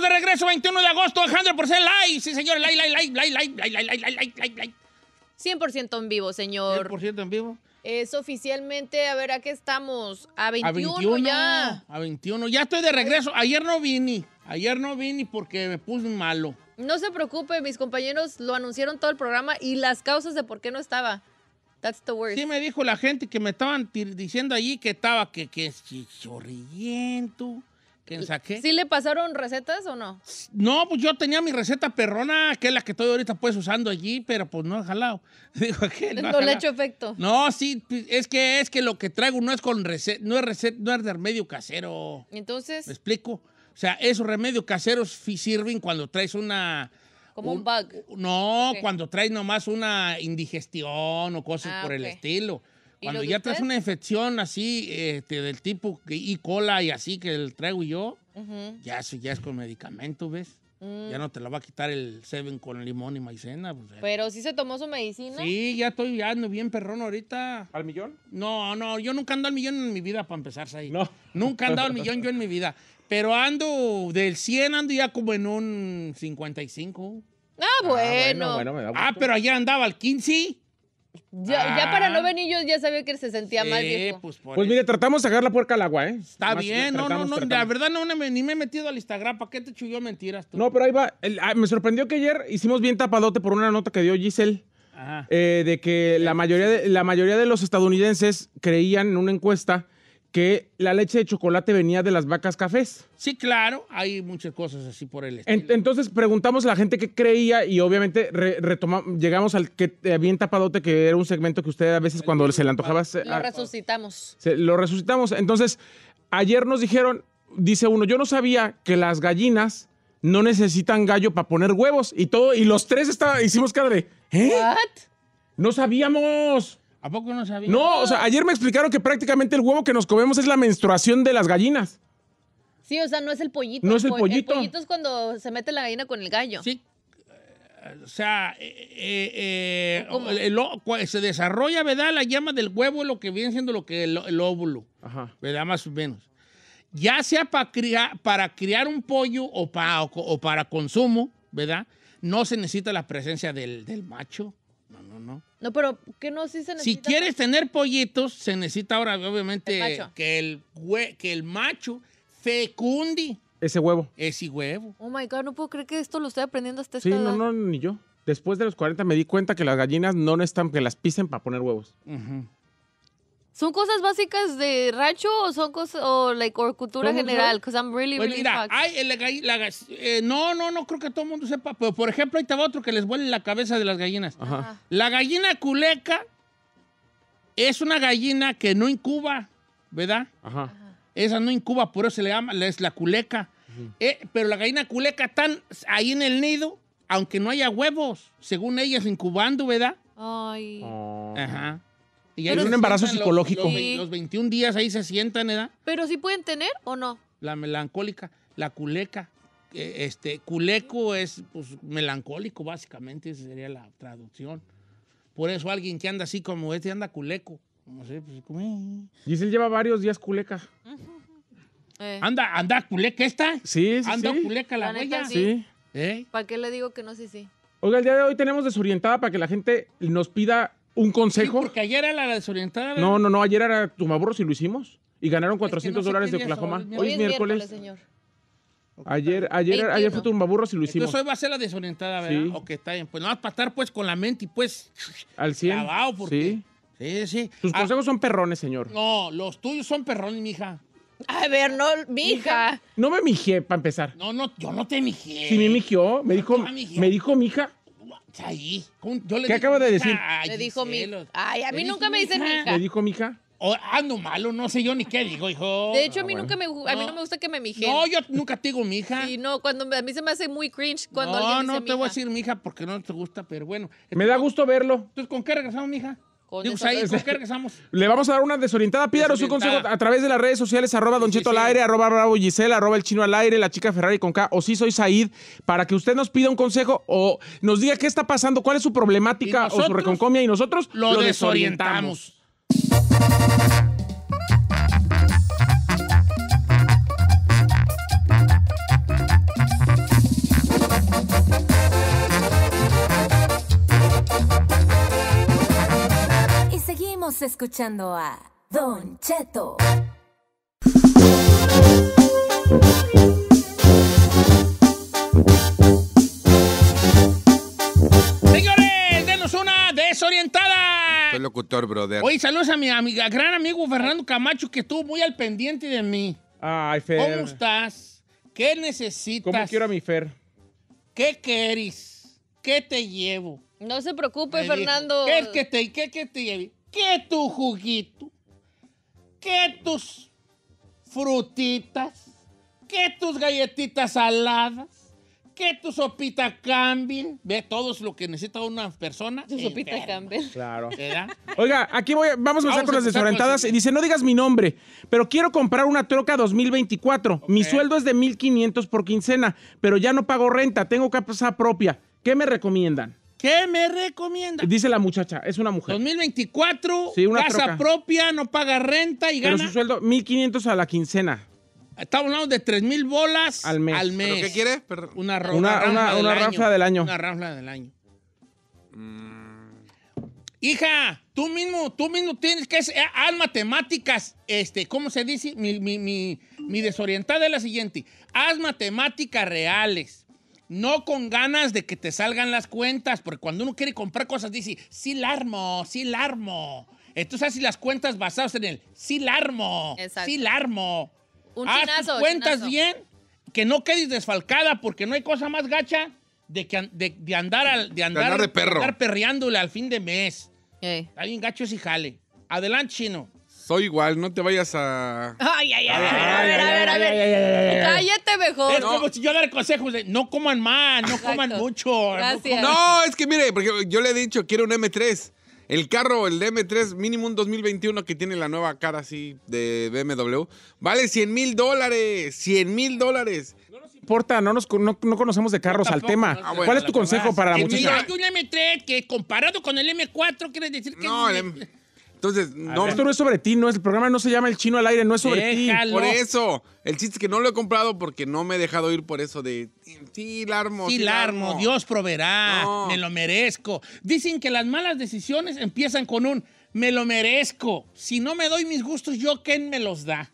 de regreso 21 de agosto, 100% live. Sí, señor, live, live, live, live, live, live, live, live, 100% en vivo, señor. 100% en vivo. Es oficialmente, a ver, ¿a qué estamos? A 21, a 21 ya. A 21, ya estoy de regreso. Ayer no vine, ayer no vine porque me puse malo. No se preocupe, mis compañeros lo anunciaron todo el programa y las causas de por qué no estaba. That's the worst. Sí me dijo la gente que me estaban diciendo allí que estaba que, que es ¿Sí le pasaron recetas o no? No, pues yo tenía mi receta perrona, que es la que estoy ahorita pues usando allí, pero pues no jalado. no, le hecho efecto. No, sí, pues, es que es que lo que traigo no es con receta, no es receta, no es remedio casero. Entonces. ¿Me explico? O sea, esos remedios caseros sirven cuando traes una. Como un, bug. No, cuando traes nomás una indigestión o cosas ah, por el estilo. Cuando ya traes una infección así, este, del tipo y cola y así que el traigo yo, ya, es con medicamento, ¿ves? Ya mm. no te la va a quitar el Seven con limón y maicena. Pues, pero sí se tomó su medicina. Sí, ya estoy ando bien perrón ahorita. ¿Al millón? No, no, yo nunca ando al millón en mi vida para empezar ahí. No. Nunca ando al millón yo en mi vida. Pero ando del 100, ando ya como en un 55. Ah, ah, bueno. Ah, pero ayer andaba al 15. Ya, para ah. no venir yo ya sabía que se sentía mal pues, pues, mire, tratamos de sacar la puerca al agua, ¿eh? Está bien, no, no, no, la verdad ni me he metido al Instagram, ¿para qué te chuyó mentiras No, pero ahí va. Ah, me sorprendió que ayer hicimos bien tapadote por una nota que dio Giselle. Ajá. Eh, de que la mayoría la mayoría de los estadounidenses creían en una encuesta que la leche de chocolate venía de las vacas cafés. Sí, claro, hay muchas cosas así por el entonces preguntamos a la gente qué creía y obviamente llegamos al que había eh, bien tapadote, que era un segmento que usted a veces cuando se le antojaba... lo resucitamos. lo resucitamos. Entonces, ayer nos dijeron, dice uno, yo no sabía que las gallinas no necesitan gallo para poner huevos y todo, y los tres está, hicimos cara de... ¿Eh? No sabíamos. ¿A poco no sabía? No, o sea, ayer me explicaron que prácticamente el huevo que nos comemos es la menstruación de las gallinas. Sí, o sea, no es el pollito. No es el pollito. El pollito es cuando se mete la gallina con el gallo. Sí. Eh, o sea, eh, eh, se desarrolla, ¿verdad? La llama del huevo, lo que viene siendo lo que el, óvulo, Ajá. ¿verdad? Más o menos. Ya sea para criar, para criar un pollo o para, consumo, ¿verdad? No se necesita la presencia del macho no, pero que no si se necesita. Si quieres tener pollitos, se necesita ahora, obviamente, que, el que el macho fecundi. Ese huevo. Ese huevo. Oh my God, no puedo creer que esto lo estoy aprendiendo hasta esta no, no, ni yo. Después de los 40 me di cuenta que las gallinas no están que las pisen para poner huevos. ¿Son cosas básicas de rancho o son cosas, o like, or cultura general? Because I'm really, pues really mira, hay, la, la, eh, no, no, no creo que todo el mundo sepa, pero por ejemplo, ahí estaba otro que les vuelve la cabeza de las gallinas. La gallina culeca es una gallina que no incuba, ¿verdad? Ajá. Esa no incuba, por eso se le llama, es la culeca. Eh, pero la gallina culeca está ahí en el nido, aunque no haya huevos, según ellas incubando, ¿verdad? Ay. Oh. Ajá. Y hay un embarazo psicológico. Los, 21 días ahí se sientan, ¿verdad? ¿eh? Pero sí pueden tener o no. La melancólica, la culeca. Eh, este, culeco es pues, melancólico, básicamente, esa sería la traducción. Por eso alguien que anda así como este anda culeco. Pues, eh". Y sé, pues lleva varios días culeca. Anda, anda culeca esta. Sí, sí. Anda culeca la, Sí. ¿Para qué le digo que no sí, sí? Oiga, el día de hoy tenemos desorientada para que la gente nos pida un consejo. porque ayer era la desorientada. No, no, no, ayer era Tumaburros si lo hicimos. Y ganaron 400 dólares de Oklahoma. Hoy, es miércoles. ayer, ayer, ayer fue y lo hicimos. Entonces hoy va a ser la desorientada, ¿verdad? Sí. Ok, está bien. Pues no vas a estar pues con la mente y pues... Al 100. Clavado Sí. Sí, sí. Tus ah. consejos son perrones, señor. No, los tuyos son perrones, mija. A ver, no, mija. No me mijé, para empezar. No, no, yo no te mijé. Sí, me mijó, Me dijo, me dijo mija ahí. ¿Qué acaba de decir? Ay, le dijo mi. Ay, a mí nunca me dicen mija. ¿Le dijo mija? ando ah, malo, no sé yo ni qué digo, hijo. De hecho, a mí ah, nunca me, a mí no. me gusta que me mijen. No, yo nunca te digo mija. y no, cuando a mí se me hace muy cringe cuando alguien dice No, no te voy a decir mija porque no te gusta, pero bueno. Me da gusto verlo. Entonces, ¿con qué regresamos, mija? Pues, Le vamos a dar una desorientada. Pídanos su consejo a través de las redes sociales, arroba Don Cheto al aire, arroba Bravo Gisela, arroba El Chino al aire, La Chica Ferrari con K, o sí soy Said, para que usted nos pida un consejo o nos diga qué está pasando, cuál es su problemática o su reconcomia y nosotros lo, desorientamos. escuchando a Don Cheto. Señores, denos una desorientada. Soy locutor, brother. Oye, saludos a mi amiga, gran amigo Fernando Camacho, que estuvo muy al pendiente de mí. Ay, Fer. ¿Cómo estás? ¿Qué necesitas? ¿Cómo quiero a mi Fer? ¿Qué querís? ¿Qué te llevo? No se preocupe, Fernando. ¿Qué, que te, qué, qué te llevo? que tu juguito, que tus frutitas, que tus galletitas saladas, que tu sopita cambie, Ve todo lo que necesita una persona. Su sopita cambie? Claro. Oiga, aquí voy, vamos a empezar con las desorientadas. y Dice, no digas mi nombre, pero quiero comprar una troca 2024. Mi sueldo es de 1.500 por quincena, pero ya no pago renta, tengo casa propia. ¿Qué me recomiendan? ¿Qué me recomienda? Dice la muchacha, es una mujer. 2024, casa propia, no paga renta y Pero gana. su sueldo, 1500 a la quincena. Estamos hablando de 3000 bolas al mes. Al ¿Pero qué quiere? Una, del, año. del año. Una rafla del año. Mm. Hija, tú mismo, tú mismo tienes que hacer eh, haz matemáticas. Este, ¿cómo se dice? Mi, mi desorientada es la siguiente. Haz matemáticas reales. No con ganas de que te salgan las cuentas, porque cuando uno quiere comprar cosas dice, sí la armo, sí la armo. Entonces haces las cuentas basadas en el sí la armo, sí la armo. Haz cuentas bien, que no quedes desfalcada, porque no hay cosa más gacha de, que, de, andar, de andar, perro. perreándole al fin de mes. Hay gacho si jale. Adelante, chino soy igual, no te vayas a. Ay, ay, ay, a ver, a ver, a ver. Cállate mejor. Es como yo le consejos de no coman más, no coman mucho. Gracias. No, es que mire, porque yo le he dicho, quiero un M3. El carro, el M3 Minimum 2021 que tiene la nueva cara así de BMW, vale 100 mil dólares. 100 mil dólares no, nos, no, no, conocemos de carros al tema. Ah, ¿Cuál es tu consejo para la muchacha? Hay un M3 que comparado con el M4 ¿quieres decir que... No, el M... Entonces, no. Esto no es sobre ti, no es, el programa no se llama El Chino al Aire, no es sobre ti. Por eso. El chiste que no lo he comprado porque no me he dejado ir por eso de. Sí, Larmo, Sí, Dios proveerá. Me lo merezco. Dicen que las malas decisiones empiezan con un me lo merezco. Si no me doy mis gustos, yo, ¿quién me los da?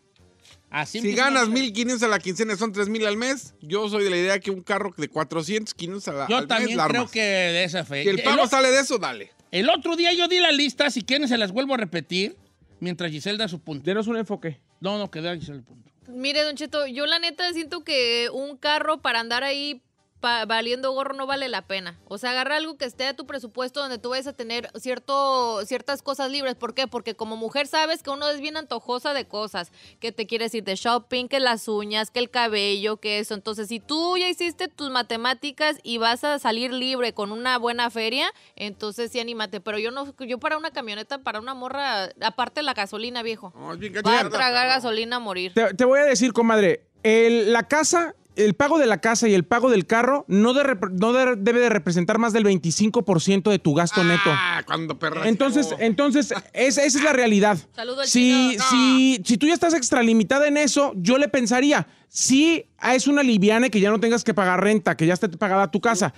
Así si ganas 1.500 a la quincena, son 3.000 al mes. Yo soy de la idea que un carro de 400, 500 a la, al mes. Yo también creo que de esa fe. el pago sale de eso, dale. El otro día yo di la lista, si quieren se las vuelvo a repetir, mientras Giselle da su punto. Denos un enfoque. No, no, que da Giselle el punto. Mire, Don Cheto, yo la neta siento que un carro para andar ahí valiendo gorro no vale la pena. O sea, agarra algo que esté a tu presupuesto donde tú vayas a tener cierto, ciertas cosas libres. ¿Por qué? Porque como mujer sabes que uno es bien antojosa de cosas, que te quieres ir de shopping, que las uñas, que el cabello, que eso. Entonces, si tú ya hiciste tus matemáticas y vas a salir libre con una buena feria, entonces sí anímate. Pero yo no, yo para una camioneta, para una morra, aparte la gasolina, viejo. No, Va a tragar gasolina a morir. Te, voy a decir, comadre, la casa el pago de la casa y el pago del carro no, debe de representar más del 25% de tu gasto ah, neto. ah, Cuando perra! entonces, entonces esa es la realidad. Saludos si, si, tú ya estás extralimitada en eso, yo le pensaría, sí ah, es una liviana que ya no tengas que pagar renta, que ya esté pagada tu casa.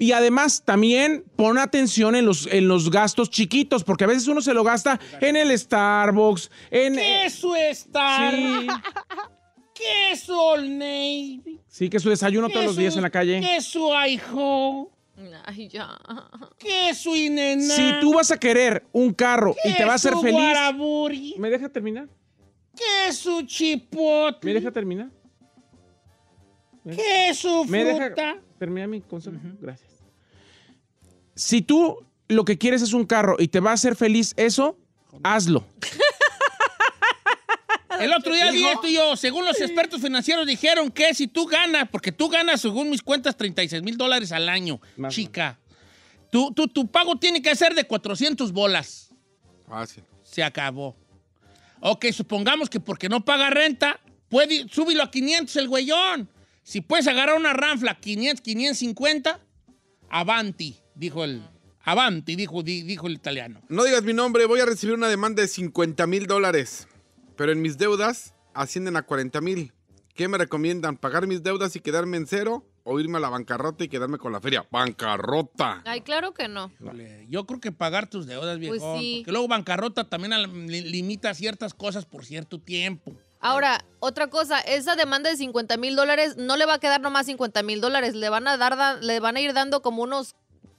Y además también pon atención en los, en los gastos chiquitos, porque a veces uno se lo gasta en el Starbucks, en... ¡Eso es Starbucks! queso es Navy? Sí, que su desayuno todos los días en la calle. queso su Ay, ya. ¿Qué Si tú vas a querer un carro y te va a hacer feliz. ¿Me deja terminar? queso chipot ¿Me deja terminar? ¿Eh? queso ¿Me terminar mi consejo? Gracias. Si tú lo que quieres es un carro y te va a hacer feliz eso, hazlo. El otro día vi esto y yo, según los expertos financieros dijeron que si tú ganas, porque tú ganas según mis cuentas 36 mil dólares al año, chica, tu, tu pago tiene que ser de 400 bolas. Ah, sí. Se acabó. Ok, supongamos que porque no paga renta, puede, súbilo a 500 el güeyón. Si puedes agarrar una ranfla 500, 550, avanti, dijo el... Avanti, dijo, dijo el italiano. No digas mi nombre, voy a recibir una demanda de 50 mil dólares pero en mis deudas ascienden a 40 mil. ¿Qué me recomiendan? ¿Pagar mis deudas y quedarme en cero? ¿O irme a la bancarrota y quedarme con la feria? ¡Bancarrota! Ay, claro que no. yo creo que pagar tus deudas, pues viejo. Que sí. luego bancarrota también limita ciertas cosas por cierto tiempo. Ahora, otra cosa, esa demanda de 50 mil dólares no le va a quedar nomás 50 mil dólares, le van a dar, le van a ir dando como unos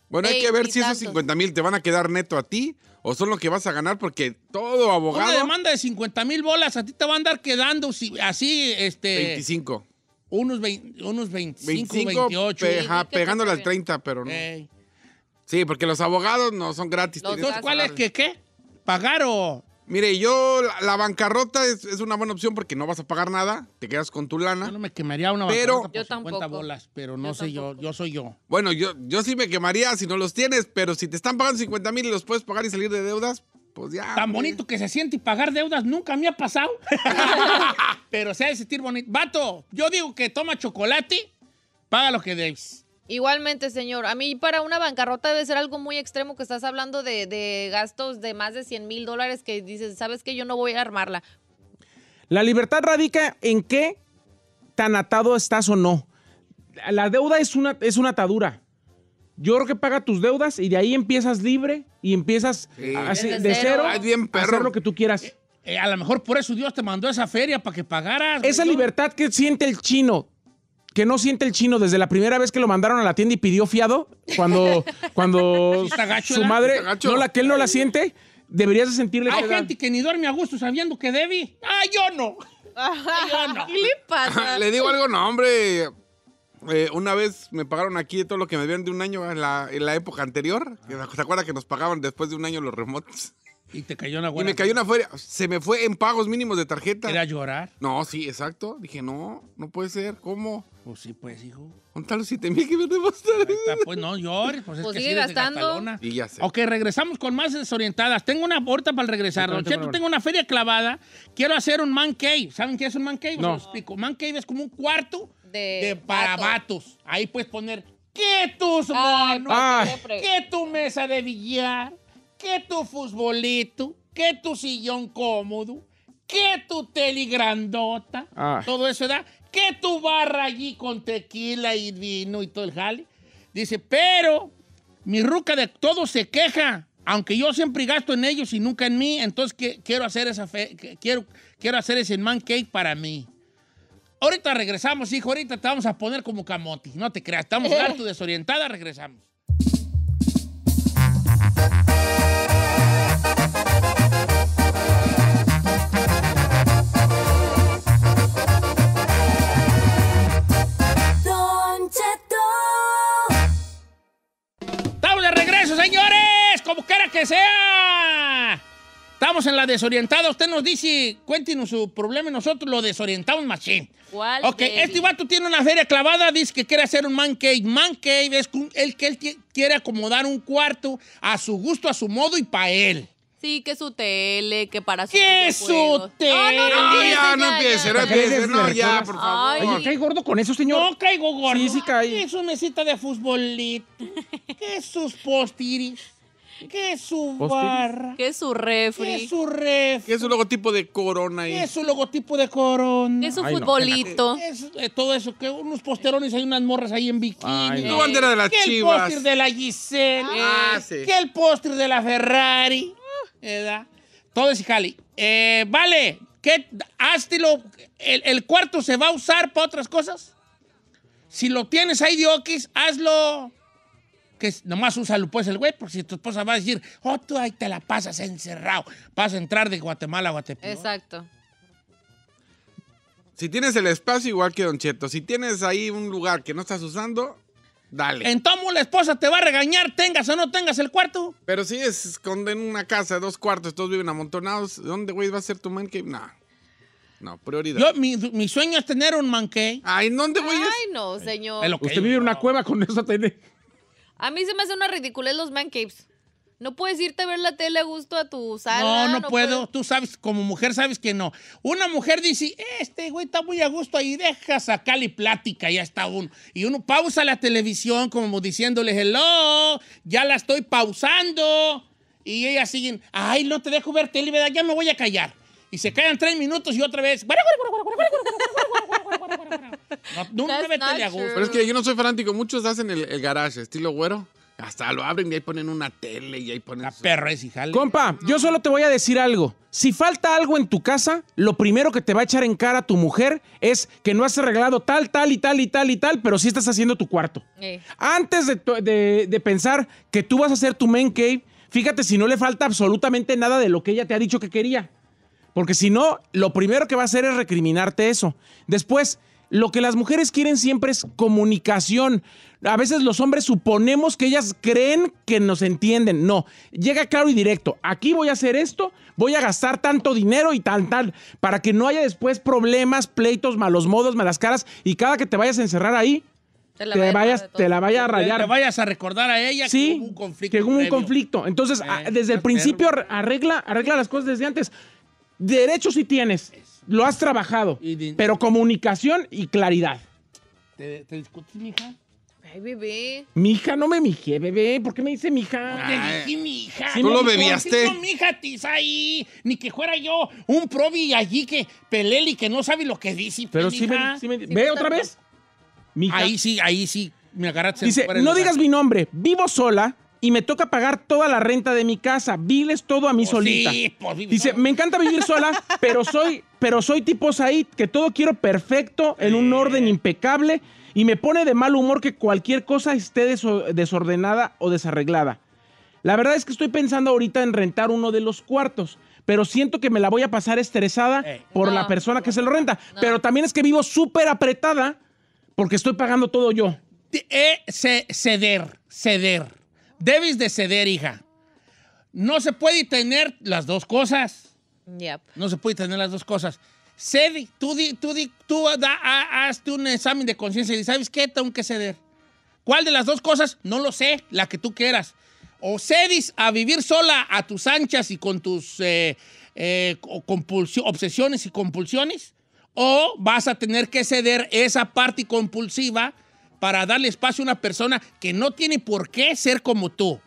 bueno, hay que ver si esos 50 mil te van a quedar neto a ti o son lo que vas a ganar porque todo abogado... Una demanda de 50 mil bolas a ti te va a andar quedando así, este... 25. Unos, unos 25, 28. pegándole al 30, pero no. Sí, porque los abogados no son gratis. entonces cuál es que qué? ¿Pagar o...? Mire, yo, la, bancarrota es, una buena opción porque no vas a pagar nada, te quedas con tu lana. Yo no me quemaría una pero, bancarrota bolas, pero no sé yo, yo soy yo. Bueno, yo, yo sí me quemaría si no los tienes, pero si te están pagando 50 mil y los puedes pagar y salir de deudas, pues ya. Tan bonito que se siente y pagar deudas nunca me ha pasado. pero se ha de sentir bonito. Vato, yo digo que toma chocolate, paga lo que debes. Igualmente, señor. A mí para una bancarrota debe ser algo muy extremo que estás hablando de, gastos de más de 100 mil dólares que dices, sabes que yo no voy a armarla. La libertad radica en qué tan atado estás o no. La deuda es una, es una atadura. Yo creo que paga tus deudas y de ahí empiezas libre y empiezas de, cero, a hacer lo que tú quieras. Eh, eh, a lo mejor por eso Dios te mandó esa feria para que pagaras. Esa libertad que siente el chino que no siente el chino desde la primera vez que lo mandaron a la tienda y pidió fiado, cuando, cuando su madre, no, la, que él no la siente, deberías de sentirle. Hay gente que ni duerme a gusto sabiendo que debí. ¡Ah, yo no! yo le digo algo, no, hombre. Eh, una vez me pagaron aquí todo lo que me dieron de un año en la, la época anterior. ¿Se acuerda que nos pagaban después de un año los remotos? Y te cayó una buena. Y me cayó una feria. Se me fue en pagos mínimos de tarjeta. ¿Era llorar? No, sí, exacto. Dije, no, no puede ser. ¿Cómo? Pues sí, pues, hijo. Contalo si te mil que me gastar. Pues no llores. Pues, pues sigue gastando. Y ya sé. Ok, regresamos con más desorientadas. Tengo una puerta para regresar. tengo una feria clavada. Quiero hacer un man cave. ¿Saben qué es un man cave? No. Os explico. Man cave es como un cuarto de, para vatos. Ahí puedes poner que tus manos ah, que tu mesa de billar que tu futbolito, que tu sillón cómodo, que tu tele grandota, ah. todo eso da, que tu barra allí con tequila y vino y todo el jale. Dice, pero mi ruca de todo se queja, aunque yo siempre gasto en ellos y nunca en mí, entonces que, quiero hacer esa fe, quiero, quiero hacer ese man cake para mí. Ahorita regresamos, hijo, ahorita te vamos a poner como camote, no te creas, estamos harto desorientada, regresamos. como quiera que sea. Estamos en la desorientada. Usted nos dice, cuéntenos su problema y nosotros lo desorientamos más ¿Cuál? Ok, baby? este vato tiene una feria clavada, dice que quiere hacer un man cave. Man cave es el que él quiere acomodar un cuarto a su gusto, a su modo y para él. Sí, que su tele, que para su. ¡Que su tele! no, ya, no empiece, no empiece, no, ya, por favor. Oye, ¿cae gordo con eso, señor? No caigo gordo. Sí, sí cae. Es su mesita de futbolito. ¿Qué sus postiris? ¿Qué es su barra? que es su refri, ¿Qué es su ref, que es su logotipo de corona ahí. es su logotipo de corona, que es su futbolito, eh, todo eso, que unos posterones, hay unas morras ahí en bikini, Ay, no. bandera de las chivas. el póster de la Giselle, ah, ah que el póster de la Ferrari, Todo es Cali. Eh, vale, ¿qué, háztelo, el, cuarto se va a usar para otras cosas? Si lo tienes ahí de hazlo que nomás lo pues el güey, porque si tu esposa va a decir, oh, tú ahí te la pasas encerrado, vas a entrar de Guatemala a Guatepec. Exacto. Si tienes el espacio, igual que Don Cheto, si tienes ahí un lugar que no estás usando, dale. Entonces la esposa te va a regañar, tengas o no tengas el cuarto. Pero si es en una casa, dos cuartos, todos viven amontonados, ¿dónde, güey, va a ser tu man cave? No, prioridad. Yo, mi, sueño es tener un manque. cave. Ay, ¿dónde voy? Ay, no, señor. Usted vive en una cueva con eso tiene. A mí se me hace una ridiculez los man No puedes irte a ver la tele a gusto a tu sala. No, no, puedo. Tú sabes, como mujer sabes que no. Una mujer dice, este güey está muy a gusto ahí, deja y plática, ya está uno. Y uno pausa la televisión como diciéndole, hello, ya la estoy pausando. Y ellas siguen, ay, no te dejo ver tele, Ya me voy a callar y se quedan tres minutos y otra vez. No, no me a gusto. Pero es que yo no soy fanático. Muchos hacen el, el garage, estilo güero. Hasta lo abren y ahí ponen una tele y ahí ponen. La perra es hija. Compa, yo solo te voy a decir algo. Si falta algo en tu casa, lo primero que te va a echar en cara tu mujer es que no has arreglado tal, tal y tal y tal y tal, pero sí estás haciendo tu cuarto. Antes de, de pensar que tú vas a hacer tu main cave, fíjate si no le falta absolutamente nada de lo que ella te ha dicho que quería. Porque si no, lo primero que va a hacer es recriminarte eso. Después, lo que las mujeres quieren siempre es comunicación. A veces los hombres suponemos que ellas creen que nos entienden. No, llega claro y directo. Aquí voy a hacer esto, voy a gastar tanto dinero y tal, tal, para que no haya después problemas, pleitos, malos modos, malas caras y cada que te vayas a encerrar ahí, te la, vayas, vaya a rayar. Te vayas a recordar a ella sí, que hubo un conflicto. Que un conflicto. Entonces, eh, desde el principio arregla, arregla las cosas desde antes. Derecho sí tienes, lo has trabajado, pero comunicación y claridad. ¿Te, te discutes, mija? Ay, bebé. Mija, no me mijé, bebé. ¿Por qué me dice mija? No te dije mija. Sí, Tú lo bebiaste. No mija, ahí. Ni que fuera yo un probi allí que y que no sabe lo que dice. Pero pues, sí me, sí me, ¿Ve otra vez? Mija. Ahí sí, ahí sí. Me agarraste. Dice, no digas mi nombre. Vivo sola y me toca pagar toda la renta de mi casa, viles todo a mí oh, solita. Pues, Dice, me encanta vivir sola, pero soy, pero soy tipo Said, que todo quiero perfecto, en un orden impecable, y me pone de mal humor que cualquier cosa esté desordenada o desarreglada. La verdad es que estoy pensando ahorita en rentar uno de los cuartos, pero siento que me la voy a pasar estresada eh. por la persona que se lo renta. Pero también es que vivo súper apretada porque estoy pagando todo yo. Eh, ceder, ceder. Debes de ceder, hija. No se puede tener las dos cosas. No se puede tener las dos cosas. Cede, tú, tú, tú hazte un examen de conciencia y ¿sabes qué? Tengo que ceder. ¿Cuál de las dos cosas? No lo sé, la que tú quieras. O cedes a vivir sola a tus anchas y con tus eh, eh, obsesiones y compulsiones, o vas a tener que ceder esa parte compulsiva para darle espacio a una persona que no tiene por qué ser como tú.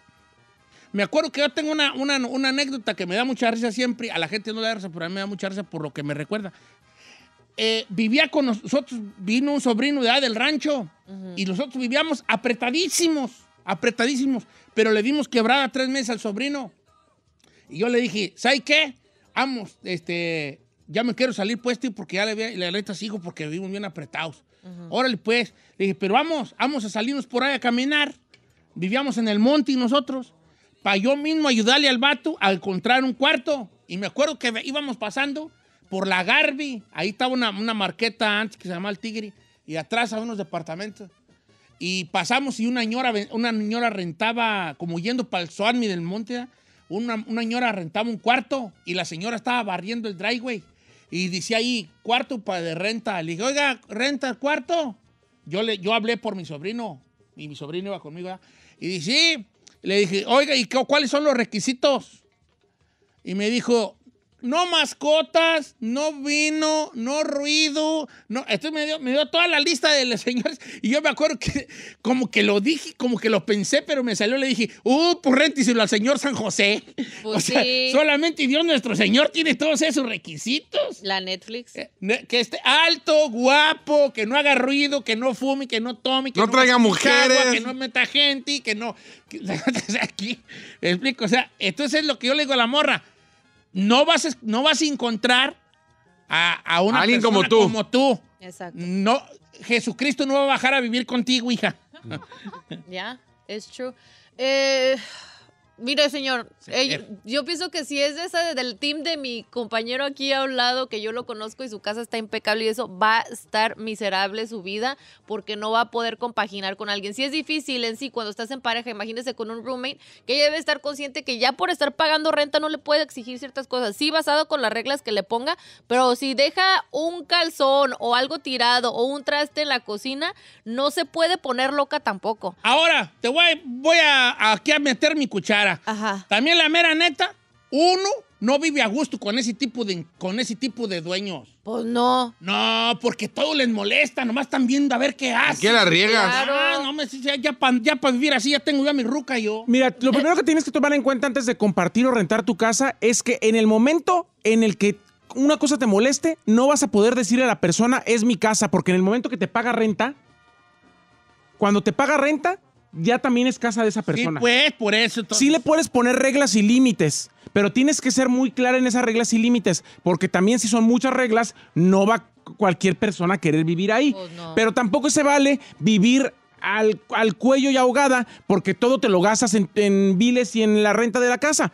Me acuerdo que yo tengo una, anécdota que me da mucha risa siempre. A la gente no le da risa, pero a mí me da mucha risa por lo que me recuerda. Eh, vivía con nosotros, vino un sobrino de edad del rancho y nosotros vivíamos apretadísimos, apretadísimos, pero le dimos quebrada tres meses al sobrino. Y yo le dije, ¿sabes qué? Vamos, este, ya me quiero salir puesto, y porque ya le, le, le hijos porque vivimos bien apretados. Ahora Órale, pues. Le dije, pero vamos, vamos a salirnos por ahí a caminar. Vivíamos en el monte y nosotros. Para yo mismo ayudarle al vato a encontrar un cuarto. Y me acuerdo que íbamos pasando por la Garbi. Ahí estaba una, marqueta antes que se llamaba El Tigre. Y atrás a unos departamentos. Y pasamos y una señora, una rentaba, como yendo para el Soadmi del monte, una, una señora rentaba un cuarto y la señora estaba barriendo el driveway. Y dice ahí, cuarto para de renta. Le dije, oiga, renta, cuarto. Yo, le, yo hablé por mi sobrino, y mi sobrino iba conmigo. Y dice, sí. Le dije, oiga, ¿y cuáles son los requisitos? Y me dijo, no mascotas, no vino, no ruido, no, esto me dio, toda la lista de los señores y yo me acuerdo que como que lo dije, como que lo pensé, pero me salió, le dije, uh, pues rentíselo al señor San José. Pues o sea, solamente Dios nuestro Señor tiene todos esos requisitos. La Netflix. Eh, que esté alto, guapo, que no haga ruido, que no fume, que no tome, que no, traiga mujeres, que no meta gente, y que no... aquí, explico, o sea, entonces lo que yo le digo a la morra, no vas a, no vas a encontrar a, un una como tú. Exacto. No, Jesucristo no va a bajar a vivir contigo, hija. Ya, es true. Eh, Mire, señor, eh. yo pienso que si es de esa del team de mi compañero aquí a un lado, que yo lo conozco y su casa está impecable y eso, va a estar miserable su vida porque no va a poder compaginar con alguien. Si es difícil en sí cuando estás en pareja, imagínese con un roommate, que ella debe estar consciente que ya por estar pagando renta no le puede exigir ciertas cosas. Sí, basado con las reglas que le ponga, pero si deja un calzón o algo tirado o un traste en la cocina, no se puede poner loca tampoco. Ahora, te voy, voy aquí a meter mi cuchara también la mera neta, uno no vive a gusto con ese tipo de, con ese tipo de dueños. Pues no. No, porque todo les molesta, nomás están viendo a ver qué hacen. ¿Qué la riegas? Ah, claro. no, me, ya, ya para vivir así, ya tengo ya mi ruca yo. Mira, lo eh. primero que tienes que tomar en cuenta antes de compartir o rentar tu casa es que en el momento en el que una cosa te moleste, no vas a poder decirle a la persona, es mi casa, porque en el momento que te paga renta, cuando te paga renta, ya también es casa de esa persona. Sí, pues, por eso. Sí le puedes poner reglas y límites, pero tienes que ser muy clara en esas reglas y límites, porque también si son muchas reglas, no va cualquier persona a querer vivir ahí. Pues pero tampoco se vale vivir al, cuello y ahogada, porque todo te lo gastas en, en viles y en la renta de la casa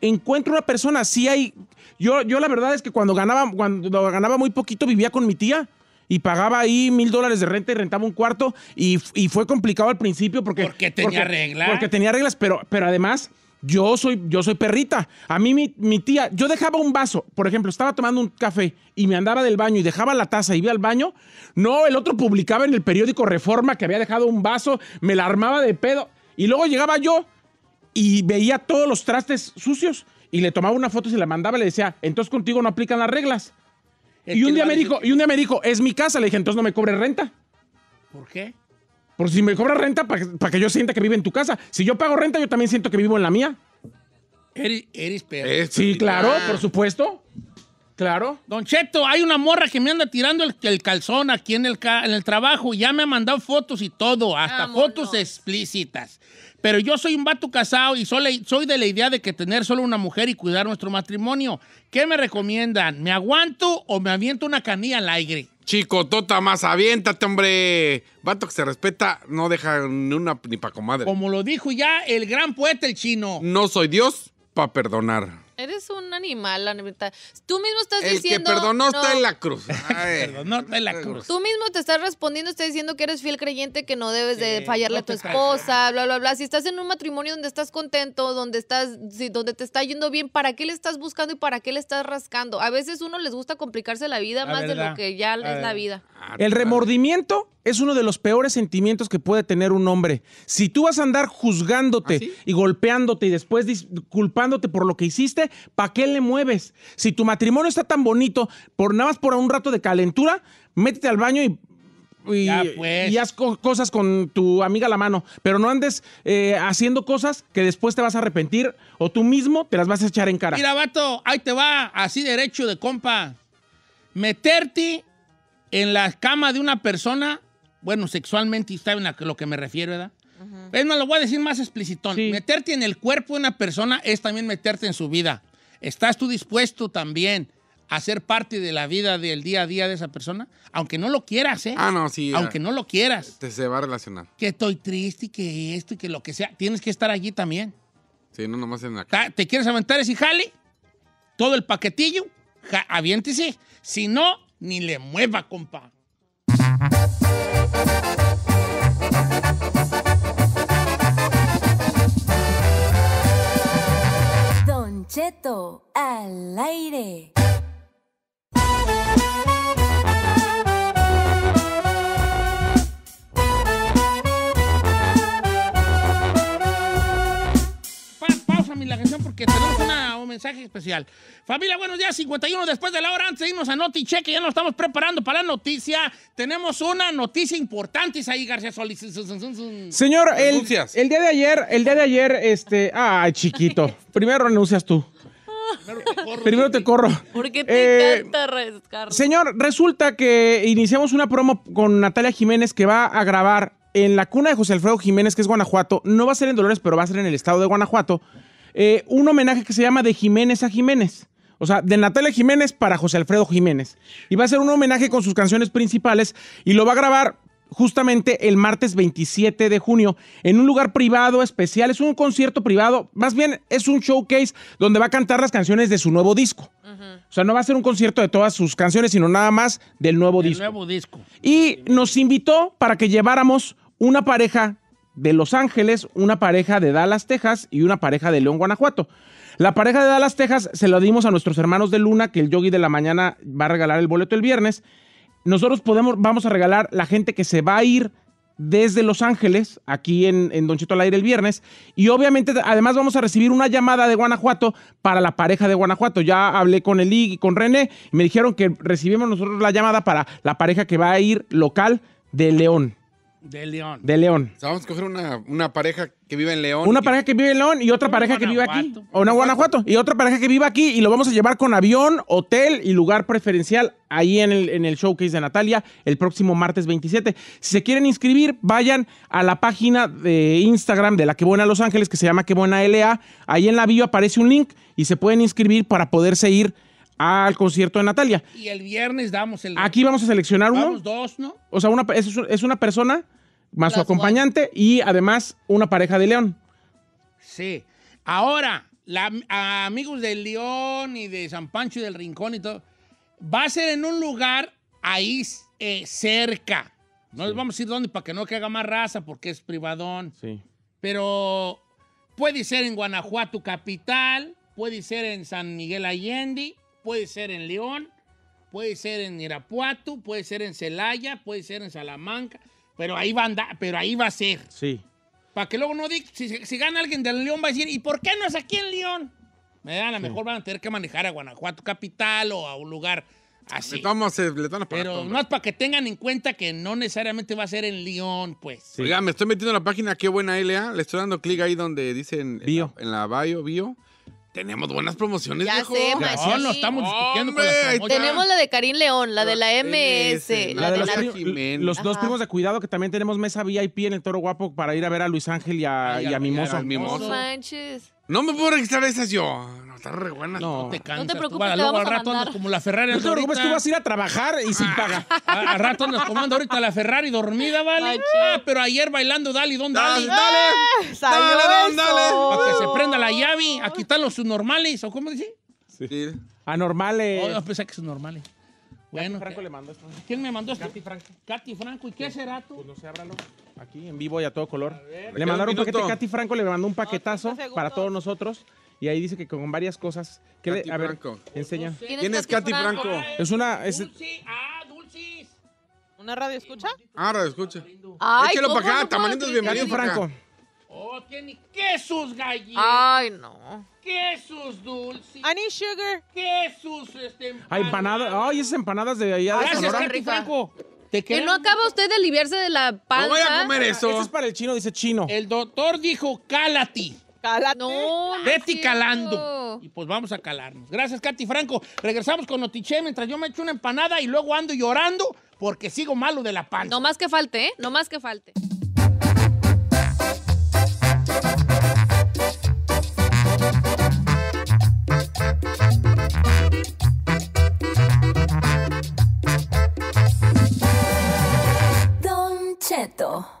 encuentro una persona, sí hay. Yo, yo la verdad es que cuando ganaba, cuando ganaba muy poquito vivía con mi tía y pagaba ahí mil dólares de renta y rentaba un cuarto y, fue complicado al principio porque... Porque tenía reglas. Porque tenía reglas, pero, pero además yo soy, yo soy perrita. A mí mi, mi, tía, yo dejaba un vaso, por ejemplo, estaba tomando un café y me andaba del baño y dejaba la taza y iba al baño. No, el otro publicaba en el periódico Reforma que había dejado un vaso, me la armaba de pedo y luego llegaba yo y veía todos los trastes sucios y le tomaba una foto y se la mandaba y le decía, entonces contigo no aplican las reglas y un, día me dijo, y un día me es mi casa. Le dije, entonces no me cobres renta. ¿Por qué? Por si me cobra renta, para que yo sienta que vive en tu casa. Si yo pago renta, yo también siento que vivo en la mía. eres perro. Sí, claro, por supuesto. Claro. Don Cheto, hay una morra que me anda tirando el, calzón aquí en el, en el trabajo. Ya me ha mandado fotos y todo, hasta fotos explícitas. Pero yo soy un vato casado y soy, de la idea de que tener solo una mujer y cuidar nuestro matrimonio. ¿Qué me recomiendan? ¿Me aguanto o me aviento una canilla al aire? Chico, tota más, aviéntate, hombre. Vato que se respeta, no deja ni una ni pa' comadre. Como lo dijo ya el gran poeta el chino. No soy Dios para perdonar. Eres un animal, la libertad Tú mismo estás diciendo. Perdón, no, está en la cruz. está en la cruz. Tú mismo te estás respondiendo, estás diciendo que eres fiel creyente, que no debes de fallarle a tu esposa, bla, bla, bla. Si estás en un matrimonio donde estás contento, donde estás, donde te está yendo bien, ¿para qué le estás buscando y para qué le estás rascando? A veces uno les gusta complicarse la vida más de lo que ya es la vida. Ah, El remordimiento es uno de los peores sentimientos que puede tener un hombre. Si tú vas a andar juzgándote ¿Ah, y golpeándote y después disculpándote por lo que hiciste, ¿para qué le mueves? Si tu matrimonio está tan bonito, por nada más por un rato de calentura, métete al baño y y, pues. haz cosas con tu amiga a la mano, pero no andes eh, haciendo cosas que después te vas a arrepentir o tú mismo te las vas a echar en cara. Mira, vato, ahí te va, así derecho de compa. Meterte en la cama de una persona bueno, sexualmente, ¿saben a lo que me refiero, verdad? lo voy a decir más explicitón. Meterte en el cuerpo de una persona es también meterte en su vida. ¿Estás tú dispuesto también a ser parte de la vida del día a día de esa persona? Aunque no lo quieras, ¿eh? Ah, no, sí. Aunque no lo quieras. Te se va a relacionar. Que estoy triste y que esto y que lo que sea. Tienes que estar allí también. Sí, no nomás en la ah, ¿Te quieres aventar ese jale? Todo el paquetillo. aviéntese. Si no, ni le mueva, compa. Cheto al aire. la canción porque tenemos un mensaje especial. Familia, buenos días, 51 después de la hora. Seguimos a Noti Cheque, ya nos estamos preparando para la noticia. Tenemos una noticia importante, ahí García Solís. Señor, el, día de ayer, el día de ayer, este. Ay chiquito. Primero renuncias tú. Primero te corro. ¿Por te eh, encanta Señor, resulta que iniciamos una promo con Natalia Jiménez que va a grabar en la cuna de José Alfredo Jiménez, que es Guanajuato. No va a ser en Dolores, pero va a ser en el estado de Guanajuato. Eh, un homenaje que se llama De Jiménez a Jiménez. O sea, de Natalia Jiménez para José Alfredo Jiménez. Y va a ser un homenaje con sus canciones principales y lo va a grabar justamente el martes 27 de junio en un lugar privado especial. Es un concierto privado, más bien es un showcase donde va a cantar las canciones de su nuevo disco. O sea, no va a ser un concierto de todas sus canciones, sino nada más del nuevo disco. Y nos invitó para que lleváramos una pareja de Los Ángeles, una pareja de Dallas, Texas y una pareja de León, Guanajuato. La pareja de Dallas, Texas se la dimos a nuestros hermanos de Luna, que el Yogi de la mañana va a regalar el boleto el viernes. Nosotros podemos, vamos a regalar la gente que se va a ir desde Los Ángeles, aquí en, en Don Chito al aire el viernes. Y obviamente, además, vamos a recibir una llamada de Guanajuato para la pareja de Guanajuato. Ya hablé con el y con René y me dijeron que recibimos nosotros la llamada para la pareja que va a ir local de León. De León. De León. vamos a coger una, pareja que vive en León. Una pareja que vive en León y otra pareja que vive aquí. O una Guanajuato. Y otra pareja que vive aquí y lo vamos a llevar con avión, hotel y lugar preferencial ahí en el, en el showcase de Natalia el próximo martes 27. Si se quieren inscribir, vayan a la página de Instagram de la Que Buena Los Ángeles que se llama Que Buena LA. Ahí en la bio aparece un link y se pueden inscribir para poderse ir al concierto de Natalia. Y el viernes damos el. Aquí vamos a seleccionar uno. Vamos dos, ¿no? O sea, es, una persona más su acompañante y además una pareja de león. Sí. Ahora, amigos del León y de San Pancho y del Rincón y todo, va a ser en un lugar ahí eh, cerca. No vamos a ir donde para que no que haga más raza porque es privadón. Sí. Pero puede ser en Guanajuato capital, puede ser en San Miguel Allende, puede ser en León, puede ser en Irapuato, puede ser en Celaya, puede ser en Salamanca, pero ahí va a, pero ahí va a ser. Sí. Para que luego no diga, si, gana alguien del León va a decir, ¿y por qué no es aquí en León? Me da a lo mejor van a tener que manejar a Guanajuato capital o a un lugar así. Le eh, Pero no es para que tengan en cuenta que no necesariamente va a ser en León, pues. Sí. me estoy metiendo en la página Qué Buena LA. Le estoy dando clic ahí donde dicen bio. En, la, en la bio, bio. Tenemos buenas promociones, ya Sé, pues, no, no estamos discutiendo Tenemos la de Karim León, la de la MS, la, de, la Los dos primos de cuidado que también tenemos mesa VIP en el Toro Guapo para ir a ver a Luis Ángel y a, Mimoso. No No me puedo registrar esas yo. Está re buena. No, te cansas. No te preocupes, tú, te luego, al rato andas como la Ferrari. No te preocupes, tú vas a ir a trabajar y sin paga. a, rato andas comando ahorita la Ferrari dormida, ¿vale? Ah, pero ayer bailando Dali, ¿dónde? Dali, dale. Dale, dale, dale. Para que se prenda la llave. Aquí están los subnormales, ¿o cómo dice? Sí. Anormales. Oh, pensé que son normales. Franco le mandó esto. ¿Quién me mandó esto? Katy Franco. Katy Franco. ¿Y qué será tú? Pues no sé, ábralo. Aquí, en vivo y a todo color. le mandaron un paquete. Katy Franco le mandó un paquetazo para todos nosotros y ahí dice que con varias cosas. a ver, enseña. ¿Quién, es Katy Franco? Es una. Ah, Dulcis. ¿Una radio escucha? Ah, radio escucha. Ay, que lo acá, tamanitos bienvenidos. Franco. Oh, tiene quesos galletas. Ay, no. Quesos dulces. Any sugar. Quesos este, empanadas. Ay, empanadas. Ay, esas empanadas de allá de Gracias, Katy Franco. ¿Te que no acaba usted de aliviarse de la panza. No voy a comer eso. Eso es para el chino, dice chino. El doctor dijo, cálate. Calando. No, calando. Y pues vamos a calarnos. Gracias, Katy Franco. Regresamos con Notiche mientras yo me echo una empanada y luego ando llorando porque sigo malo de la panza. No más que falte, ¿eh? No más que falte. Don Cheto.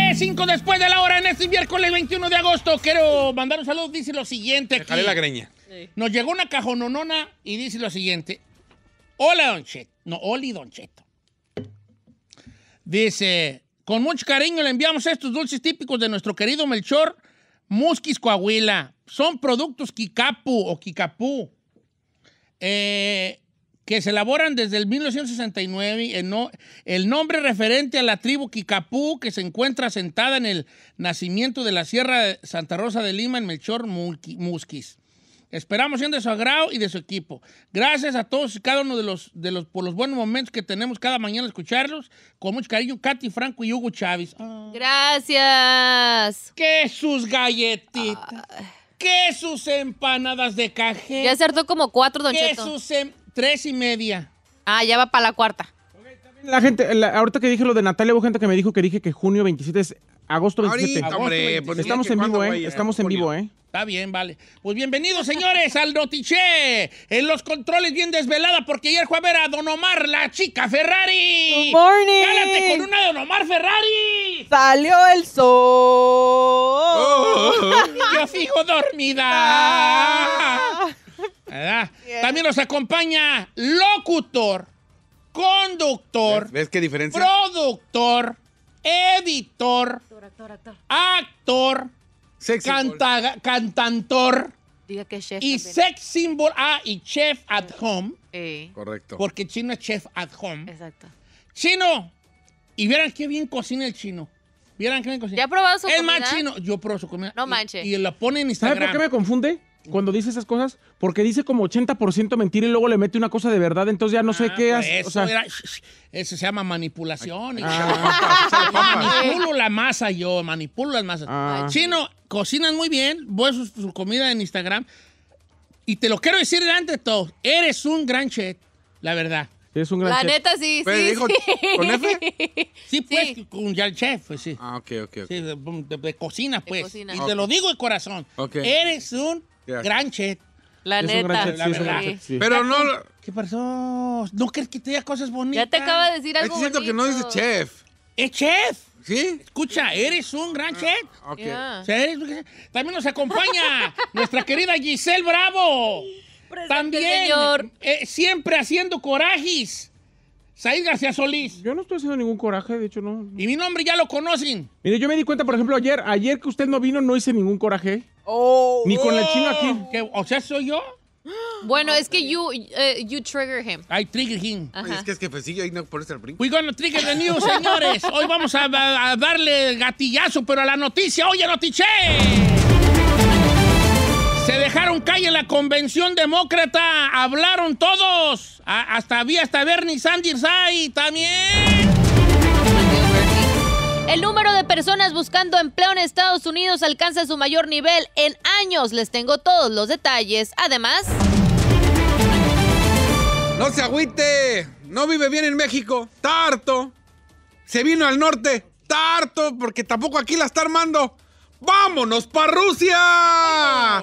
5 después de la hora en este miércoles 21 de agosto. Quiero mandar un saludo. Dice lo siguiente. la greña. Nos llegó una cajononona y dice lo siguiente. Hola, Don Cheto. No, Oli Don Dice, con mucho cariño le enviamos estos dulces típicos de nuestro querido Melchor Musquis Coahuila. Son productos Kikapu o Kikapu. Eh, que se elaboran desde el 1969, el, el nombre referente a la tribu Kikapú que se encuentra sentada en el nacimiento de la Sierra de Santa Rosa de Lima en Melchor Musquis. Esperamos siendo de su agrado y de su equipo. Gracias a todos y cada uno de los, de los por los buenos momentos que tenemos cada mañana escucharlos. Con mucho cariño, Katy Franco y Hugo Chávez. Ah. Gracias. Que sus galletitas. Ah. Que sus empanadas de cajé Ya acertó como cuatro, don Sus empanadas! Tres y media. Ah, ya va para la cuarta. La gente, ahorita que dije lo de Natalia, hubo gente que me dijo que dije que junio 27 es agosto 27. Pues, ¿eh? Estamos en vivo, ¿eh? Estamos en vivo, ¿eh? Está bien, vale. Pues bienvenidos, señores, al Notiche. En los controles bien desvelada, porque ayer fue a ver a Don Omar, la chica Ferrari. Good morning. con una Don Omar Ferrari! ¡Salió el sol! Yo fijo dormida. Ah. ¿verdad? También nos acompaña locutor, conductor, productor, editor, actor, cantantor y sex symbol ah, y chef at home. Correcto. Porque chino es chef at home. Exacto. Chino, y vieran qué bien cocina el chino. ¿Ya ha probado su comida? Es más chino. Yo probo su comida. No manches. Y la pone en Instagram. ¿Sabes por qué me confunde? cuando dice esas cosas, porque dice como 80% mentira y luego le mete una cosa de verdad, entonces ya no sé ah, qué pues, hace. eso, se llama manipulación. Ah, manipulo la masa yo, manipulo las masas. Chino, ah. cocinas muy bien, voy su, su, comida en Instagram. Y te lo quiero decir delante de todos, eres un gran chef, la verdad. Es un gran chef la neta, sí, sí, ¿Con F? Sí, pues, con chef, pues sí. Ah, ok, ok. de, cocina, pues. Y te lo digo de corazón. Eres un gran Chef. La neta. Pero no. ¿Qué pasó? ¿No crees que te diga cosas bonitas? Ya te acaba de decir algo. Es cierto que no dice chef. ¡Es chef! ¿Sí? Escucha, eres un gran chef. Ah, okay. También nos acompaña nuestra querida Giselle Bravo. También, eh, siempre haciendo corajis. Said García Solís. Yo no estoy haciendo ningún coraje, de hecho no. Y mi nombre ya lo conocen. Mire, yo me di cuenta, por ejemplo, ayer, ayer que usted no vino, no hice ningún coraje. Oh. Ni con el chino aquí. o sea, soy yo. Bueno, es que you, eh, you trigger him. I trigger him. Es que es que pues ahí no pones el brinco. We gonna trigger the news, señores. Hoy vamos a, darle gatillazo, pero a la noticia. ¡Oye, notiche! dejaron calle la convención demócrata. Hablaron todos. hasta había hasta Bernie Sanders ahí también. El número de personas buscando empleo en Estados Unidos alcanza su mayor nivel en años. Les tengo todos los detalles. Además... No se agüite. No vive bien en México. Tarto. Se vino al norte. Tarto. Porque tampoco aquí la está armando. ¡Vámonos para Rusia!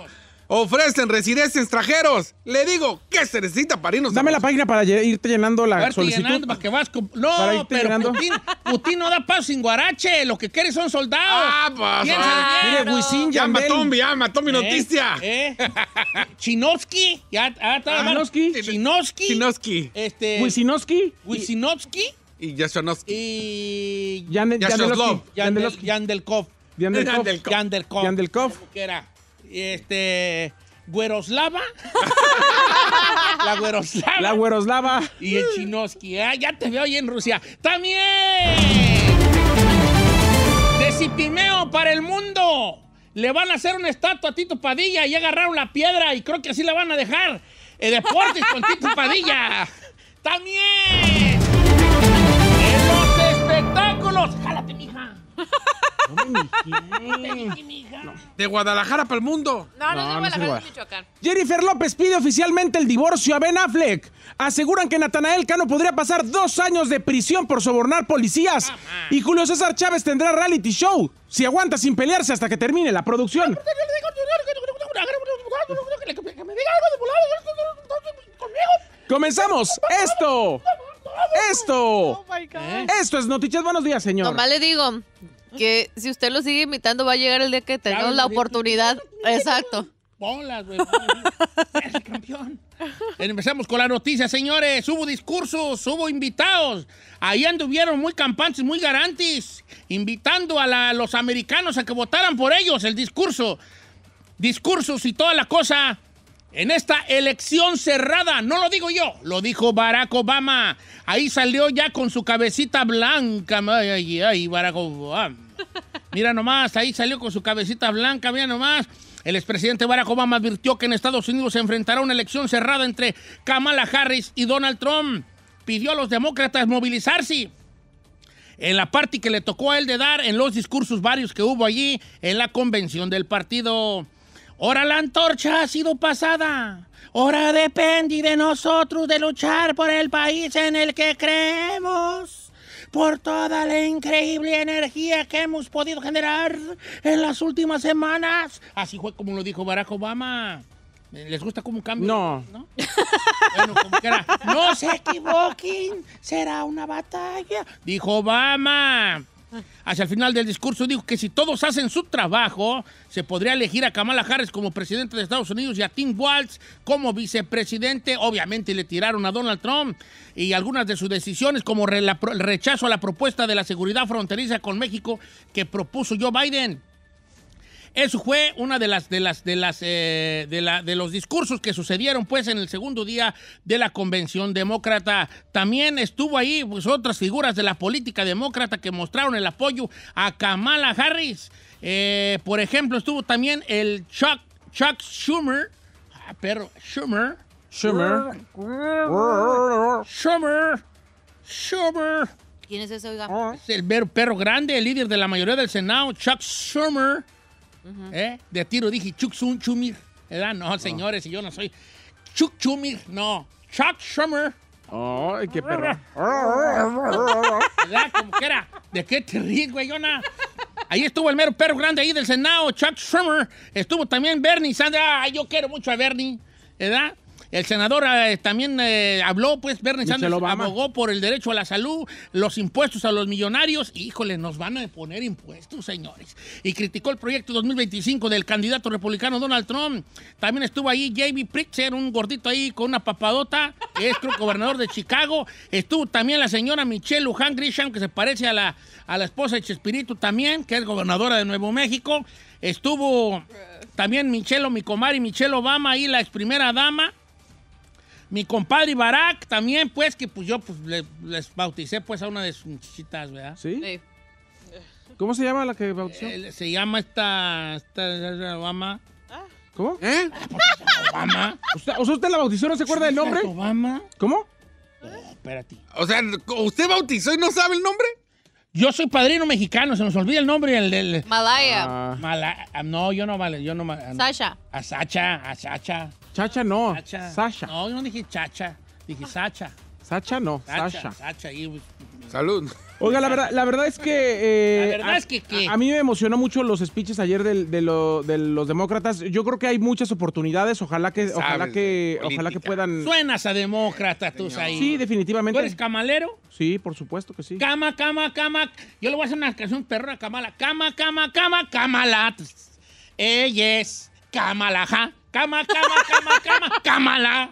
ofrecen residencias extranjeros. Le digo, ¿qué se necesita para irnos? Dame la página para irte llenando la solicitud. para que no, pero Putin, Putin, no da paso sin guarache. Lo que quiere son soldados. Ah, pues. Ah. mire, Wisin, ya mató mi ¿Eh? noticia. Eh. Chinovsky. Ya, está. Chinovsky. Chinovsky. Chinovsky. Este. Wisinowski. Y Yashonovsky. Y... Yandelkov. Yandelkov. Yandelkov. Yandelkov. Yandelkov. Yandelkov. Yandelkov. Yandelkov este, Gueroslava, la Gueroslava La Gueroslava Y el Chinoski. Ah, ya te veo ahí en Rusia. También. De Cipimeo para el mundo. Le van a hacer una estatua a Tito Padilla y agarraron la piedra y creo que así la van a dejar. El eh, deportes con Tito Padilla. También. De Guadalajara para el mundo. No, no, de Jennifer López pide oficialmente el divorcio a Ben Affleck. Aseguran que Natanael Cano podría pasar dos años de prisión por sobornar policías. y Julio César Chávez tendrá reality show si aguanta sin pelearse hasta que termine la producción. ¡Comenzamos! ¡Esto! Esto. Oh ¿Eh? Esto es Noticias Buenos Días, señor. Nomás le digo que si usted lo sigue invitando va a llegar el día que tenga la oportunidad. Exacto. Bolas, güey. campeón. Empecemos con la noticia, señores. Hubo discursos, hubo invitados. Ahí anduvieron muy campantes, muy garantis, invitando a los americanos a que votaran por ellos el discurso. Discursos y toda la cosa en esta elección cerrada. No lo digo yo, lo dijo Barack Obama. Ahí salió ya con su cabecita blanca. Ay, ay, Barack Obama. Mira nomás, ahí salió con su cabecita blanca, mira nomás. El expresidente Barack Obama advirtió que en Estados Unidos se enfrentará una elección cerrada entre Kamala Harris y Donald Trump. Pidió a los demócratas movilizarse en la parte que le tocó a él de dar en los discursos varios que hubo allí en la convención del partido. Ahora la antorcha ha sido pasada. Ahora depende de nosotros de luchar por el país en el que creemos. Por toda la increíble energía que hemos podido generar en las últimas semanas. Así fue como lo dijo Barack Obama. ¿Les gusta cómo cambio? No. no se equivoquen, será una batalla. Dijo Obama. Hacia el final del discurso dijo que si todos hacen su trabajo, se podría elegir a Kamala Harris como presidente de Estados Unidos y a Tim Walz como vicepresidente. Obviamente le tiraron a Donald Trump y algunas de sus decisiones, como el rechazo a la propuesta de la seguridad fronteriza con México que propuso Joe Biden. Eso fue una de las de las de las eh, de, de los discursos que sucedieron pues en el segundo día de la convención demócrata. También estuvo ahí pues otras figuras de la política demócrata que mostraron el apoyo a Kamala Harris. Eh, por ejemplo, estuvo también el Chuck, Chuck Schumer, ah, perro, Schumer, Schumer, Schumer, Schumer. ¿Quién es ese, oiga? Es el perro grande, el líder de la mayoría del Senado, Chuck Schumer. ¿Eh? De tiro dije Chuck Chumir. ¿verdad? No, ah. señores, yo no soy Chuck Chumir, no. Chuck Schumer. Ay, qué perro. ¿Verdad? Como que era. ¿De qué te ríes, güeyona? Ahí estuvo el mero perro grande ahí del Senado, Chuck Schumer. Estuvo también Bernie sandra Ay, yo quiero mucho a Bernie. ¿Verdad? El senador eh, también eh, habló, pues Bernie Sanders abogó por el derecho a la salud, los impuestos a los millonarios. Híjole, nos van a poner impuestos, señores. Y criticó el proyecto 2025 del candidato republicano Donald Trump. También estuvo ahí J.B. Pritzer, un gordito ahí con una papadota, que gobernador de Chicago. Estuvo también la señora Michelle Luján Grisham, que se parece a la, a la esposa de Chespirito también, que es gobernadora de Nuevo México. Estuvo también Michelle, Micomar y Michelle Obama, y la ex primera dama. Mi compadre Barack también, pues, que pues yo pues, les bauticé pues a una de sus muchachitas, ¿verdad? Sí. ¿Cómo se llama la que bautizó? Eh, se llama esta, esta Obama. Ah. ¿Cómo? ¿Eh? ¿Eh? Ah, pues, Obama. ¿Usted, ¿usted la bautizó no se acuerda del nombre? Obama. ¿Cómo? Espera, espérate. O sea, ¿usted bautizó y no sabe el nombre? Yo soy padrino mexicano, se nos olvida el nombre. El, del. Malaya. Ah. No, yo no vale, yo no. Sasha. A Sacha, a Sacha. Chacha no. Sasha. No, yo no dije chacha. Dije Sacha. Sacha no. Sasha. Sacha. Pues, Salud. Oiga, la verdad, es que... Eh, la verdad a, es que A, mí me emocionó mucho los speeches ayer de, los demócratas. Yo creo que hay muchas oportunidades. Ojalá que, que, ojalá que puedan... Suenas a demócrata tú ahí. Sí, definitivamente. ¿Tú eres camalero? Sí, por supuesto que sí. Cama, cama, cama. Yo le voy a hacer una canción a camala. Cama, cama, cama, camala. Ella es camalaja. Cama, cama, cama, cama, cámala.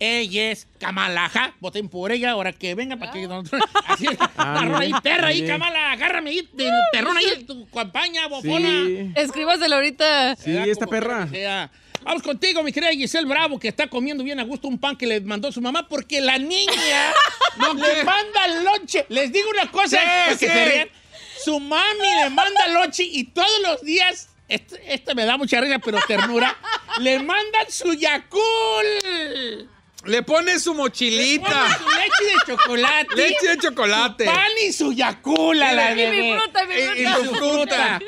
Ella es Camalaja. Voten por ella ahora que venga para que ah. nosotros. Así es. Ah, perra ahí, Camala. Agárrame ahí, ¡Perrona uh, perrón ahí tu campaña, bofona. Sí. ahorita. Sí, esta perra. Vamos contigo, mi querida Giselle Bravo, que está comiendo bien a gusto un pan que le mandó su mamá, porque la niña le manda loche. Les digo una cosa Su mami le manda lonche y todos los días este, este, me da mucha risa, pero ternura. le mandan su Yakul. Le pone su mochilita. Le pone su leche de chocolate. leche de chocolate. Su pan y su a la de. Y mi fruta, Y, su fruta.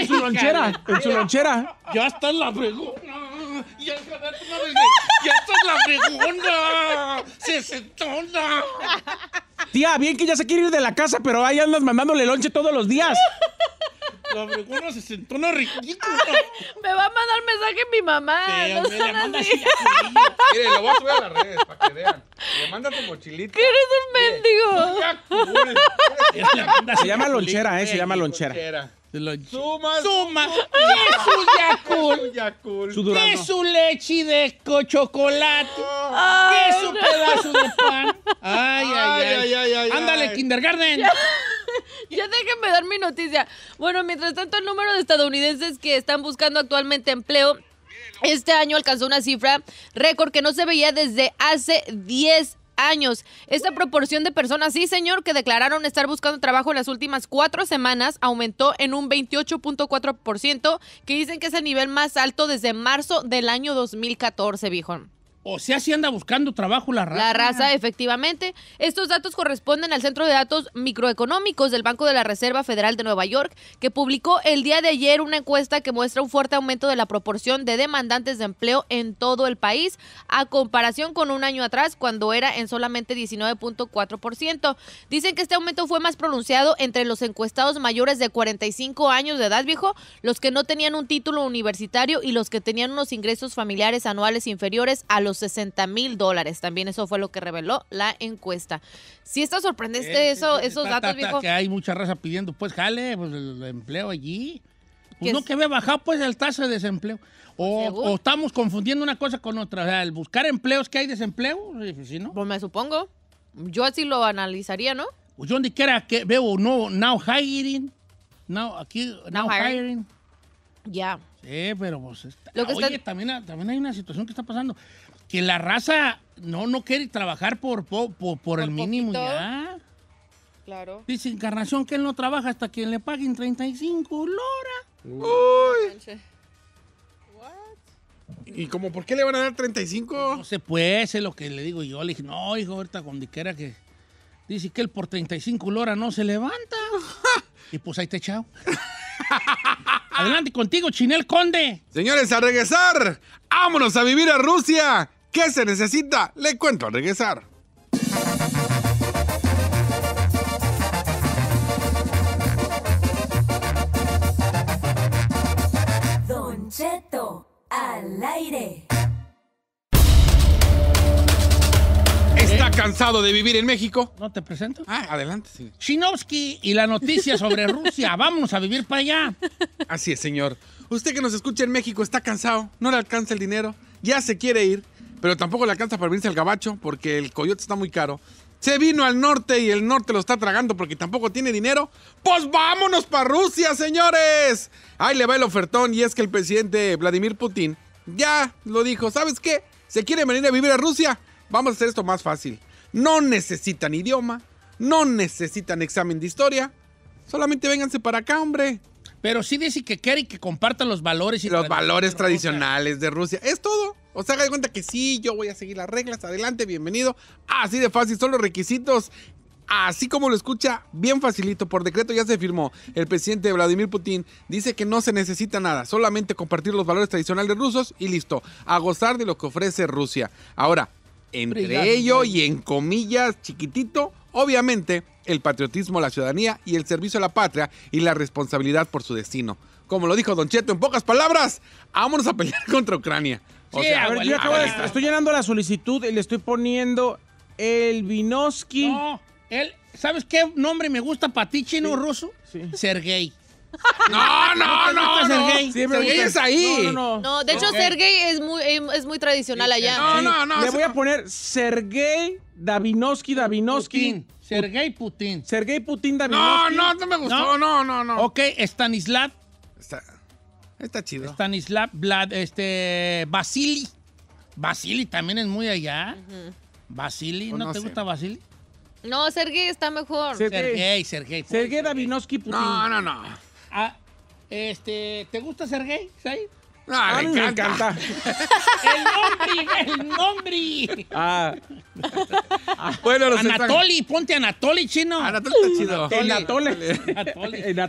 en su lonchera. En su lonchera. Ya está en la pregunta. Pues, ya, ya esta es la segunda. Sesentona. Tía, bien que ya se quiere ir de la casa, pero ahí andas mandándole lonche todos los días. La fregona se sentó riquito. riquita. Me va a mandar mensaje mi mamá. Sí, no la así. así Mire, lo voy a subir a las redes para que vean. Le manda tu mochilita. ¿Qué eres un mendigo? Se llama lonchera, eh. Se llama lonchera. Suma, suma, Y su Yakul, su que su leche de chocolate, ah. que su pedazo de pan. Ay, ay, ay. Ándale, kindergarten. Ya déjenme dar mi noticia. Bueno, mientras tanto, el número de estadounidenses que están buscando actualmente empleo este año alcanzó una cifra récord que no se veía desde hace 10 años. Esta proporción de personas, sí señor, que declararon estar buscando trabajo en las últimas cuatro semanas aumentó en un 28.4%, que dicen que es el nivel más alto desde marzo del año 2014, Bijón. O sea, si anda buscando trabajo la raza. La raza, efectivamente. Estos datos corresponden al Centro de Datos Microeconómicos del Banco de la Reserva Federal de Nueva York, que publicó el día de ayer una encuesta que muestra un fuerte aumento de la proporción de demandantes de empleo en todo el país, a comparación con un año atrás, cuando era en solamente 19.4%. Dicen que este aumento fue más pronunciado entre los encuestados mayores de 45 años de edad, viejo, los que no tenían un título universitario y los que tenían unos ingresos familiares anuales inferiores a los 60 mil dólares. También eso fue lo que reveló la encuesta. Si está sorprendente este, eh, eso, eh, eh, esos datos, Que hay mucha raza pidiendo, pues jale, pues el empleo allí. uno pues, que ve bajar pues el tasa de desempleo. Pues, o, estamos confundiendo una cosa con otra. O sea, el buscar empleos que hay desempleo, ¿sí, no? Pues me supongo. Yo así lo analizaría, ¿no? Pues, yo ni quiera que veo no now hiring. no aquí, now, hiring. Ya. pero pues. oye, también, ah, también hay una situación que está pasando que la raza no, no quiere trabajar por, por, el mínimo ya. Claro. Dice Encarnación que él no trabaja hasta que le paguen 35 lora. Uy. ¿Y cómo? por qué le van a dar 35? No sé, puede es lo que le digo yo. Le dije, no, hijo, ahorita cuando quiera que... Dice que él por 35 lora no se levanta. y pues ahí te echado. Adelante contigo, Chinel Conde. Señores, a regresar. Vámonos a vivir a Rusia. ¿Qué se necesita? Le cuento a regresar. Don Cheto, al aire. ¿Está cansado de vivir en México? ¿No te presento? Ah, adelante, sí. Shinovsky y la noticia sobre Rusia. Vamos a vivir para allá. Así es, señor. Usted que nos escucha en México está cansado, no le alcanza el dinero, ya se quiere ir, pero tampoco le alcanza para venirse al gabacho porque el coyote está muy caro. Se vino al norte y el norte lo está tragando porque tampoco tiene dinero. Pues vámonos para Rusia, señores. Ahí le va el ofertón y es que el presidente Vladimir Putin ya lo dijo. ¿Sabes qué? ¿Se quiere venir a vivir a Rusia? Vamos a hacer esto más fácil. No necesitan idioma, no necesitan examen de historia. Solamente vénganse para acá, hombre. Pero sí dice que quiere que compartan los valores y los valores tradicionales de Rusia. Es todo. O sea, haga de cuenta que sí, yo voy a seguir las reglas. Adelante, bienvenido. Así de fácil, son los requisitos. Así como lo escucha, bien facilito, por decreto ya se firmó. El presidente Vladimir Putin dice que no se necesita nada, solamente compartir los valores tradicionales rusos y listo, a gozar de lo que ofrece Rusia. Ahora, entre ello y en comillas chiquitito, obviamente, el patriotismo, la ciudadanía y el servicio a la patria y la responsabilidad por su destino. Como lo dijo Don Cheto, en pocas palabras, vámonos a pelear contra Ucrania. a ver, estoy llenando la solicitud y le estoy poniendo el Vinoski. ¿sabes qué nombre me gusta para ti, chino ruso? No, no, no. Sergei es ahí. No, no, no. de hecho, okay. es muy, em, es muy tradicional allá. No, no, no. Le voy a poner Sergei Davinovsky, Davinovsky. Sergey Putin. Sergei Putin Davinovsky. No, no, no me gustó. No, no, no. Ok, Stanislav. Está, está chido. Stanislav Vlad, este, Vasily. Vasily también es muy allá. Uh Vasily, ¿no, te gusta Vasily? No, Sergei está mejor. Sergei, Sergei. Sergei pues, Davinovsky Putin. No, no, no. Ah, este, ¿Te gusta ser gay, Said? No, me encanta. el nombre, el nombre. Ah. ah Anatoli, ponte Anatoli chino. Anatoli está chido. Anatoli.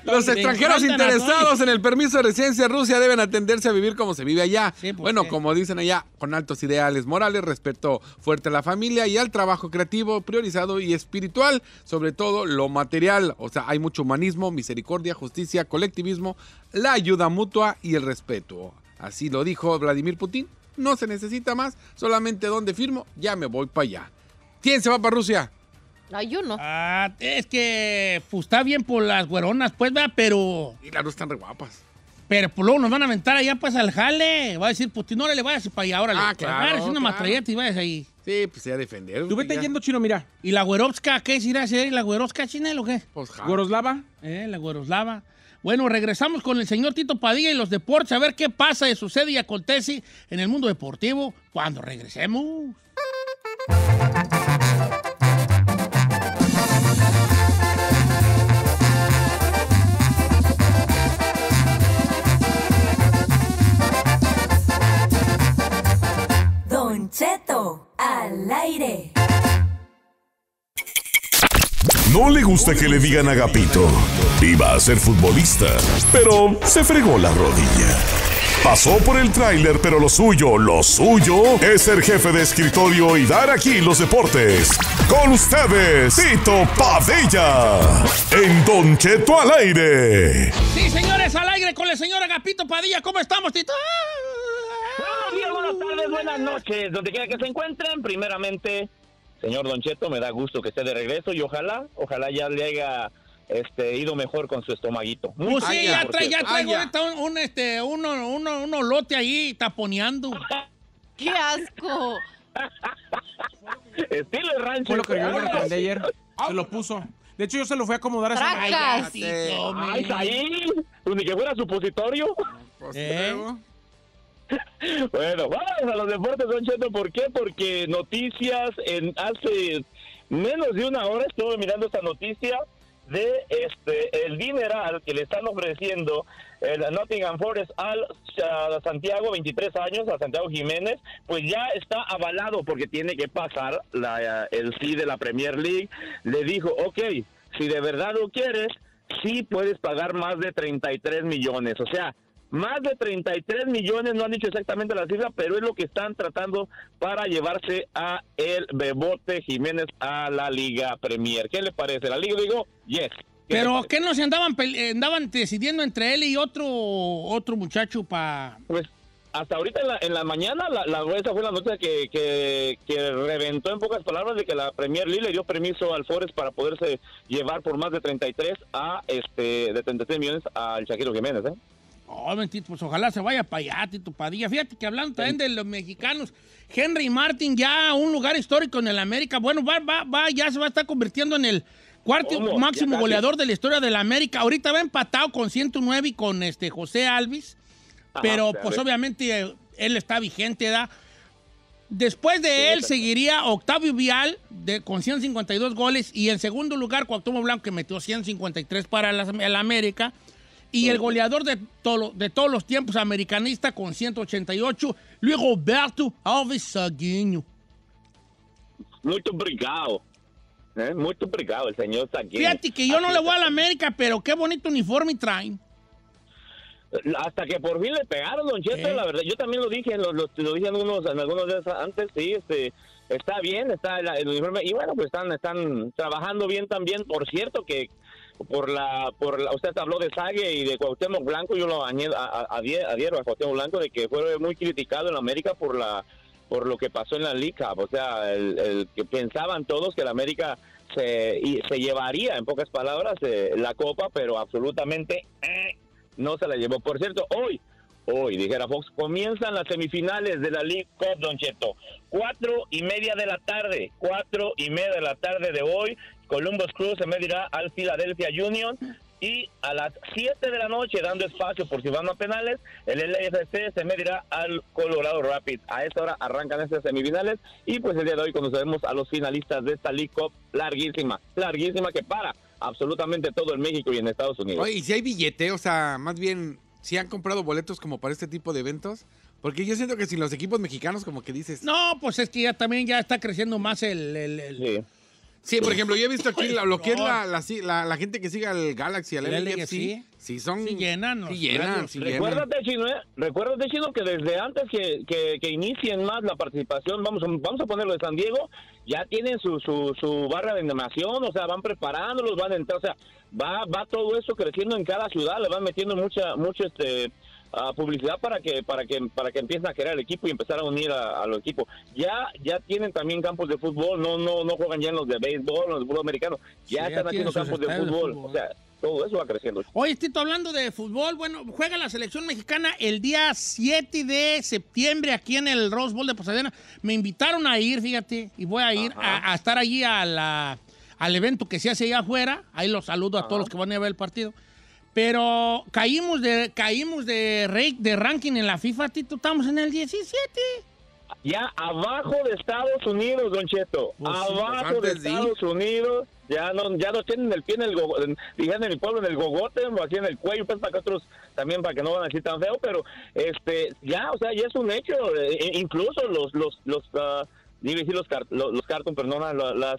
Los extranjeros interesados en el permiso de residencia en Rusia deben atenderse a vivir como se vive allá. bueno, como dicen allá, con altos ideales morales, respeto fuerte a la familia y al trabajo creativo, priorizado y espiritual, sobre todo lo material. O sea, hay mucho humanismo, misericordia, justicia, colectivismo, la ayuda mutua y el respeto. Así lo dijo Vladimir Putin. No se necesita más, solamente donde firmo, ya me voy para allá. ¿Quién se va para Rusia? Ay, yo no. Ah, es que pues, está bien por las güeronas, pues, va, pero. Y no están re guapas. Pero pues, luego nos van a aventar allá, pues, al jale. Va a decir, Putin, pues, no le vayas para allá, ahora Ah, claro. Es una matralleta y vayas ahí. Sí, pues, a defender. Tú vete pues, yendo, chino, mira. ¿Y la güerovska qué es ir a hacer? ¿Y ¿La güerovska china o qué? Pues, ja. Eh, la güeroslava. Bueno, regresamos con el señor Tito Padilla y los deportes a ver qué pasa y sucede y acontece en el mundo deportivo cuando regresemos. Don Cheto, al aire. No le gusta que le digan agapito. Iba a ser futbolista, pero se fregó la rodilla. Pasó por el tráiler, pero lo suyo, lo suyo, es ser jefe de escritorio y dar aquí los deportes. Con ustedes, Tito Padilla, en Don Cheto al aire. Sí, señores, al aire con el señor Agapito Padilla. ¿Cómo estamos, Tito? buenas tardes, buenas noches, donde quiera que se encuentren. Primeramente, Señor Don Cheto, me da gusto que esté de regreso y ojalá, ojalá ya le haya este, ido mejor con su estomaguito. Pues sí, ya, trae, ya traigo un, un, este, uno, lote ahí taponeando. ¡Qué asco! Estilo de rancho. Fue lo que yo le recomendé ayer. Se lo puso. De hecho, yo se lo fui a acomodar a esa Ay, ahí. Pues ni que fuera supositorio. Pues bueno, vamos a los deportes, Don Cheto. ¿Por qué? Porque noticias en hace menos de una hora estuve mirando esta noticia de este el dineral que le están ofreciendo el Nottingham Forest al a Santiago 23 años a Santiago Jiménez pues ya está avalado porque tiene que pasar el sí de la Premier League le dijo ok si de verdad lo quieres sí puedes pagar más de 33 millones o sea más de 33 millones, no han dicho exactamente la cifra, pero es lo que están tratando para llevarse a el Bebote Jiménez a la Liga Premier. ¿Qué le parece? La Liga, digo, yes. Pero ¿qué no se andaban, andaban decidiendo entre él y otro otro muchacho para...? Pues hasta ahorita en la, en la mañana, la, la, esa fue la noticia que, que, que, reventó en pocas palabras de que la Premier League le dio permiso al Forest para poderse llevar por más de 33 a este de 33 millones al Shaquiro Jiménez. ¿eh? Oh, pues ojalá se vaya para allá, Tito Padilla. Fíjate que hablando también de los mexicanos, Henry Martin ya un lugar histórico en el América. Bueno, va, va, va, ya se va a estar convirtiendo en el cuarto máximo goleador de la historia del América. Ahorita va empatado con 109 y con este José Alvis, pero pues obviamente él está vigente, ¿da? Después de él seguiría Octavio Vial de, con 152 goles y en segundo lugar Cuauhtémoc Blanco que metió 153 para el América y el goleador de, de todos los tiempos americanista con 188, Luis Roberto Alves Saguinho. Mucho obrigado. Mucho muy obrigado eh, el señor Saguinho. Fíjate que yo no le voy a la América, pero qué bonito uniforme traen. Hasta que por fin le pegaron, don Cheto, la verdad. Yo también lo dije, lo, lo, dije en, unos, algunos días antes, sí, este, está bien, está el, el uniforme. Y bueno, pues están, están trabajando bien también. Por cierto, que por la, por usted habló de Sague y de Cuauhtémoc Blanco, yo lo añado, a, a, adhiero a Cuauhtémoc Blanco de que fue muy criticado en América por la por lo que pasó en la Liga, o sea, el, que pensaban todos que la América se, y se llevaría, en pocas palabras, eh, la copa, pero absolutamente eh, no se la llevó. Por cierto, hoy, hoy, dijera Fox, comienzan las semifinales de la League Cup, Don Cheto. Cuatro y media de la tarde, cuatro y media de la tarde de hoy, Columbus Cruz se medirá al Philadelphia Union y a las 7 de la noche, dando espacio por si van a penales, el LFC se medirá al Colorado Rapids A esta hora arrancan estas semifinales y pues el día de hoy conocemos a los finalistas de esta League Cup larguísima, larguísima que para absolutamente todo en México y en Estados Unidos. Oye, y si hay billete, o sea, más bien, si han comprado boletos como para este tipo de eventos, porque yo siento que si los equipos mexicanos como que dices... No, pues es que ya también ya está creciendo más el... el, el... Sí Sí, por ejemplo, yo he visto aquí la, lo que es la, la, gente que sigue al Galaxy, al Sí, sí son. Sí llenan. Sí llenan. recuérdate, Chino, recuérdate, Chino, que desde antes que, que, que, inicien más la participación, vamos a, vamos a ponerlo de San Diego, ya tienen su, su, su barra de animación, o sea, van preparándolos, van a entrar, o sea, va, va todo eso creciendo en cada ciudad, le van metiendo mucha, mucho este ...a publicidad para que para que para que empiecen a crear el equipo y empezar a unir a, los equipos. Ya ya tienen también campos de fútbol, no no no juegan ya en los de béisbol, los de fútbol americano, ya, están haciendo campos de fútbol, o sea, todo eso va creciendo. Hoy estoy hablando de fútbol, bueno, juega la selección mexicana el día 7 de septiembre aquí en el Rose Bowl de Pasadena. Me invitaron a ir, fíjate, y voy a ir a, estar allí a la, al evento que se hace allá afuera. Ahí los saludo a todos los que van a ver el partido. Pero caímos de caímos de, de ranking en la FIFA, Tito, estamos en el 17. Ya abajo de Estados Unidos, Don Cheto. Pues abajo pues de Estados Unidos. Ya no, ya no tienen el pie en el gogote, en pueblo, en el gogote, así en el cuello, pues para que otros también, para que no van a decir tan feo, pero este, ya, o sea, ya es un hecho. Eh, eh, incluso los, los, los, ah, decir los, los, las,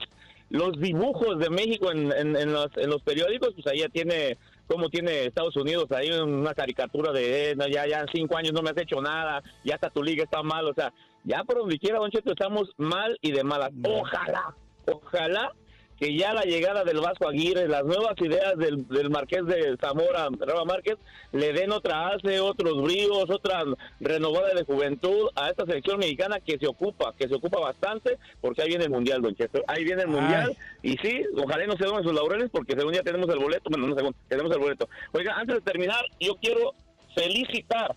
los dibujos de México en, en, en, los, en los periódicos, pues ahí ya tiene cómo tiene Estados Unidos ahí una caricatura de eh, ya, ya en cinco años no me has hecho nada, ya hasta tu liga está mal, o sea, ya por donde quiera, Don Cheto, estamos mal y de malas. Ojalá, ojalá que ya la llegada del Vasco Aguirre, las nuevas ideas del, del Marqués de Zamora, ...Raba Márquez, le den otra hace, otros bríos, otra renovada de juventud a esta selección mexicana que se ocupa, que se ocupa bastante, porque ahí viene el Mundial, don Chester. Ahí viene el Mundial, y sí, ojalá no se den sus laureles, porque según ya tenemos el boleto, bueno, no según, tenemos el boleto. Oiga, antes de terminar, yo quiero felicitar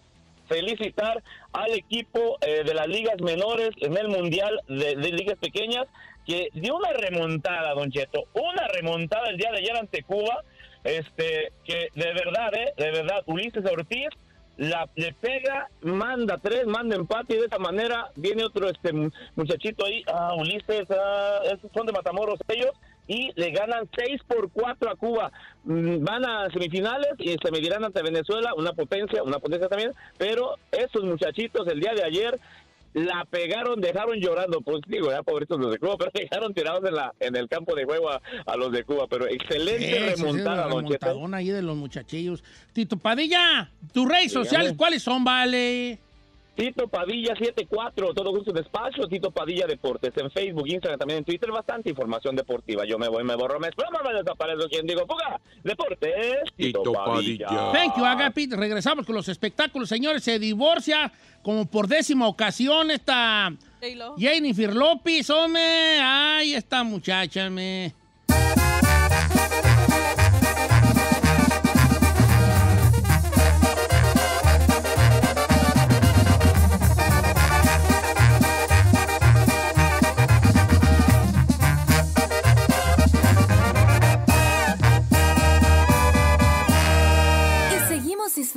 felicitar al equipo eh, de las ligas menores en el mundial de, de ligas pequeñas que dio una remontada, Don Cheto, una remontada el día de ayer ante Cuba, este, que de verdad, eh, de verdad, Ulises Ortiz la, le pega, manda tres, manda empate y de esa manera viene otro este muchachito ahí, ah, Ulises, ah, son de Matamoros ellos, y le ganan 6 por 4 a Cuba. Mm, van a semifinales y se medirán ante Venezuela, una potencia, una potencia también, pero esos muchachitos el día de ayer la pegaron, dejaron llorando, pues digo, ya pobrecitos los de Cuba, pero dejaron tirados en, la, en el campo de juego a, los de Cuba, pero excelente remontada, sí, ahí de los muchachillos. Tito Padilla, tus redes sociales, ¿cuáles son, vale? Tito Padilla 74, todo gusto despacho, Tito Padilla Deportes, en Facebook, Instagram, también en Twitter, bastante información deportiva. Yo me voy, me borro, me a me desaparezco, quien digo, Puga, deportes, Tito, Padilla. Thank you, Agapit. Regresamos con los espectáculos, señores. Se divorcia como por décima ocasión esta Jennifer López, hombre. Ahí está, muchacha, me.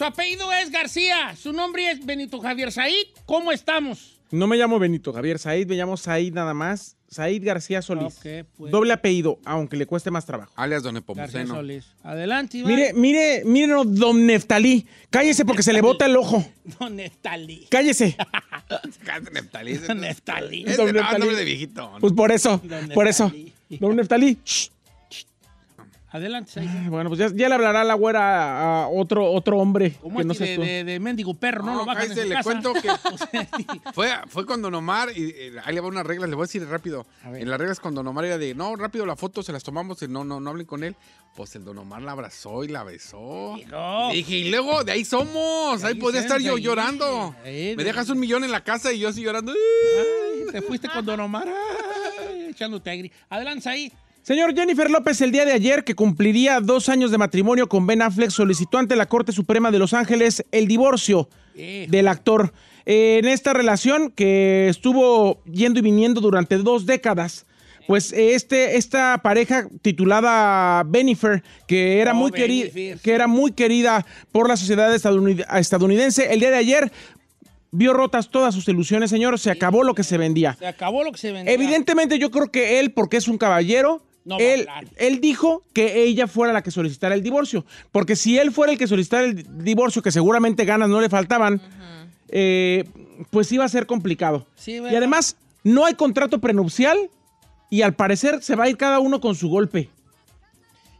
Su apellido es García, su nombre es Benito Javier Said. ¿Cómo estamos? No me llamo Benito Javier Said, me llamo Said nada más. Said García Solís. Pues. Doble apellido, aunque le cueste más trabajo. Alias Don Epomuceno. Adelante, Iván. Mire, mire, mire, Don Neftalí. Cállese porque se le bota el ojo. Don Neftalí. Cállese. Don Neftalí. don Neftalí. nombre de viejito. Pues por eso, por eso. Don Neftalí. Adelante, Bueno, pues ya, le hablará la güera a otro, otro hombre. que este no de, de, de, mendigo perro, ¿no? no le cuento que fue, fue con Don Omar y eh, ahí le va unas reglas, le voy a decir rápido. en las reglas con Don Omar era de, no, rápido la foto, se las tomamos y no, no, no hablen con él. Pues el Don Omar la abrazó y la besó. Y dije, y luego, de ahí somos. ahí, podía estar yo llorando. Me dejas un millón en la casa y yo así llorando. te fuiste con Don Omar. echándote agri. Adelante, ahí. Señor Jennifer López, el día de ayer, que cumpliría dos años de matrimonio con Ben Affleck, solicitó ante la Corte Suprema de Los Ángeles el divorcio del actor. Eh, en esta relación que estuvo yendo y viniendo durante dos décadas, pues eh, este, esta pareja titulada Benifer, que era, oh, muy querida, que era muy querida por la sociedad estadounidense, el día de ayer vio rotas todas sus ilusiones, señor, se acabó lo que se vendía. Se acabó lo que se vendía. Evidentemente yo creo que él, porque es un caballero, él, él, dijo que ella fuera la que solicitara el divorcio. Porque si él fuera el que solicitara el divorcio, que seguramente ganas no le faltaban, eh, pues iba a ser complicado. y además, no hay contrato prenupcial y al parecer se va a ir cada uno con su golpe.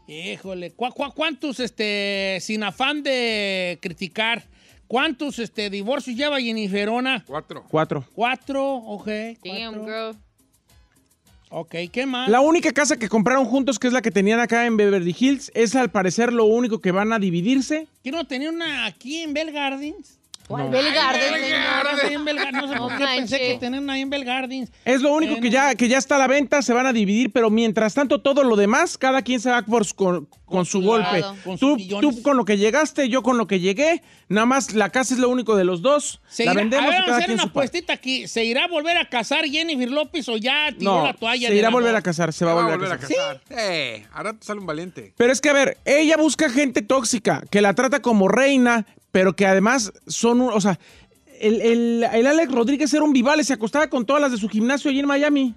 Híjole, cuántos, este, sin afán de criticar, cuántos este, divorcios lleva Jenniferona? Cuatro. Cuatro. Cuatro, ok. Damn, Ok, ¿qué más? La única casa que compraron juntos, que es la que tenían acá en Beverly Hills, es al parecer lo único que van a dividirse. ¿Que no una aquí en Bell Gardens? No sé qué pensé que en Es lo único que, ya, que ya está a la venta, se van a dividir, pero mientras tanto todo lo demás, cada quien se va por, con, su golpe. tú, tú, con lo que llegaste, yo con lo que llegué. Nada más la casa es lo único de los dos. Se la vendemos a una apuestita aquí. ¿Se irá a volver a casar Jennifer López o ya tiró la toalla? Se irá a volver a casar, se va, a volver a casar. ahora eh, sale un valiente. Pero es que, a ver, ella busca gente tóxica que la trata como reina, pero que además son, o sea, el, Alex Rodríguez era un vival, se acostaba con todas las de su gimnasio allí en Miami.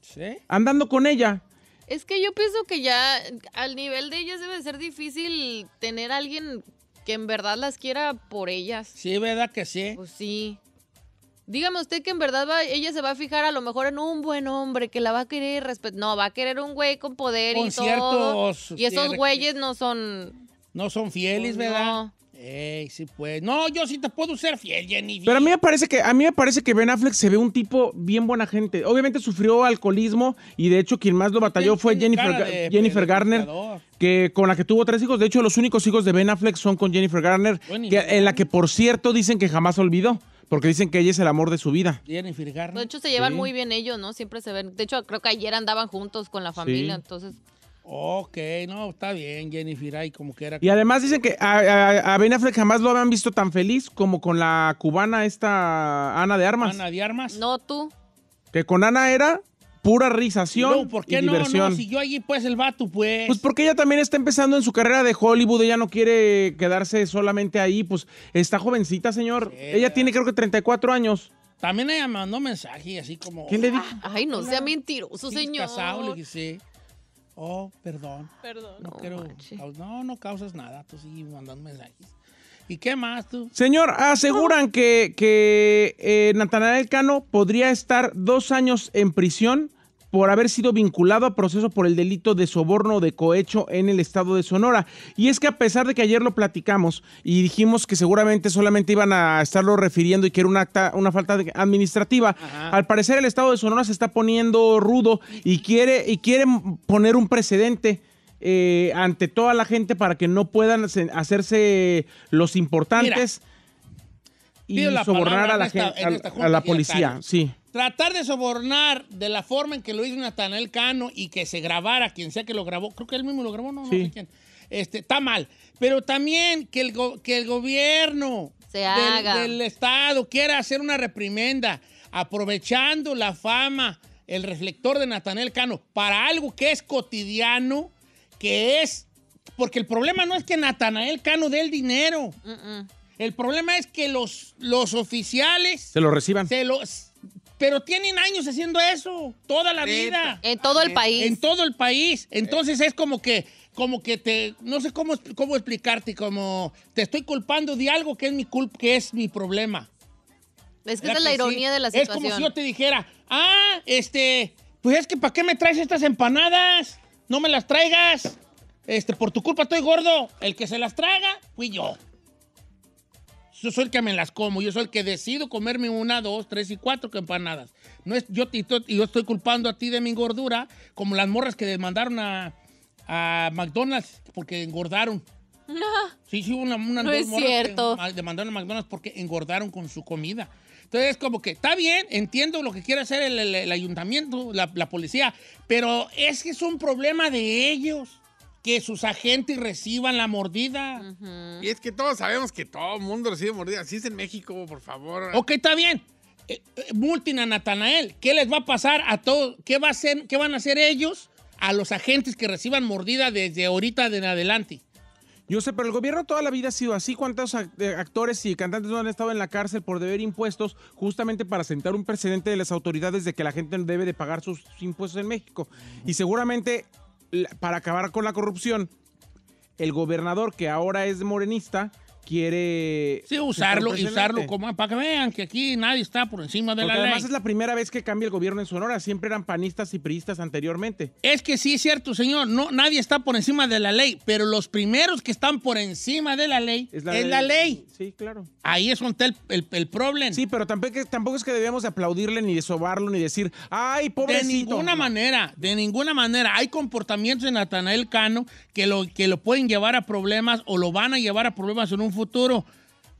¿Sí? Andando con ella. Es que yo pienso que ya al nivel de ellas debe ser difícil tener a alguien que en verdad las quiera por ellas. Sí, ¿verdad que sí? Pues sí. Dígame usted que en verdad ella se va a fijar a lo mejor en un buen hombre que la va a querer respetar. No, va a querer un güey con poder con y todo. y esos güeyes no son... No son fieles, pues ¿verdad? No. Ey, sí, pues. No, yo sí te puedo ser fiel, Jenny. Pero a mí me parece que, a mí me parece que Ben Affleck se ve un tipo bien buena gente. Obviamente sufrió alcoholismo y de hecho quien más lo batalló fue Jennifer, Jennifer Garner, que, con la que tuvo tres hijos. De hecho, los únicos hijos de Ben Affleck son con Jennifer Garner, en la ¿eh? que por cierto dicen que jamás olvidó. Porque dicen que ella es el amor de su vida. Jennifer Garner. De hecho, se llevan muy bien ellos, ¿no? Siempre se ven. De hecho, creo que ayer andaban juntos con la familia, entonces Ok, no, está bien, Jennifer, ahí como que Y además dicen que a, a, Ben Affleck jamás lo habían visto tan feliz como con la cubana esta Ana de Armas. Ana de Armas. No, tú. Que con Ana era pura risación no, ¿por qué no, diversión. No, si yo allí pues el vato pues. Pues porque ella también está empezando en su carrera de Hollywood, ella no quiere quedarse solamente ahí, pues está jovencita, señor. Ella tiene creo que 34 años. También ella mandó mensaje así como... ¿Quién le ah, dijo? Ay, no sea mentiroso, señor. Casado, le dije, sí. Oh, perdón. Perdón. No, no quiero. No, no causas nada. Tú sigues mandando mensajes. ¿Y qué más tú? Señor, aseguran que, que eh, Natanael Cano podría estar dos años en prisión por haber sido vinculado a proceso por el delito de soborno de cohecho en el estado de Sonora. Y es que a pesar de que ayer lo platicamos y dijimos que seguramente solamente iban a estarlo refiriendo y que era una, falta administrativa, al parecer el estado de Sonora se está poniendo rudo y quiere, y poner un precedente. Eh, ante toda la gente para que no puedan hacerse los importantes y sobornar a la, a, la policía. Sí. Tratar de sobornar de la forma en que lo hizo Natanael Cano y que se grabara quien sea que lo grabó, creo que él mismo lo grabó, no, no sé quién. Este, está mal. Pero también que el, que el gobierno se Estado quiera hacer una reprimenda aprovechando la fama, el reflector de Natanael Cano para algo que es cotidiano, que es... Porque el problema no es que Natanael Cano dé el dinero. El problema es que los, los oficiales... Se lo reciban. Se pero tienen años haciendo eso, toda la vida. En todo el país. En todo el país. Entonces es como que, como que te, no sé cómo, cómo explicarte, como te estoy culpando de algo que es mi culpa, que es mi problema. Es que es la ironía de la situación. Es como si yo te dijera, ah, este, pues es que ¿para qué me traes estas empanadas? No me las traigas. Este, por tu culpa estoy gordo. El que se las traga, fui yo. Yo soy el que me las como, yo soy el que decido comerme una, dos, tres y cuatro empanadas. No es, yo, y, yo estoy culpando a ti de mi gordura, como las morras que demandaron a, McDonald's porque engordaron. No. Sí, sí, una, una no dos Que demandaron a McDonald's porque engordaron con su comida. Entonces, como que está bien, entiendo lo que quiere hacer el, ayuntamiento, la, policía, pero es que es un problema de ellos que sus agentes reciban la mordida. Y es que todos sabemos que todo el mundo recibe mordida. Así es en México, por favor. Ok, está bien. Eh, eh, Multina Natanael. ¿Qué les va a pasar a todos? ¿Qué, va ¿Qué van a hacer ellos a los agentes que reciban mordida desde ahorita en adelante? Yo sé, pero el gobierno toda la vida ha sido así. ¿Cuántos eh, actores y cantantes no han estado en la cárcel por deber impuestos justamente para sentar un precedente de las autoridades de que la gente debe de pagar sus impuestos en México? Y seguramente para acabar con la corrupción, el gobernador que ahora es morenista quiere... usarlo usarlo como ah, para que vean que aquí nadie está por encima de la ley. Además es la primera vez que cambia el gobierno en Sonora, siempre eran panistas y priistas anteriormente. Es que sí, es cierto, señor, no, nadie está por encima de la ley, pero los primeros que están por encima de la ley es la, ley. Sí, claro. Ahí es donde el, el, problema. Sí, pero tampoco, es que debemos aplaudirle ni sobarlo ni decir, ay, pobrecito. De ninguna manera, de ninguna manera. Hay comportamientos de Natanael Cano que lo, que lo pueden llevar a problemas o lo van a llevar a problemas en un futuro,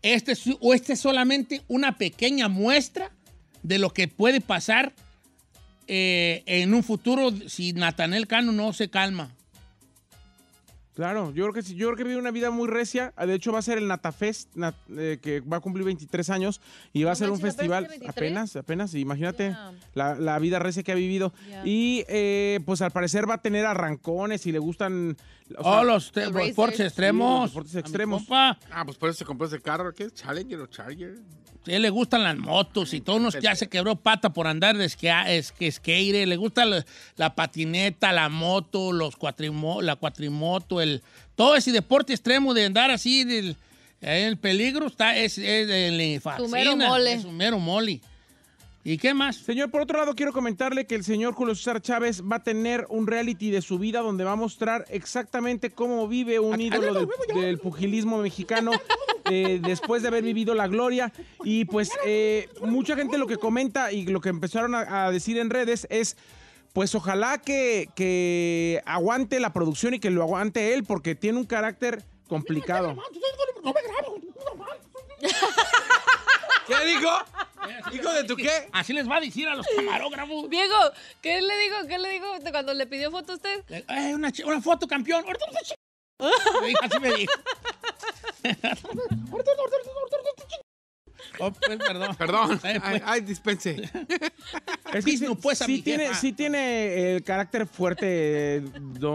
este, o este es solamente una pequeña muestra de lo que puede pasar eh, en un futuro si Natanel Cano no se calma. Claro, yo creo que yo creo que vive una vida muy recia. Ah, de hecho, va a ser el Natafest, eh, que va a cumplir 23 años y va a ser un festival. Apenas, apenas, imagínate la, vida recia que ha vivido. Y eh, pues al parecer va a tener arrancones y le gustan Oh, los deportes extremos. extremos. Ah, pues por eso se compró ese carro. ¿Qué es? ¿Challenger o Charger? él le gustan las motos y todo. que ya se quebró pata por andar de que Le gusta la, patineta, la moto, los cuatrimo, la cuatrimoto, el, todo ese deporte extremo de andar así. En peligro está, es, el es mole. Es su mero mole. ¿Y qué más? Señor, por otro lado, quiero comentarle que el señor Julio César Chávez va a tener un reality de su vida donde va a mostrar exactamente cómo vive un ídolo del, pugilismo mexicano eh, después de haber vivido la gloria. Y pues eh, mucha gente lo que comenta y lo que empezaron a, decir en redes es pues ojalá que, que, aguante la producción y que lo aguante él, porque tiene un carácter complicado. ¿Qué dijo? ¿Hijo de tu qué? Así les va a decir a los camarógrafos. Diego, ¿qué le digo? ¿Qué le digo cuando le pidió foto a usted? Eh, una, una foto, campeón. Ahorita no se Así me dijo. Oh, pues, perdón. Perdón. Eh, pues. Ay, ay, dispense. Es que sí, pues, tiene, sí tiene el carácter fuerte.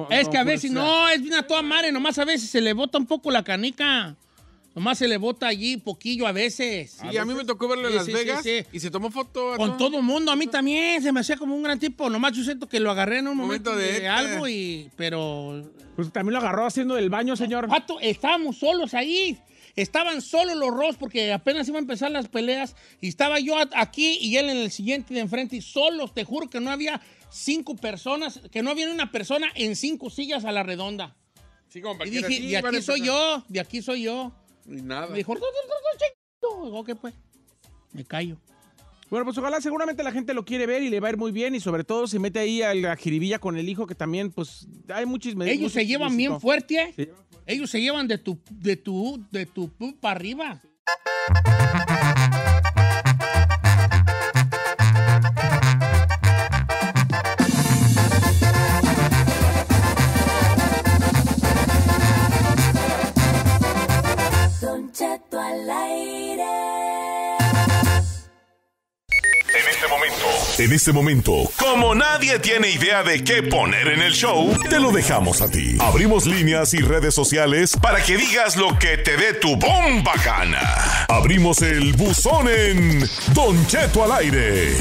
Es que a veces no, es bien a toda madre, nomás a veces se le bota un poco la canica. Nomás se le bota allí poquillo a veces. Y a, mí me tocó verlo en Las Vegas y se tomó foto. Con todo. el mundo, a mí también, se me hacía como un gran tipo. Nomás yo siento que lo agarré en un momento, de, algo y... Pero... Pues también lo agarró haciendo el baño, señor. Pato, estábamos solos ahí. Estaban solos los Ross porque apenas iban a empezar las peleas y estaba yo aquí y él en el siguiente de enfrente y solos, te juro que no había cinco personas, que no había una persona en cinco sillas a la redonda. Sí, como y dije, de aquí soy yo, de aquí soy yo. Ni nada. Me dijo, no, no, no, pues? Me callo. Bueno, pues ojalá seguramente la gente lo quiere ver y le va a ir muy bien y sobre todo se mete ahí a la jiribilla con el hijo que también, pues, hay muchos... Ellos se llevan bien fuerte, ¿eh? Ellos se llevan de tu, de tu, de tu, para arriba. Cheto al aire. En este momento, en este momento, como nadie tiene idea de qué poner en el show, te lo dejamos a ti. Abrimos líneas y redes sociales para que digas lo que te dé tu bomba gana. Abrimos el buzón en Don Cheto al aire.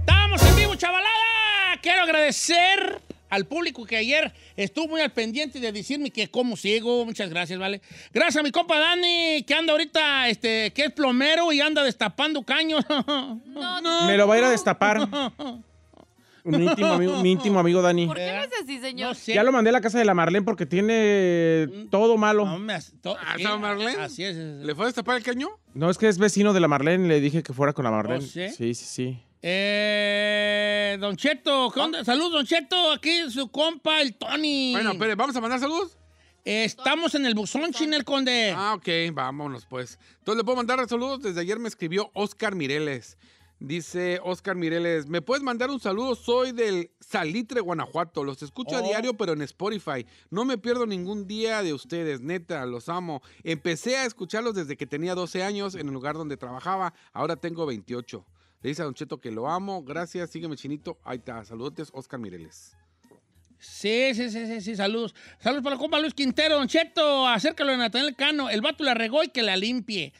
Estamos en vivo, chavalada. Quiero agradecer al público que ayer estuvo muy al pendiente de decirme que cómo sigo. Muchas gracias, ¿vale? Gracias a mi compa Dani, que anda ahorita, este, que es plomero y anda destapando caños. No, no, Me lo va a ir a destapar. Mi íntimo, amigo, mi íntimo amigo Dani. ¿Por qué no es así, señor? Ya lo mandé a la casa de la Marlene porque tiene todo malo. ¿A la Marlene? Así es, ¿Le fue a destapar el caño? No, es que es vecino de la Marlene. Le dije que fuera con la ¿Oh, Marlene. Sí, sí, sí. Eh, don Cheto, ¿qué Salud, Don Cheto, aquí su compa, el Tony. Bueno, pero ¿vamos a mandar salud? estamos en el buzón, Chinel Conde. Ah, ok, vámonos pues. Entonces le puedo mandar saludos. Desde ayer me escribió Oscar Mireles. Dice Oscar Mireles, ¿me puedes mandar un saludo? Soy del Salitre, Guanajuato. Los escucho a oh. diario, pero en Spotify. No me pierdo ningún día de ustedes, neta, los amo. Empecé a escucharlos desde que tenía 12 años en el lugar donde trabajaba. Ahora tengo 28. Le dice a Don Cheto que lo amo. Gracias, sígueme chinito. Ahí está. Saludotes, Oscar Mireles. Sí, sí, sí, sí, sí, saludos. Saludos para la compa Luis Quintero, Don Cheto. Acércalo a Natanel Cano. El vato la regó y que la limpie.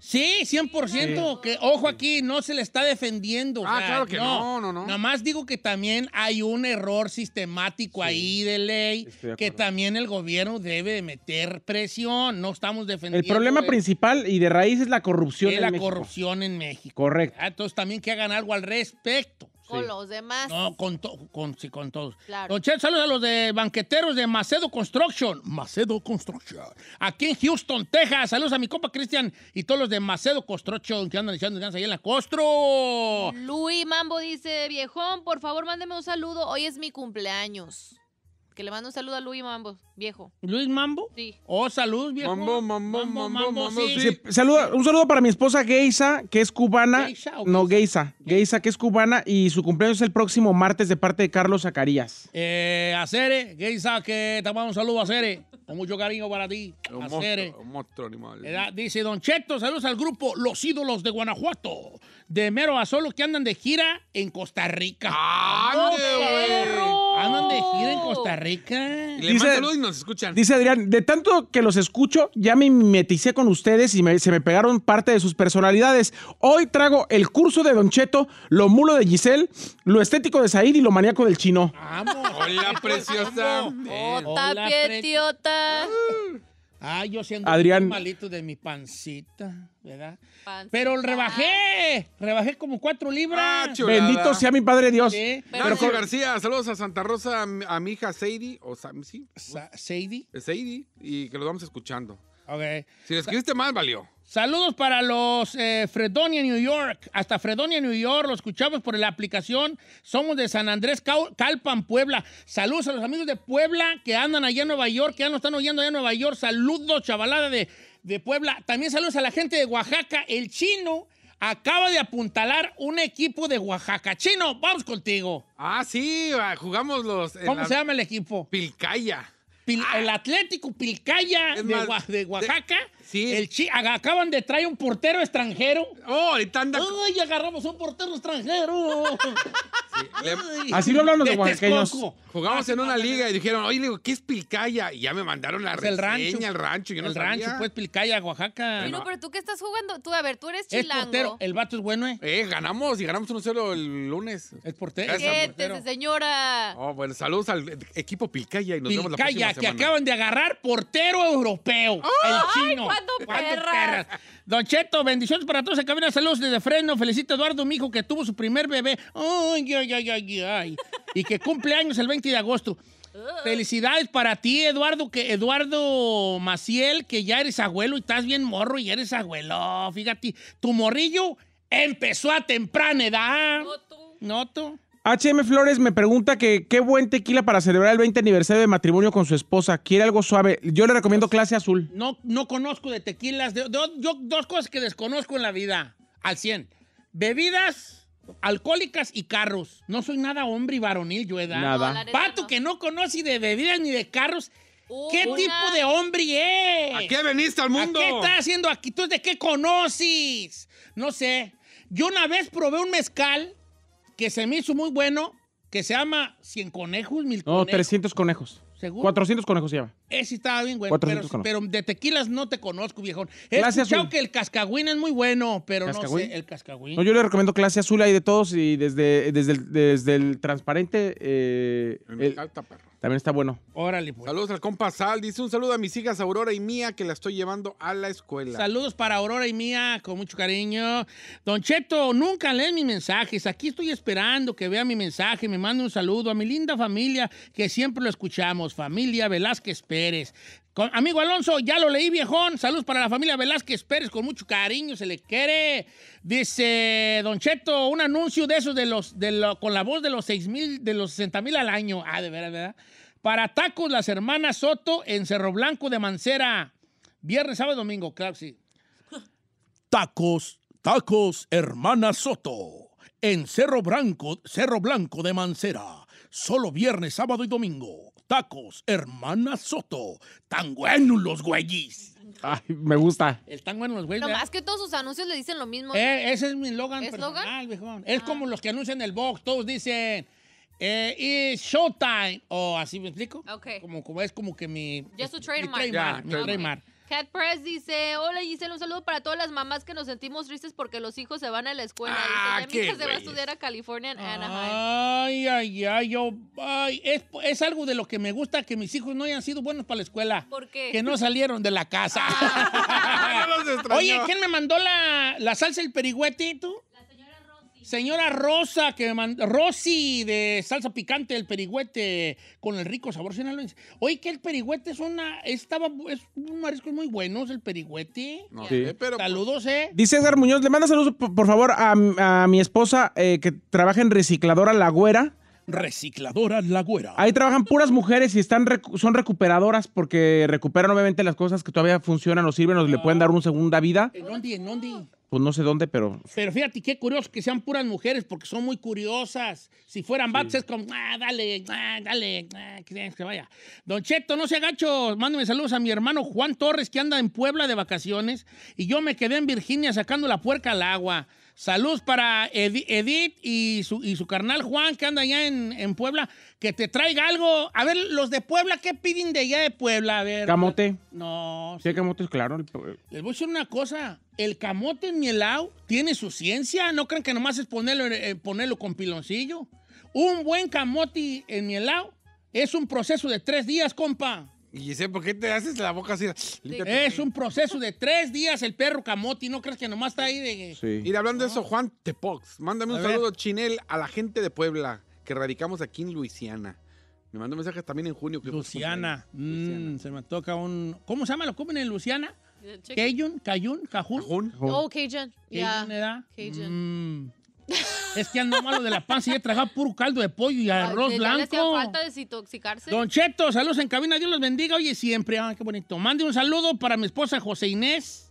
Sí, 100%. Que, ojo aquí, no se le está defendiendo. Ah, claro que no, no, no. Nada más digo que también hay un error sistemático ahí de ley que también el gobierno debe meter presión. No estamos defendiendo. El problema principal y de raíz es la corrupción es la corrupción en México. Correcto. Ah, entonces también que hagan algo al respecto. Con los demás. No, con, con, sí, con todos. Claro. Don Chet, saludos a los de banqueteros de Macedo Construction. Macedo Construction. Aquí en Houston, Texas. Saludos a mi compa Cristian y todos los de Macedo Construction que andan echando ganas ahí en la Costro. Luis Mambo dice, viejón, por favor, mándeme un saludo. Hoy es mi cumpleaños. Que le mando un saludo a Luis Mambo, viejo. ¿Luis Mambo? Sí. Oh, salud, viejo. Mambo, mambo, mambo, mambo, sí. un saludo para mi esposa Geisa, que es cubana. ¿Geisa no, Geisa. Geisa, que es cubana y su cumpleaños es el próximo martes de parte de Carlos Zacarías. Eh, Geisa, que te mando un saludo a Con mucho cariño para ti. Un un monstruo animal. Eh, dice Don Cheto, saludos al grupo Los Ídolos de Guanajuato. De mero a solo que andan de gira en Costa Rica. ¡Ande, ¡Ah, Andan de gira en Costa Rica. Le dice, y nos escuchan. Dice Adrián, de tanto que los escucho, ya me meticé con ustedes y se me pegaron parte de sus personalidades. Hoy trago el curso de Don Cheto, lo mulo de Giselle, lo estético de Said y lo maníaco del chino. Vamos. Hola, pues, preciosa. Hola, Ah, yo Adrián... malito de mi pancita, ¿verdad? Pero rebajé, rebajé como cuatro libras. Ah, Bendito sea mi padre Dios. marco García, saludos a Santa Rosa, a mi hija Sadie, o Sam, y que lo vamos escuchando. Ok. Si lo escribiste mal, valió. Saludos para los eh, Fredonia, New York. Hasta Fredonia, New York. Lo escuchamos por la aplicación. Somos de San Andrés, Calpan, Puebla. Saludos a los amigos de Puebla que andan allá en Nueva York, que ya nos están oyendo allá en Nueva York. Saludos, chavalada de, Puebla. También saludos a la gente de Oaxaca. El chino acaba de apuntalar un equipo de Oaxaca. Chino, vamos contigo. Ah, sí, ah, jugamos los... ¿Cómo se llama el equipo? Pilcaya. Ah. El Atlético Pilcaya de, Oaxaca. Sí. El chi acaban de traer un portero extranjero. Oh, ahorita anda. Ay, agarramos un portero extranjero. así lo hablan los este guanqueños. Jugamos ah, en una liga y dijeron, oye, digo, ¿qué es Pilcaya? Y ya me mandaron la reseña, el rancho. al rancho. el rancho, pues, Pilcaya, Oaxaca. Pero, no. pero tú qué estás jugando, tú, a ver, tú eres chilango. Es portero, el vato es bueno, ¿eh? Eh, ganamos y ganamos 1-0 el lunes. Es portero. Quédese, señora. Oh, bueno, saludos al equipo Pilcaya y nos vemos la próxima semana. que acaban de agarrar portero europeo, el chino. ¿Cuándo, perras? Don Cheto, bendiciones para todos. Acabina, saludos desde Freno. Felicito a Eduardo, mi hijo, que tuvo su primer bebé. Ay, ay, ay, ay, Y que cumple años el 20 de agosto. Felicidades para ti, Eduardo, que Eduardo Maciel, que ya eres abuelo y estás bien morro y eres abuelo. Fíjate, tu morrillo empezó a temprana edad. Noto. tú. HM Flores me pregunta que qué buen tequila para celebrar el 20 aniversario de matrimonio con su esposa. Quiere algo suave. Yo le recomiendo clase azul. No, no conozco de tequilas. yo, dos cosas que desconozco en la vida. Al 100. Bebidas alcohólicas y carros. No soy nada hombre y varonil, yo edad. Nada. Pato que no conoce de bebidas ni de carros. Uh, ¿Qué tipo de hombre es? ¿A qué veniste al mundo? ¿A qué estás haciendo aquí? ¿Tú de qué conoces? No sé. Yo una vez probé un mezcal que se me hizo muy bueno, que se llama 100 conejos, mil No, 300 conejos. ¿Seguro? 400 conejos se llama. Ese eh, estaba bien bueno, pero, de tequilas no te conozco, viejón. He que el cascagüín es muy bueno, pero no sé, el cascagüín. No, yo le recomiendo clase azul, ahí de todos y desde, desde, el, desde el transparente... Eh, también está bueno. Órale, pues. Saludos al compa Sal. Dice un saludo a mis hijas Aurora y Mía, que la estoy llevando a la escuela. Saludos para Aurora y Mía, con mucho cariño. Don Cheto, nunca leen mis mensajes. Aquí estoy esperando que vea mi mensaje. Me manda un saludo a mi linda familia, que siempre lo escuchamos. Familia Velázquez Pérez. Pérez. amigo Alonso, ya lo leí, viejón. Saludos para la familia Velázquez Pérez, con mucho cariño, se le quiere. Dice Don Cheto, un anuncio de esos de los, de con la voz de los seis mil, de los 60 mil al año. Ah, de verdad, verdad. Para tacos, las hermanas Soto en Cerro Blanco de Mancera. Viernes, sábado, domingo, claro, sí. Tacos, tacos, hermanas Soto. En Cerro Blanco, Cerro Blanco de Mancera. Solo viernes, sábado y domingo tacos, hermana Soto. Tan buenos los güeyes. Ay, me gusta. El Tan bueno los güeyes. Lo más que todos sus anuncios le dicen lo mismo. Eh, ese es mi slogan ¿Es personal, ah. Es como los que anuncian el box, todos dicen... Eh, it's showtime, o así me explico. Ok. Como, como es como que mi. Ya es su trademark. Mi mi trademark. Cat Press dice, hola Giselle, un saludo para todas las mamás que nos sentimos tristes porque los hijos se van a la escuela. dice, ah, se va a estudiar a California Ay, ay, ay, yo, ay, es, es, algo de lo que me gusta que mis hijos no hayan sido buenos para la escuela. ¿Por qué? Que no salieron de la casa. Ah. Oye, ¿quién me mandó la, la salsa el perigüete, tú? Señora Rosa, que me mandó, Rosy de salsa picante, el perigüete con el rico sabor sinaloense. Oye, que el perigüete es una, estaba, es un marisco muy bueno, es el perigüete. pero, saludos, eh. Dice Edgar Muñoz, le manda saludos, por, favor, a, mi esposa eh, que trabaja en recicladora La Güera Recicladoras Lagüera. Ahí trabajan puras mujeres y están son recuperadoras porque recuperan obviamente las cosas que todavía funcionan o sirven o le pueden dar una segunda vida. ¿En dónde? ¿En dónde? Pues no sé dónde, pero. Pero fíjate qué curioso que sean puras mujeres porque son muy curiosas. Si fueran Bats, es como, ah, dale, ah, dale, ah, que vaya. Don Cheto, no se agacho. Mándame saludos a mi hermano Juan Torres que anda en Puebla de vacaciones y yo me quedé en Virginia sacando la puerca al agua. Salud para Edith y su, y su carnal Juan, que anda allá en, Puebla, que te traiga algo. A ver, los de Puebla, ¿qué piden de allá de Puebla? A ver. Camote. No. Sí, camote es claro. Les voy a decir una cosa. El camote en mielao tiene su ciencia. No crean que nomás es ponerlo, eh, ponerlo con piloncillo. Un buen camote en mielao es un proceso de tres días, compa. Y dice, ¿por qué te haces la boca así? Es un proceso de tres días el perro camote no crees que nomás está ahí de... Sí. Y hablando de eso, Juan Tepox, mándame un saludo chinel a la gente de Puebla que radicamos aquí en Luisiana. Me mandó mensajes también en junio. Mm, Luciana. Se me toca un. ¿Cómo se llama? ¿Lo comen en Luisiana? Eh, Cajun, Cajun, Cajun. Oh, Cajun. Cajun, ¿verdad? Cajun. Mm es que ando malo de la panza y he tragado puro caldo de pollo y arroz blanco. Le falta desintoxicarse. Don Cheto, saludos en cabina, Dios los bendiga. Oye, siempre. ah, qué bonito. Mande un saludo para mi esposa José Inés.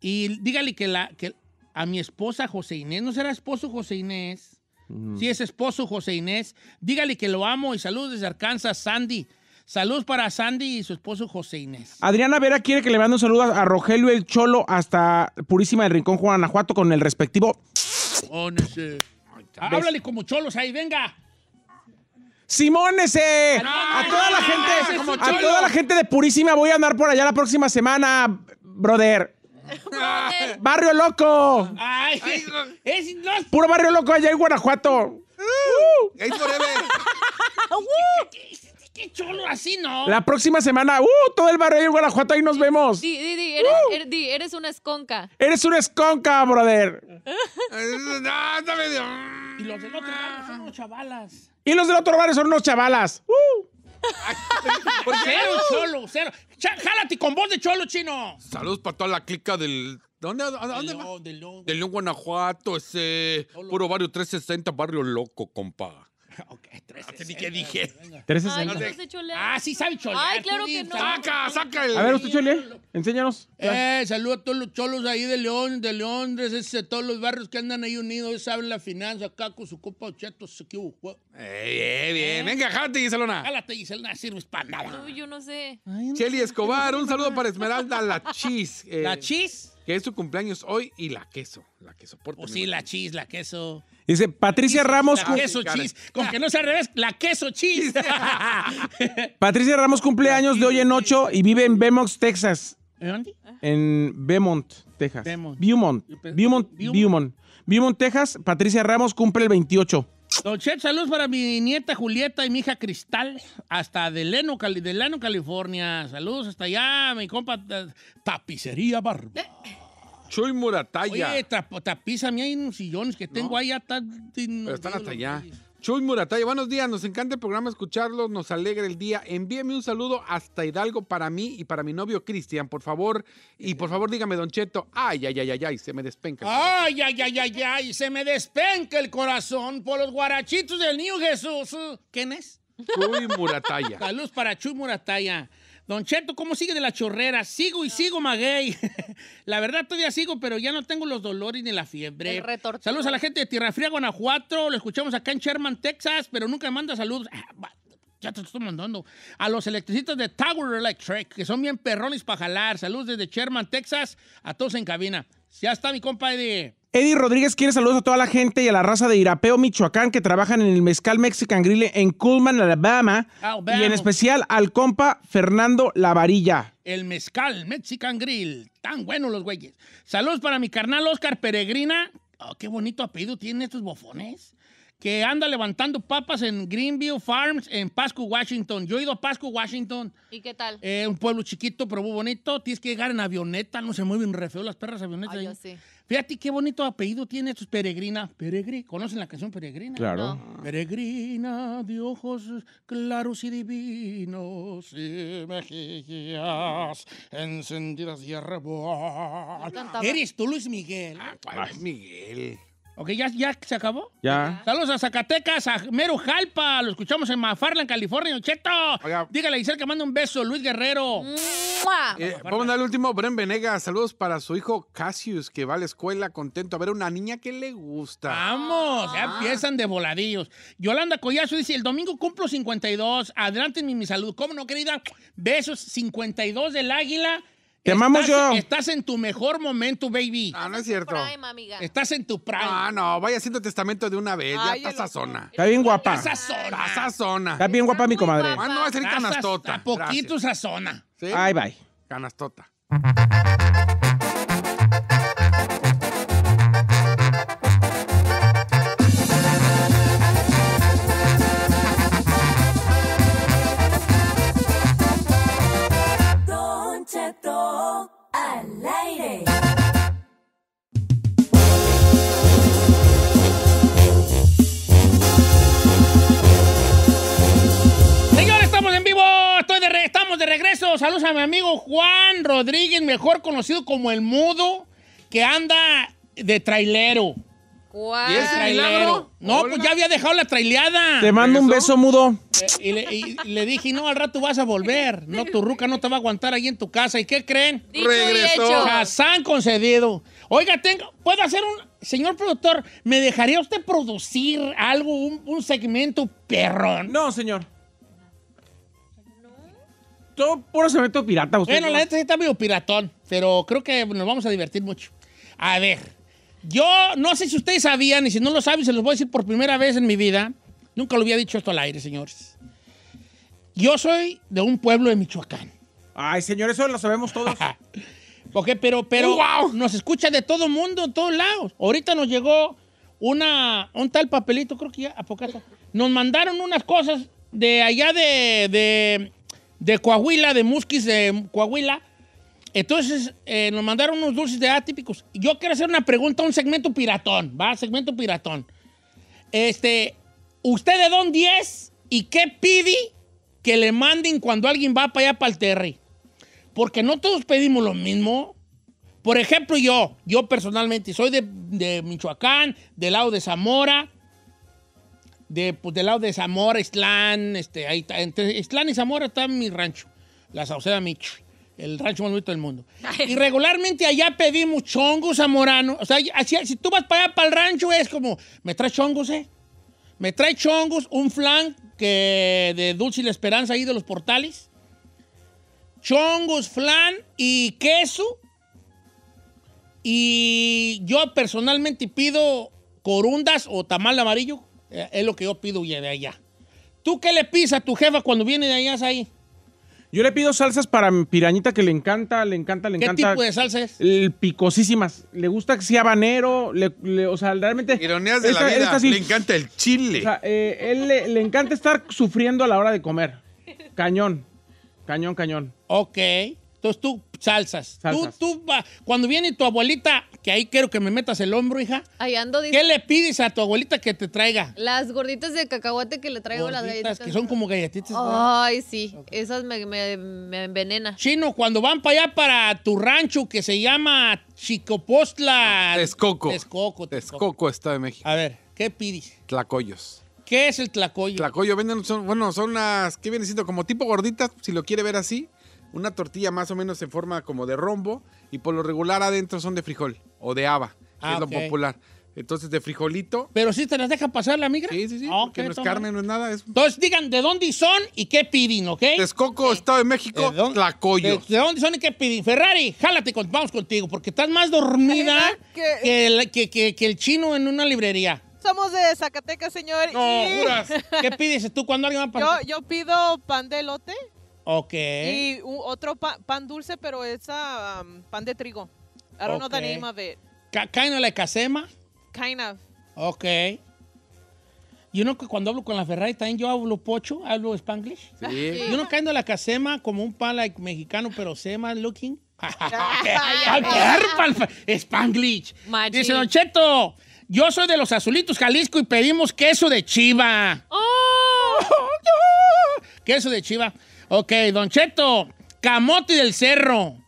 Y dígale que, la, que a mi esposa José Inés, ¿no será esposo José Inés? Mm. Si es esposo José Inés, dígale que lo amo y saludos desde Arkansas, Sandy. Saludos para Sandy y su esposo José Inés. Adriana Vera quiere que le mande un saludo a Rogelio el Cholo hasta Purísima del Rincón, Guanajuato, con el respectivo. Simónese. Ah, háblale como cholos ahí, venga. Simónese. a toda la gente, a toda la gente de Purísima voy a andar por allá la próxima semana, brother. Barrio Loco. es, Puro Barrio Loco allá en Guanajuato. Uh. qué cholo, así no. La próxima semana, ¡uh! Todo el barrio de Guanajuato, ahí nos vemos. ¡Uh! Er, di, di, di, eres, eres una esconca. Eres una esconca, brother. no, Y los del otro barrio son unos chavalas. Y los del otro barrio son unos chavalas. ¡Uh! cero cholo, cero. jálate con voz de cholo, chino. Saludos para toda la clica del. ¿Dónde? ¿Dónde? Del del León. León, Guanajuato, ese. Puro barrio 360, barrio loco, compa. Ok, 13. ni qué dije. 13, Ay, Ah, sí sabe cholear. Ay, claro que no. Saca, saca A ver, usted chole, enséñanos. Eh, saludo a todos los cholos ahí de León, de León, de todos los barrios que andan ahí unidos, saben la finanza, acá con su copa ocheto. se hubo. Eh, bien, bien. ¿Eh? Venga, jálate, Giselona. Jálate, Giselona, Sirve sirves para nada. yo no sé. Cheli Escobar, un saludo para Esmeralda La Chis. Eh, ¿La Chis? Que es su cumpleaños hoy y la queso, la queso. Por Pues sí, la chis, la queso. Dice Patricia Ramos. La queso cheese. Con que no sea al revés, la queso cheese. Patricia Ramos cumple años de hoy en 8 y vive en Beaumont, Texas. ¿En dónde? En Beaumont, Texas. Beaumont. Beaumont. Beaumont. Beaumont. Texas. Patricia Ramos cumple el 28. Don Chet, saludos para mi nieta Julieta y mi hija Cristal, hasta Delano, Cali Delano California. Saludos hasta allá, mi compa eh, Tapicería Barba. Eh. Chuy Murataya. Oye, tapízame ahí unos sillones que tengo ahí Pero están hasta allá. Chuy Murataya, buenos días, nos encanta el programa escucharlos, nos alegra el día. Envíeme un saludo hasta Hidalgo para mí y para mi novio Cristian, por favor. Y por favor dígame, Don Cheto, ay, ay, ay, ay, ay, se me despenca. Ay, ay, ay, ay, ay, se me despenca el corazón por los guarachitos del niño Jesús. ¿Quién es? Chuy Murataya. Saludos para Chuy Murataya. Don Cheto, ¿cómo sigue de la chorrera? Sigo y sigo, Maguey. la verdad, todavía sigo, pero ya no tengo los dolores ni la fiebre. Saludos a la gente de Tierra Fría, Guanajuato. Lo escuchamos acá en Sherman, Texas, pero nunca manda saludos. Ah, ya te estoy mandando. A los electricistas de Tower Electric, que son bien perrones para jalar. Saludos desde Sherman, Texas, a todos en cabina. Ya está mi compa de Eddie Rodríguez quiere saludos a toda la gente y a la raza de Irapeo, Michoacán, que trabajan en el Mezcal Mexican Grill en Coolman, Alabama, Y en especial al compa Fernando Lavarilla. El Mezcal Mexican Grill. Tan buenos los güeyes. Saludos para mi carnal Oscar Peregrina. Oh, qué bonito apellido tienen estos bofones. Que anda levantando papas en Greenview Farms en Pasco, Washington. Yo he ido a Pasco, Washington. ¿Y qué tal? Eh, un pueblo chiquito, pero muy bonito. Tienes que llegar en avioneta. No se mueven re feo las perras avionetas. avioneta. ahí. Yo sí. Fíjate qué bonito apellido tiene estos Peregrina. Peregrina, ¿conocen la canción Peregrina? Claro. Peregrina de ojos claros y divinos y mejillas encendidas y arrebol. Eres tú, Luis Miguel. Ah, Miguel. Ok, ¿ya, se acabó? Ya. Saludos a Zacatecas, a Mero Jalpa. Lo escuchamos en en California. Cheto, dígale a Isel que manda un beso, Luis Guerrero. Eh, vamos a el último, Bren Venegas. Saludos para su hijo Cassius, que va a la escuela contento a ver una niña que le gusta. Vamos, ya ah. empiezan de voladillos. Yolanda Collazo dice, el domingo cumplo 52. Adelante mi, mi salud. ¿Cómo no, querida? Besos, 52 del Águila. Te amamos yo. Estás en tu mejor momento, baby. Ah, no, es cierto. Prime, amiga. Estás en tu prime. Ah, no, vaya haciendo testamento de una vez. ya está sazona. Está bien guapa. Está sazona. Está sazona. Está bien guapa mi comadre. Ah, no va a ser canastota. A poquito sazona. ¿Sí? Ay, bye. Canastota. regreso, saludos a mi amigo Juan Rodríguez, mejor conocido como el mudo, que anda de trailero. ¿Cuál? ¿Y es trailero? No, pues ya había dejado la traileada. Te mando un beso, mudo. Eh, y, le, dije, no, al rato vas a volver. No, tu ruca no te va a aguantar ahí en tu casa. ¿Y qué creen? Regreso. Regresó. concedido. Oiga, tengo, ¿puedo hacer un... Señor productor, ¿me dejaría usted producir algo, un, un segmento perrón? No, señor todo puro cemento pirata. Usted bueno, la gente está medio piratón, pero creo que nos vamos a divertir mucho. A ver, yo no sé si ustedes sabían, y si no lo saben, se los voy a decir por primera vez en mi vida. Nunca lo había dicho esto al aire, señores. Yo soy de un pueblo de Michoacán. Ay, señores, eso lo sabemos todos. ok, pero, pero oh, nos escucha de todo mundo, en todos lados. Ahorita nos llegó una, un tal papelito, creo que ya, Apocata. Nos mandaron unas cosas de allá de de Coahuila, de Musquis de Coahuila. Entonces eh, nos mandaron unos dulces de atípicos. Yo quiero hacer una pregunta, un segmento piratón, ¿va? Segmento piratón. Este, ¿usted de dónde es y qué pide que le manden cuando alguien va para allá para el Terry? Porque no todos pedimos lo mismo. Por ejemplo, yo, yo personalmente soy de, de Michoacán, del lado de Zamora, de, pues, del lado de Zamora, Islán, este, ahí está, entre Islán y Zamora está mi rancho, la Sauceda Mich, el rancho más bonito del mundo. y regularmente allá pedimos chongos zamoranos, o sea, si tú vas para allá, para el rancho, es como, me traes chongos, ¿eh? Me trae chongos, un flan que de Dulce y la Esperanza ahí de los portales, chongos, flan y queso. Y yo personalmente pido corundas o tamal amarillo eh, es lo que yo pido de allá. ¿Tú qué le pisa a tu jefa cuando viene de allá, ahí? Yo le pido salsas para mi pirañita que le encanta, le encanta, le encanta. ¿Qué tipo de salsas? Picosísimas. Le gusta que sea habanero, o sea, realmente. Ironías de la vida. le encanta el chile. O sea, eh, él le, encanta estar sufriendo a la hora de comer. Cañón, cañón, cañón. Ok. Entonces tú, salsas. salsas. cuando viene tu abuelita, que ahí quiero que me metas el hombro, hija. Ahí ando, ¿Qué le pides a tu abuelita que te traiga? Las gorditas de cacahuate que le traigo las galletitas. que son como galletitas. Ay, sí. Esas me, me, envenenan. Chino, cuando van para allá, para tu rancho que se llama Chicopostla. Texcoco. Texcoco. Texcoco, está de México. A ver, ¿qué pides? Tlacoyos. ¿Qué es el tlacoyo? Tlacoyo, bueno, son unas, ¿qué viene siendo? Como tipo gorditas, si lo quiere ver así. Una tortilla más o menos en forma como de rombo y por lo regular adentro son de frijol o de haba, es ah, lo popular. Entonces, de frijolito. Pero sí te las deja pasar la migra. Sí, sí, sí. Ah, no es carne, no es nada. Entonces, digan de dónde son y qué piden, ¿ok? es coco Estado de México, de dónde, Tlacoyo. De, dónde son y qué piden? Ferrari, jálate, vamos contigo, porque estás más dormida que, el, que, el chino en una librería. Somos de Zacatecas, señor. No, ¿Qué pides tú cuando alguien va para yo, yo pido pan de lote. Ok. Y otro pan, dulce, pero es ah, um, pan de trigo. I don't know the name of it. Kind of like Kind of. Ok. You know que cuando hablo con la Ferrari también yo hablo pocho, hablo spanglish. Sí. Yo no caigo la casema como un pan mexicano, pero sema looking. Ah, spanglish. Dice Don Cheto, yo soy de los Azulitos, Jalisco, y pedimos queso de chiva. Oh. queso de chiva. Ok, Don Cheto, camote del cerro.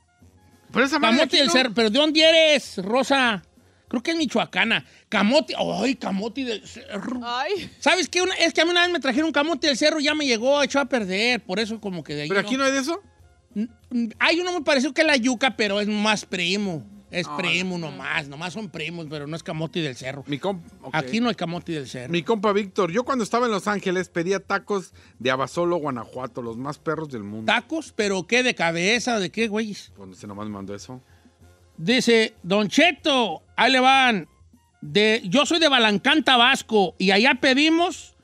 Pero Camote del Cerro. ¿Pero de dónde eres, Rosa? Creo que es michoacana. Camote. Ay, camote del Ay. ¿Sabes qué? es que a mí una vez me trajeron camote del cerro y ya me llegó echó a perder. Por eso como que de ahí ¿Pero aquí no hay de eso? Mm, mm, hay uno muy parecido que la yuca, pero es más primo. Es primo nomás, nomás son primos, pero no es Camote del Cerro. Aquí no hay Camote del Cerro. Mi compa Víctor, yo cuando estaba en Los Ángeles pedía tacos de Abasolo, Guanajuato, los más perros del mundo. ¿Tacos? ¿Pero qué? ¿De cabeza? ¿De qué, güey? Cuando pues se nomás mandó eso? Dice, Don Cheto, ahí le van. De, yo soy de Balancán, Tabasco, y allá pedimos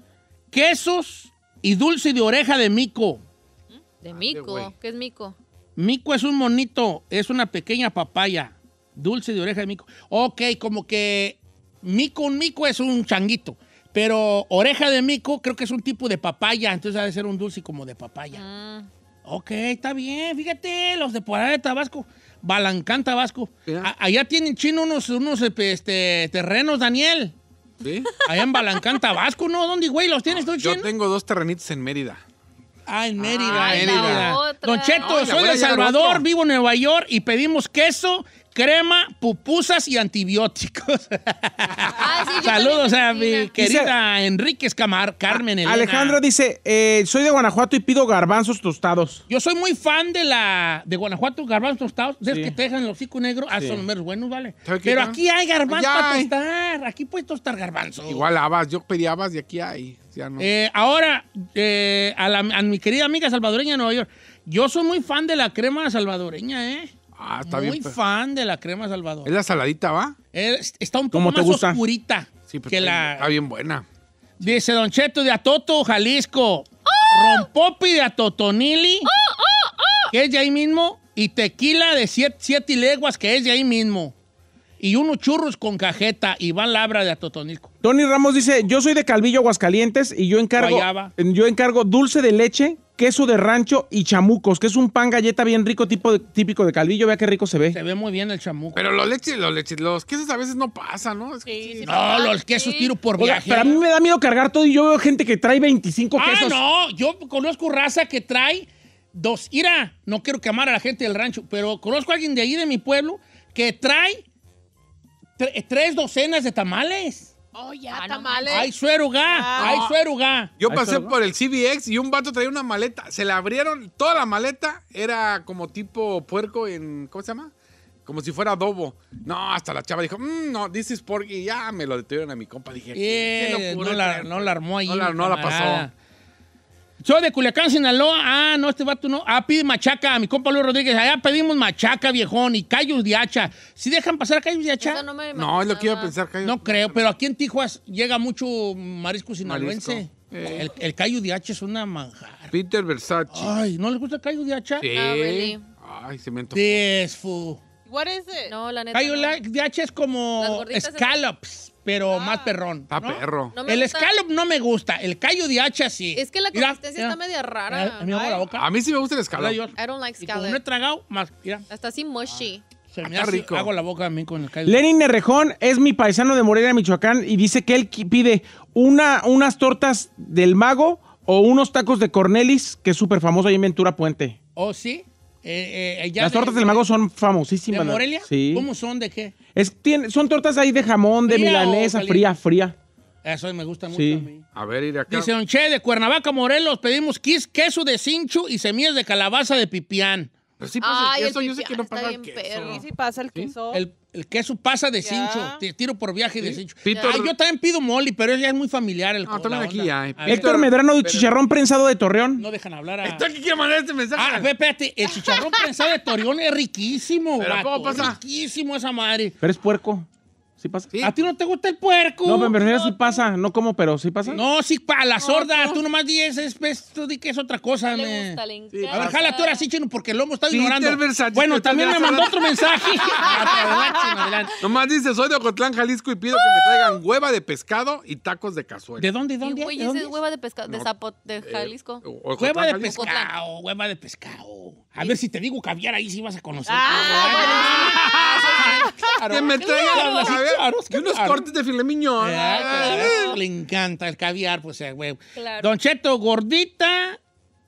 quesos y dulce de oreja de mico. ¿De mico? Ah, ¿Qué es mico? Mico es un monito, es una pequeña papaya. Dulce de oreja de mico. Ok, como que mico, un mico es un changuito. Pero oreja de mico creo que es un tipo de papaya, entonces ha de ser un dulce como de papaya. Ah. Ok, está bien, fíjate, los de por de Tabasco, Balancán, Tabasco. allá tienen chino unos, unos este, terrenos, Daniel. ¿Sí? Allá en Balancán, Tabasco, ¿no? ¿Dónde, güey? ¿Los tienes tú, chino? Yo tengo dos terrenitos en Mérida. Ah, en Mérida. Ah, en Don Cheto, soy de Salvador, vivo en Nueva York y pedimos queso crema, pupusas y antibióticos. Ah, Saludos a mi querida Enrique Escamar Camar, Carmen Elena. Alejandro dice, eh, soy de Guanajuato y pido garbanzos tostados. Yo soy muy fan de la de Guanajuato, garbanzos tostados. Ustedes que te dejan el hocico negro? Ah, son los buenos, vale. Pero aquí hay garbanzos para tostar. Aquí puedes tostar garbanzos. Igual habas, yo pedí habas y aquí hay. Eh, ahora, eh, a mi querida amiga salvadoreña de Nueva York, yo soy muy fan de la crema salvadoreña, ¿eh? Ah, Muy fan de la crema Salvador. ¿Es la saladita, va? está un poco más oscurita pues que está, la... está bien buena. Dice Don Cheto de Atoto, Jalisco. Oh. Rompopi de Atotonili, oh, oh, que es de ahí mismo. Y tequila de siete, leguas, que es de ahí mismo. Y unos churros con cajeta. y van Labra de Atotonilco. Tony Ramos dice, yo soy de Calvillo, Aguascalientes, y yo encargo, yo encargo dulce de leche queso de rancho y chamucos, que es un pan galleta bien rico, tipo típico de Calvillo. Vea qué rico se ve. Se ve muy bien el chamuco. Pero los leches, los leches, los quesos a veces no pasan, ¿no? no, los quesos tiro por viaje. Pero a mí me da miedo cargar todo y yo veo gente que trae 25 ah, quesos. Ah, no, yo conozco raza que trae dos. Ira, no quiero quemar a la gente del rancho, pero conozco a alguien de ahí de mi pueblo que trae tres docenas de tamales. Oh, ya, ah, tamales. ¡Ay, sueruga! ¡Ay, sueruga! Yo pasé por el CBX y un vato traía una maleta. Se la abrieron, toda la maleta era como tipo puerco en. ¿Cómo se llama? Como si fuera adobo. No, hasta la chava dijo, mmm, no, this is porky. ya me lo detuvieron a mi compa. Dije, ¿qué eh, no, la, no, la, armó ahí. No no la pasó. Soy de Culiacán, Sinaloa. Ah, no, este vato no. Ah, pide machaca mi compa Luis Rodríguez. Allá pedimos machaca, viejón, y callos de hacha. ¿Sí dejan pasar callos de hacha? no, me no es lo que iba a pensar. Callos. No creo, pero aquí en Tijuas llega mucho marisco sinaloense. Eh. El, callo de hacha es una manjar. Peter Versace. Ay, ¿no les gusta el callo de hacha? Sí. Ah, Ay, se me entró. Desfu. What is it? No, la neta. Callo de hacha es como scallops pero ah. más perrón. Ah, perro. el scallop no me gusta, el callo de hacha sí. Es que la consistencia está media rara. A mí, la boca. a mí sí me gusta el scallop. I don't like scallop. no he tragado más, mira. Está así mushy. Ah, se ah, me hace, rico. Hago la boca a mí con el callo. Lenin Nerrejón es mi paisano de Morelia, Michoacán, y dice que él pide una, unas tortas del mago o unos tacos de Cornelis, que es súper famoso ahí en Ventura Puente. ¿Oh, sí? Eh, eh, Las tortas del mago son famosísimas. ¿De Morelia? Sí. ¿Cómo son? ¿De qué? son tortas ahí de jamón, de milanesa, fría, fría. Eso me gusta mucho a mí. A ver, ir acá. Dice Don Che, de Cuernavaca, Morelos, pedimos queso de cincho y semillas de calabaza de pipián sí yo sé que no pasa queso. Sí, pasa el queso. El, queso pasa de cincho, te tiro por viaje de cincho. yo también pido moli, pero ya es muy familiar el ah, Héctor Medrano, chicharrón prensado de Torreón. No dejan hablar a... aquí quiero mandar este mensaje. Ah, espérate, el chicharrón prensado de Torreón es riquísimo, ¿Pero cómo pasa? Riquísimo esa madre. Pero es puerco. ¿Sí pasa? ¿A ti no te gusta el puerco? No, pero no. sí pasa. No como, pero sí pasa. No, sí, pa, la sorda. tú nomás dices, es, tú di que es otra cosa. ¿no? me. gusta, le A ver, jala tú ahora sí, chino, porque el lomo está ignorando. bueno, también me mandó otro mensaje. nomás dice, soy de Ocotlán, Jalisco y pido que me traigan hueva de pescado y tacos de cazuela. ¿De dónde, dónde? Güey, es hueva de pescado, de Zapote, eh, de Jalisco. hueva de pescado, hueva de pescado. A ver si te digo caviar, ahí sí vas a conocer. que me traigan unos cortes de filet Le encanta el caviar, pues, güey. Don Cheto, gordita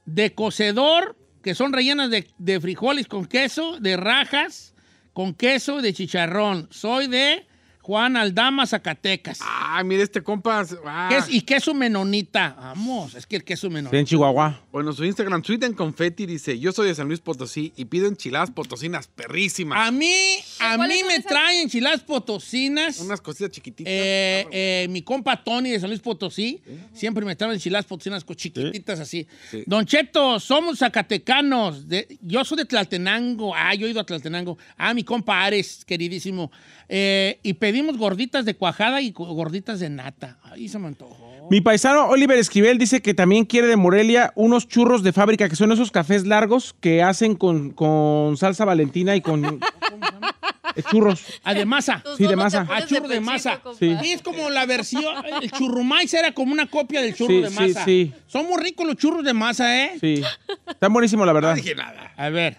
de cocedor, que son rellenas de, de frijoles con queso, de rajas con queso, de chicharrón. Soy de Juan Aldama, Zacatecas. Ah, mire este compa. Ah. ¿Y qué es su menonita? Vamos, es que el queso menonita. En Chihuahua. Bueno, su Instagram, suite en confetti, dice, yo soy de San Luis Potosí y pido enchiladas potosinas perrísimas. A mí, a mí me traen enchiladas potosinas. Unas cositas chiquititas. Eh, ah, eh, mi compa Tony de San Luis Potosí siempre me traen enchiladas potosinas chiquititas así. Don Cheto, somos zacatecanos. yo soy de Tlaltenango. Ah, yo he ido a Tlaltenango. Ah, mi compa Ares, queridísimo. Eh, y pedimos gorditas de cuajada y gorditas de nata. Ahí se me antojó. Mi paisano Oliver Esquivel dice que también quiere de Morelia unos churros de fábrica, que son esos cafés largos que hacen con, con salsa valentina y con... churros. ¿A ah, de masa. sí, de masa. ¿A ah, churro de, masa. Sí. es como la versión. El churrumais era como una copia del churro de masa. Sí, sí. Son muy ricos los churros de masa, ¿eh? Sí. Están buenísimos, la verdad. No dije nada. A ver.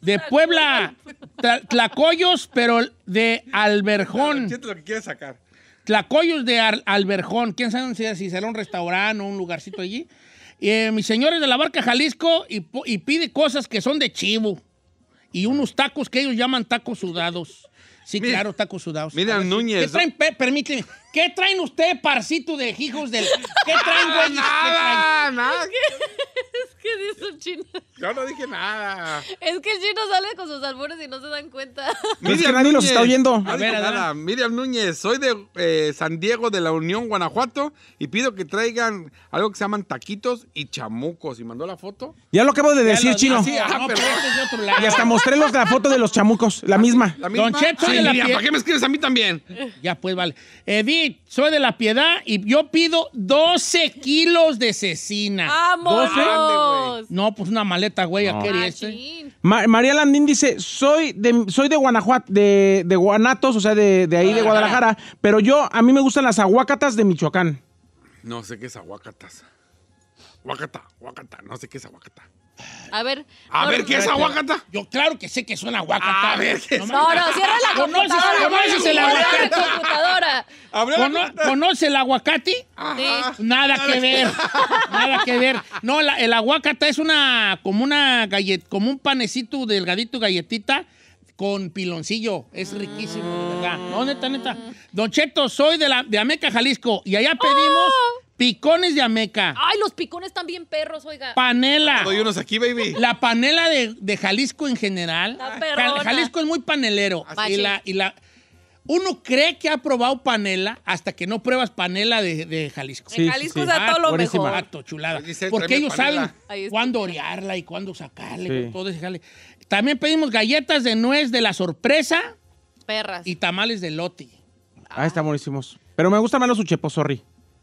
De Puebla. Tlacoyos, pero de Alberjón. Siento lo que quieres sacar. Tlacoyos de Alberjón. ¿Quién sabe si será un restaurante o un lugarcito allí? Eh, mis señores de la barca Jalisco y, y pide cosas que son de chivo y unos tacos que ellos llaman tacos sudados. Sí, claro, tacos sudados. Mira, Núñez. permíteme, ¿Qué traen ustedes parcito de hijos del... ¿Qué traen, güey? nada, nada. Es que dice el chino. Yo no dije nada. Es que el chino sale con sus albores y no se dan cuenta. Miriam nadie nos está oyendo. A ver, nada. Miriam Núñez, soy de eh, San Diego de la Unión, Guanajuato, y pido que traigan algo que se llaman taquitos y chamucos. ¿Y mandó la foto? Ya lo acabo de decir, chino. sí, ah, ah, no, pero este de otro lado. Y hasta mostré la foto de los chamucos, la misma. ¿La misma? Don Cheto sí, la Miriam, ¿para qué me escribes a mí también? Ya, pues, vale. Eh, soy de la piedad y yo pido 12 kilos de cecina. ¡Vamos! No, pues una maleta, güey, ¿a este? María Landín dice, soy de, soy de Guanajuato, de, Guanatos, o sea, de, ahí, de Guadalajara, pero yo, a mí me gustan las aguacatas de Michoacán. No sé qué es aguacatas. Huacata, huacata, no sé qué es aguacata. A ver. A ver, ¿qué es aguacata? Yo claro que sé que es un aguacata. A ver, ¿qué es? No, no, cierra la computadora. ¿Conoces el aguacate? La ¿Conoce el aguacate? Nada que ver. nada que ver. No, el aguacata es una, como una gallet, como un panecito delgadito, galletita con piloncillo. Es riquísimo, de verdad. No, neta, neta. Ah. Don Cheto, soy de, la, de Ameca, Jalisco, y allá pedimos oh. Picones de Ameca. Ay, los picones están bien perros, oiga. Panela. unos aquí, baby. La panela de, Jalisco en general. Jalisco es muy panelero. Y la, y la, uno cree que ha probado panela hasta que no pruebas panela de, Jalisco. Jalisco es todo lo mejor. Porque ellos saben cuándo orearla y cuándo sacarle. Todo También pedimos galletas de nuez de la sorpresa. Perras. Y tamales de loti. Ah, están buenísimos. Pero me gustan más los uchepos, sorry.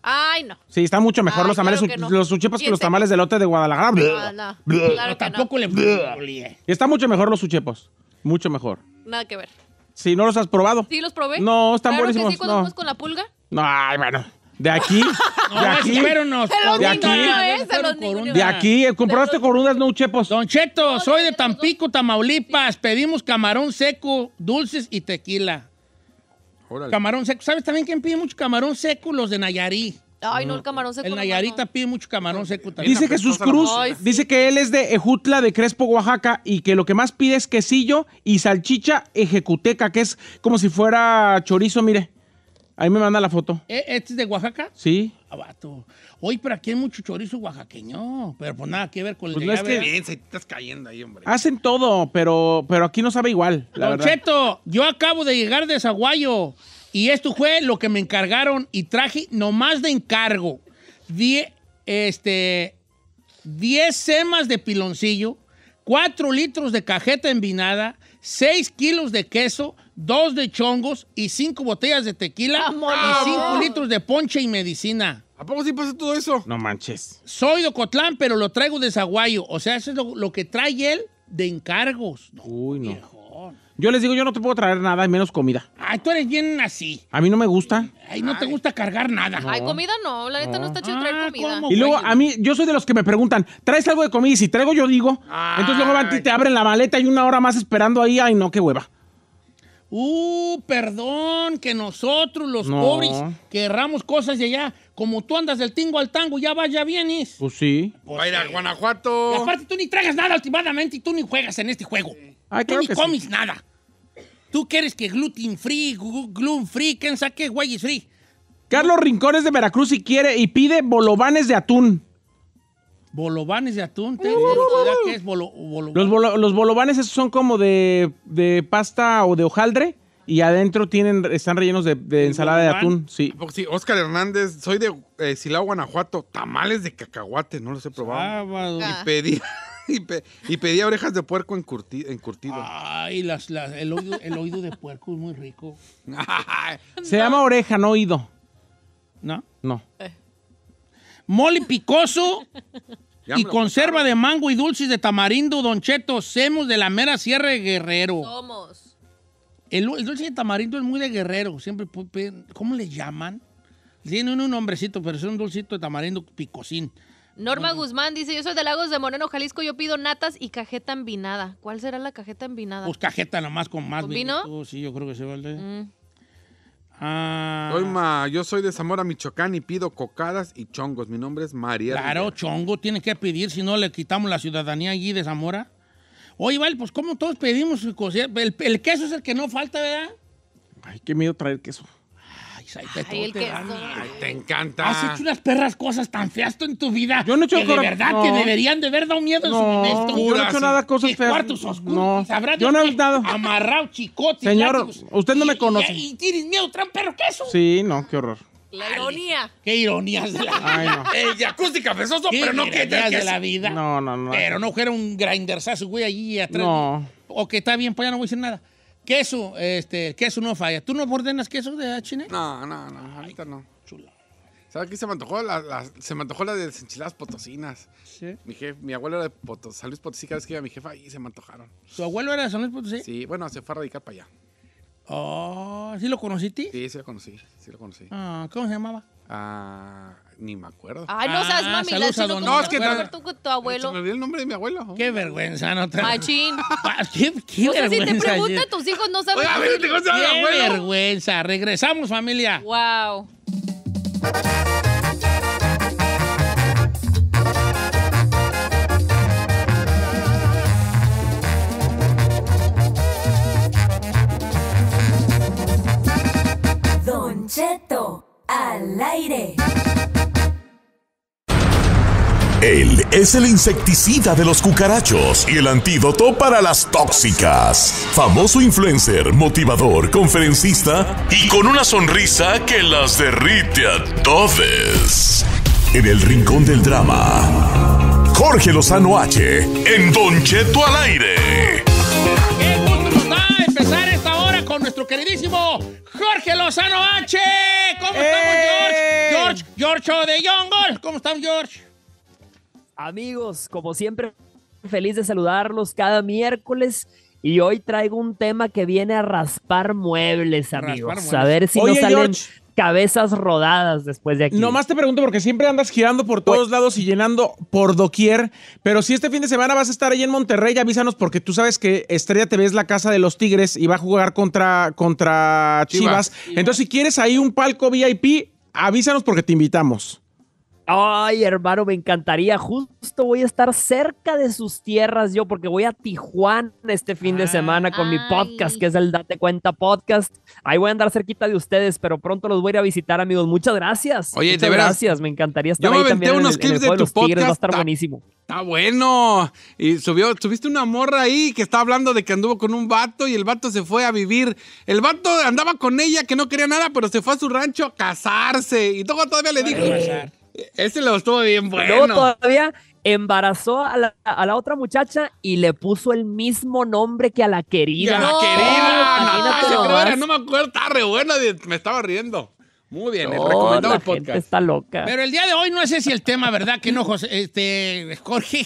Ay, no. Sí, están mucho mejor los tamales, que los que los tamales de lote de Guadalajara. No, no, claro que tampoco le eh. Está mucho mejor los suchepos. Mucho mejor. Nada que ver. Sí, ¿no los has probado? Sí, los probé. No, están claro buenísimos. Que sí, cuando con la pulga? No, ay, bueno. De aquí. de aquí. De, eh, de aquí. De, eh, aquí. Compraste corundas, no uchepos. Don Cheto, soy de Tampico, Tamaulipas. Pedimos camarón seco, dulces y tequila. Camarón seco. ¿Sabes también quién pide mucho camarón seco? Los de Nayarí. Ay, no, el camarón seco. El Nayarita pide mucho camarón seco también. Dice Jesús Cruz, dice que él es de Ejutla, de Crespo, Oaxaca, y que lo que más pide es quesillo y salchicha ejecuteca, que es como si fuera chorizo, mire. Ahí me manda la foto. ¿E, ¿Este es de Oaxaca? Sí. Abato. Ah, Hoy para aquí hay mucho chorizo oaxaqueño, pero pues nada que ver con pues el de es que bien, se estás cayendo ahí, hombre. Hacen todo, pero, pero aquí no sabe igual. La Don Cheto, yo acabo de llegar de Zaguayo y esto fue lo que me encargaron y traje nomás de encargo. Die, este, 10 semas de piloncillo, 4 litros de cajeta envinada, 6 kilos de queso, dos de chongos y cinco botellas de tequila y cinco litros de ponche y medicina. ¿A poco sí pasa todo eso? No manches. Soy de Ocotlán, pero lo traigo de Zaguayo. O sea, eso es lo, que trae él de encargos. Uy, no. Yo les digo, yo no te puedo traer nada, menos comida. Ay, tú eres bien así. A mí no me gusta. Ay, no te gusta cargar nada. Ay, comida no, la neta no, está chido traer ah, comida. Y luego a mí, yo soy de los que me preguntan, ¿traes algo de comida? Y si traigo, yo digo. Entonces luego van, te abren la maleta y una hora más esperando ahí. Ay, no, qué hueva. Uh, perdón, que nosotros los pobres querramos cosas de allá. Como tú andas del tingo al tango, ya vaya bien, vienes. Pues sí. Pues, Va a a Guanajuato. Y aparte, tú ni tragas nada últimamente y tú ni juegas en este juego. Ay, tú ni comes nada. Tú quieres que gluten free, gluten free, quién saque free. Carlos Rincones de Veracruz y quiere y pide bolovanes de atún. Bolovanes de atún. ¿te ¿Qué es los, bolovanes esos son como de, pasta o de hojaldre y adentro tienen están rellenos de, ensalada de atún. Sí. sí. Oscar Hernández, soy de eh, Silao, Guanajuato. Tamales de cacahuate, no los he probado. y pedí... Y, pedía orejas de puerco en curtido. Ay, el, oído, de puerco es muy rico. Se llama oreja, no oído. ¿No? No. picoso y conserva de mango y dulces de tamarindo, Don Cheto, semos de la mera Sierra de Guerrero. Somos. El, dulce de tamarindo es muy de Guerrero, siempre ¿cómo le llaman? Tiene un nombrecito, pero es un dulcito de tamarindo picosín. Norma Guzmán dice, yo soy de Lagos de Moreno, Jalisco, yo pido natas y cajeta envinada. ¿Cuál será la cajeta envinada? Pues cajeta nomás con más ¿Con vino. vino. sí, yo creo que se vale. Mm. Ah. ma, yo soy de Zamora, Michoacán y pido cocadas y chongos. Mi nombre es María. Claro, chongo tiene que pedir, si no le quitamos la ciudadanía allí de Zamora. Oye, vale, pues como todos pedimos, el, el queso es el que no falta, ¿verdad? Ay, qué miedo traer queso. Ay, te, encanta. Has hecho unas perras cosas tan feas tú en tu vida. Yo no he hecho que De verdad que deberían de haber dado miedo en su Yo no he hecho nada cosas feas. Cuartos oscuros. No. Yo no he dado. Amarrado, chicote. Señor, usted no me conoce. Y, tienes miedo, tran perro queso. Sí, no, qué horror. La ironía. Qué ironías de la vida. Ay, no. El acústica, cafezoso, pero no que de la vida. No, no, no. Pero no fuera un grindersazo, güey, allí atrás. No. O que está bien, pues ya no voy a decir nada. Queso, este, queso no falla. ¿Tú no ordenas queso de HN? No, no, no, ahorita no. Chula. ¿Sabes qué se me antojó? se me antojó la de las enchiladas potosinas. Sí. Mi, mi abuelo era de San Luis Potosí, cada vez que iba a mi jefa, ahí se me antojaron. ¿Su abuelo era de San Luis Potosí? Sí, bueno, se fue a radicar para allá. Oh, ¿sí lo conociste? Sí, sí lo conocí, sí lo conocí. Ah, ¿cómo se llamaba? Ah, ni me acuerdo. Ay, no sabes mami, ah, la no, es que tú con tu abuelo. Se me el nombre de mi abuelo. Qué vergüenza, no te. Machín. Ah, qué, qué o sea, si te preguntan tus hijos no saben. a ver, te qué vergüenza. Regresamos, familia. Wow. Don Cheto al aire. Él es el insecticida de los cucarachos y el antídoto para las tóxicas. Famoso influencer, motivador, conferencista y con una sonrisa que las derrite a todos. En el rincón del drama, Jorge Lozano H. En Don Cheto al aire nuestro queridísimo Jorge Lozano H. ¿Cómo estamos, ¡Eh! George? George, George de ¿Cómo estamos, George? Amigos, como siempre, feliz de saludarlos cada miércoles. Y hoy traigo un tema que viene a raspar muebles, amigos. A ver si nos salen cabezas rodadas después de aquí. Nomás te pregunto porque siempre andas girando por todos lados y llenando por doquier, pero si este fin de semana vas a estar ahí en Monterrey, avísanos porque tú sabes que Estrella TV es la casa de los Tigres y va a jugar contra, contra Chivas. Entonces, si quieres ahí un palco VIP, avísanos porque te invitamos. Ay, hermano, me encantaría. Justo voy a estar cerca de sus tierras yo, porque voy a Tijuana este fin de ah, semana con mi podcast, que es el Date Cuenta Podcast. Ahí voy a andar cerquita de ustedes, pero pronto los voy a ir a visitar, amigos. Muchas gracias. Oye, te gracias. Me encantaría estar ahí también unos en el, clips de tu podcast. Va a estar buenísimo. Está bueno. Y subió, una morra ahí que está hablando de que anduvo con un vato y el vato se fue a vivir. El vato andaba con ella que no quería nada, pero se fue a su rancho a casarse. Y todo todavía le dijo. Ese lo estuvo bien bueno. Luego todavía embarazó a la, otra muchacha y le puso el mismo nombre que a la querida. ¡A la querida! No, me acuerdo, Está re buena, me estaba riendo. Muy bien, no, recomendado el podcast. está loca. Pero el día de hoy no es ese el tema, ¿verdad? Que no, José, este, Jorge.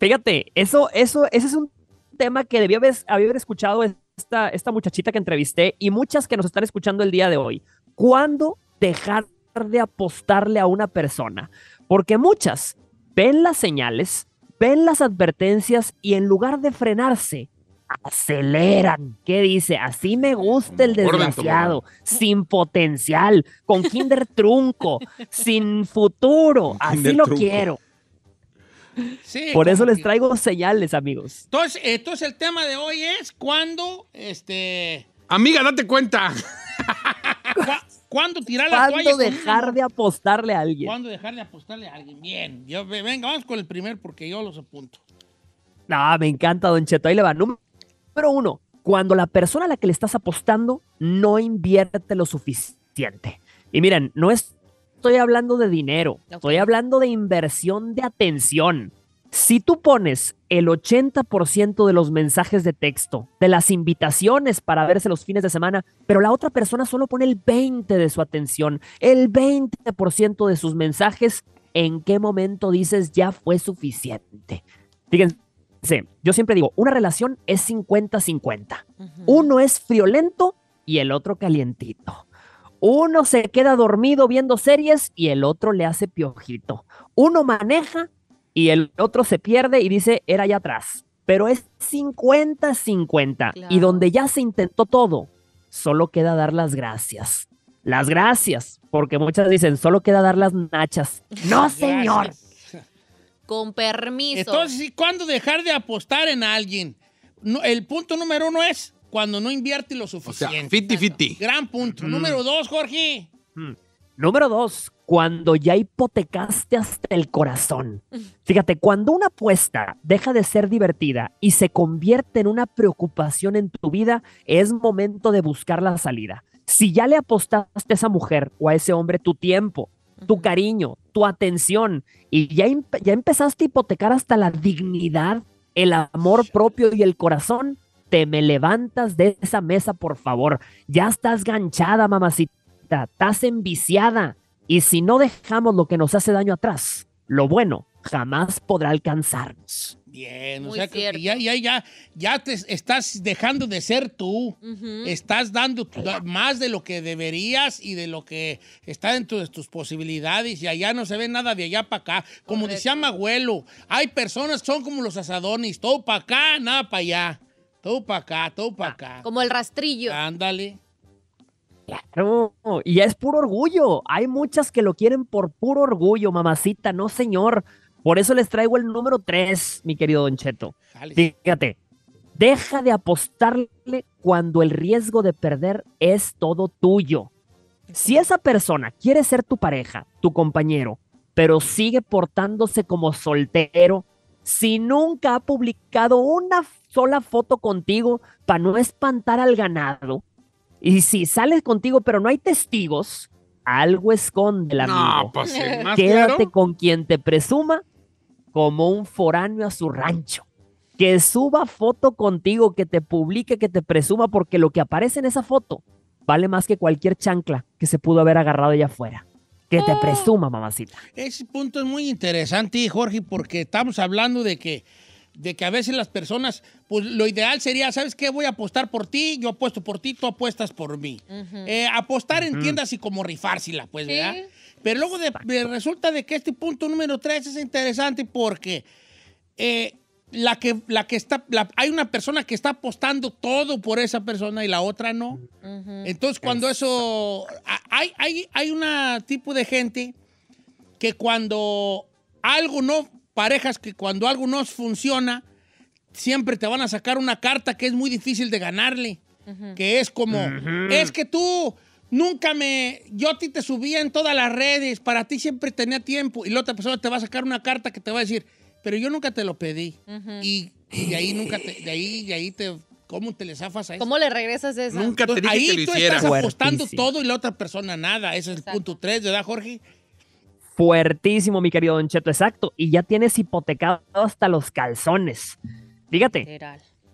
Fíjate, eso, eso, ese es un tema que debió haber, escuchado esta, esta muchachita que entrevisté y muchas que nos están escuchando el día de hoy. ¿Cuándo dejar de apostarle a una persona, porque muchas ven las señales, ven las advertencias y en lugar de frenarse, aceleran. ¿Qué dice? Así me gusta el desgraciado, sin potencial, con kinder trunco, sin futuro, así lo quiero. Por eso les traigo señales, amigos. Entonces, el tema de hoy es cuando, este... Amiga, date cuenta. ¿Cuándo tirar la ¿Cuándo dejar de apostarle a alguien? ¿Cuándo dejar de apostarle a alguien? Bien. Yo, venga, vamos con el primer porque yo los apunto. Ah, me encanta, Don Cheto. Ahí le va. Número uno, cuando la persona a la que le estás apostando no invierte lo suficiente. Y miren, no estoy hablando de dinero, estoy hablando de inversión de atención. Si tú pones el 80% de los mensajes de texto, de las invitaciones para verse los fines de semana, pero la otra persona solo pone el 20% de su atención, el 20% de sus mensajes, ¿en qué momento dices ya fue suficiente? Fíjense, yo siempre digo, una relación es 50-50. Uno es friolento y el otro calientito. Uno se queda dormido viendo series y el otro le hace piojito. Uno maneja y el otro se pierde y dice, era allá atrás. Pero es 50-50 y donde ya se intentó todo, solo queda dar las gracias. Las gracias, porque muchas dicen, solo queda dar las nachas. No, señor. Con permiso. Entonces, ¿y cuándo dejar de apostar en alguien? el punto número uno es cuando no invierte lo suficiente. O sea, Gran punto. Número dos, Jorge. Número dos, cuando ya hipotecaste hasta el corazón. Fíjate, cuando una apuesta deja de ser divertida y se convierte en una preocupación en tu vida, es momento de buscar la salida. Si ya le apostaste a esa mujer o a ese hombre tu tiempo, tu cariño, tu atención, y ya, em, ya empezaste a hipotecar hasta la dignidad, el amor propio y el corazón, te me levantas de esa mesa, por favor. Ya estás ganchada, mamacita estás enviciada. Y si no dejamos lo que nos hace daño atrás, lo bueno jamás podrá alcanzarnos. Bien, o sea que ya, ya, te estás dejando de ser tú. Estás dando más de lo que deberías y de lo que está dentro de tus posibilidades. Y allá no se ve nada de allá para acá. Como decía mi abuelo, hay personas que son como los asadones, todo para acá, nada para allá. Todo para acá, todo para ah, acá. Como el rastrillo. Ándale. Claro, y es puro orgullo. Hay muchas que lo quieren por puro orgullo, mamacita, no señor. Por eso les traigo el número 3, mi querido Don Cheto. Fíjate, deja de apostarle cuando el riesgo de perder es todo tuyo. Si esa persona quiere ser tu pareja, tu compañero, pero sigue portándose como soltero, si nunca ha publicado una sola foto contigo para no espantar al ganado, y si sales contigo, pero no hay testigos, algo esconde la amigo. Pues, Quédate con quien te presuma como un foráneo a su rancho. Que suba foto contigo, que te publique, que te presuma, porque lo que aparece en esa foto vale más que cualquier chancla que se pudo haber agarrado allá afuera. Que te oh. presuma, mamacita. Ese punto es muy interesante, Jorge, porque estamos hablando de que de que a veces las personas, pues lo ideal sería, ¿sabes qué? Voy a apostar por ti, yo apuesto por ti, tú apuestas por mí. Eh, apostar en tiendas y como rifársela, pues, ¿verdad? Pero luego resulta de que este punto número tres es interesante porque eh, la, que, la que está, hay una persona que está apostando todo por esa persona y la otra no. Entonces, cuando eso, hay, hay, hay un tipo de gente que cuando algo no, parejas que cuando algo no funciona, siempre te van a sacar una carta que es muy difícil de ganarle. Que es como, es que tú nunca me, yo a ti te subía en todas las redes, para ti siempre tenía tiempo. Y la otra persona te va a sacar una carta que te va a decir, pero yo nunca te lo pedí. y, de ahí nunca de ahí, de ahí te, ¿cómo te le zafas a eso? ¿Cómo le regresas eso? Nunca te dije ahí que lo tú estás apostando todo y la otra persona nada. Ese es el punto tres, ¿verdad, Jorge? Fuertísimo, mi querido Don Cheto, exacto. Y ya tienes hipotecado hasta los calzones. Fíjate.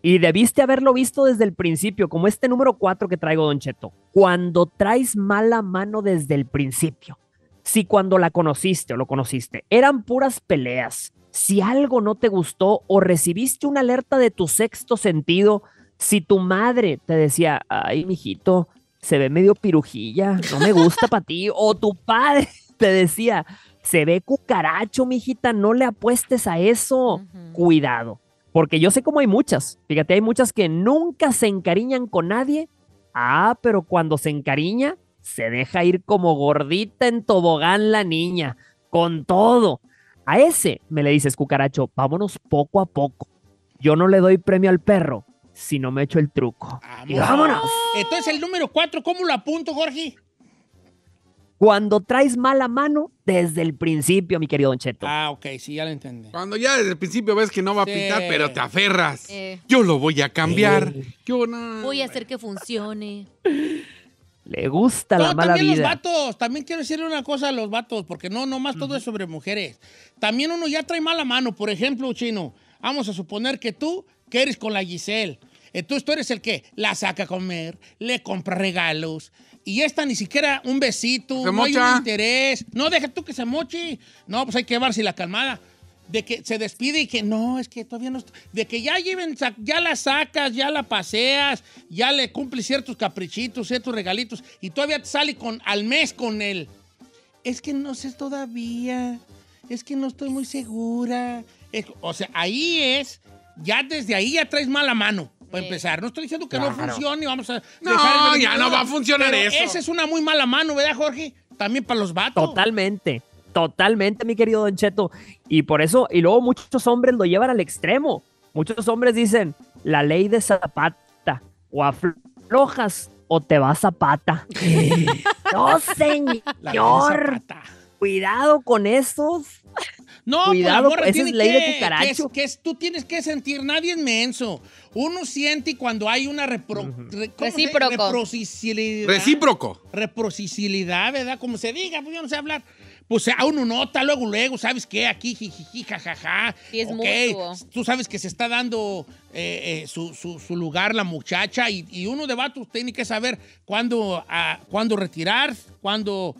Y debiste haberlo visto desde el principio, como este número cuatro que traigo, Don Cheto. Cuando traes mala mano desde el principio, si cuando la conociste o lo conociste, eran puras peleas, si algo no te gustó o recibiste una alerta de tu sexto sentido, si tu madre te decía, ay, mijito, se ve medio pirujilla, no me gusta para ti, o tu padre te decía, se ve cucaracho, mijita, no le apuestes a eso. Cuidado. Porque yo sé cómo hay muchas. Fíjate, hay muchas que nunca se encariñan con nadie. Ah, pero cuando se encariña, se deja ir como gordita en tobogán la niña, con todo. A ese me le dices, cucaracho, vámonos poco a poco. Yo no le doy premio al perro si no me echo el truco. Vámonos. Y vámonos. Entonces el número cuatro, ¿cómo lo apunto, Jorge? Cuando traes mala mano desde el principio, mi querido Don Ah, ok, sí, ya lo entendí. Cuando ya desde el principio ves que no va a pintar, pero te aferras. Eh. Yo lo voy a cambiar. Yo Voy a hacer que funcione. Le gusta la No, también los vatos, también quiero decirle una cosa a los vatos, porque no, nomás todo es sobre mujeres. También uno ya trae mala mano, por ejemplo, Chino, vamos a suponer que tú eres con la Giselle. Entonces tú eres el que la saca a comer, le compra regalos, y esta ni siquiera un besito, no hay un interés. No, deja tú que se moche. No, pues hay que llevarse la calmada. De que se despide y que no, es que todavía no. De que ya lleven, ya la sacas, ya la paseas, ya le cumples ciertos caprichitos, ciertos regalitos y todavía te sale con, al mes con él. Es que no sé todavía. Es que no estoy muy segura. o sea, ahí es ya desde ahí ya traes mala mano. Para empezar, no estoy diciendo que no funcione, vamos a. No, ya no va a funcionar eso. Esa es una muy mala mano, ¿verdad, Jorge? También para los vatos. Totalmente, totalmente, mi querido Don Cheto. Y por eso, y luego muchos hombres lo llevan al extremo. Muchos hombres dicen la ley de Zapata, o aflojas o te vas a pata. no, señor. Cuidado con esos. No, pero pues la ley de Que, es, que tú tienes que sentir, nadie es menso. Uno siente cuando hay una repro, Recíproco. Recíproco. ¿verdad? Como se diga, pues yo no sé hablar. Pues a ah, uno nota luego, luego, ¿sabes qué? Aquí, jajaja. es okay. Tú sabes que se está dando eh, eh, su, su, lugar la muchacha y, uno de vatos tiene que saber cuándo, a, ah, retirar, cuándo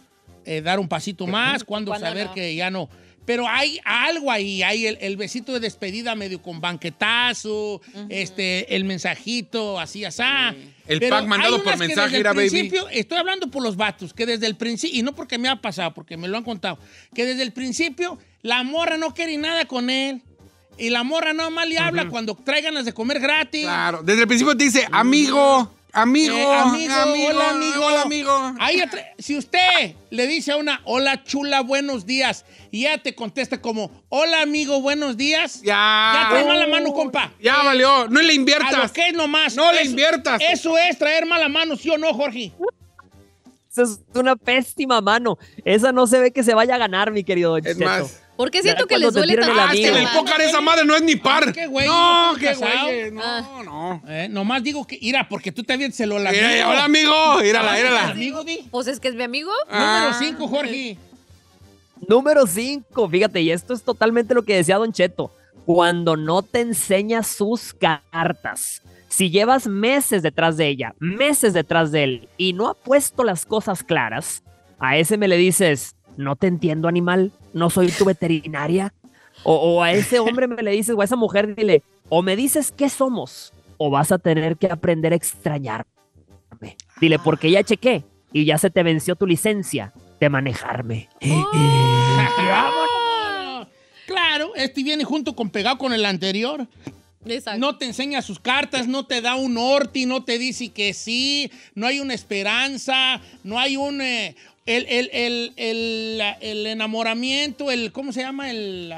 eh, dar un pasito más, cuándo, saber que ya no. Pero hay algo ahí, hay el, besito de despedida medio con banquetazo, este, el mensajito, así, así. El pack mandado por mensaje, era baby. Estoy hablando por los vatos, que desde el principio, y no porque me ha pasado, porque me lo han contado, que desde el principio la morra no quiere nada con él. Y la morra no más le habla cuando trae ganas de comer gratis. Claro, desde el principio te dice, amigo. Eh, amigo, amigo, hola amigo, hola amigo. si usted le dice a una hola chula, buenos días, y ya te contesta como hola amigo, buenos días, ya, trae mala mano, compa. Ya valió, no le inviertas. nomás. No le inviertas. Eso es traer mala mano, ¿sí o no, Jorge? Esa es una pésima mano. Esa no se ve que se vaya a ganar, mi querido. Es qué siento que le duele tanto. Es que el esa madre no es ni par. Qué güey. No, qué güey. Ah. No, no. Eh, nomás digo que, ¡Ira, porque tú también se lo eh, la. hola, amigo. ¡Írala, ah, írala! Amigo, Pues es que es mi amigo. Número 5, ah. Jorge. Número 5, fíjate, y esto es totalmente lo que decía Don Cheto. Cuando no te enseña sus cartas. Si llevas meses detrás de ella, meses detrás de él, y no ha puesto las cosas claras, a ese me le dices, no te entiendo, animal, no soy tu veterinaria. O, a ese hombre me le dices, o a esa mujer, dile, o me dices qué somos, o vas a tener que aprender a extrañarme. Dile, ah. porque ya chequé y ya se te venció tu licencia de manejarme. Eh, eh. claro, este viene junto con pegado con el anterior. No te enseña sus cartas, no te da un orti, no te dice que sí, no hay una esperanza, no hay un, eh, el, el, enamoramiento, el. ¿Cómo se llama? El.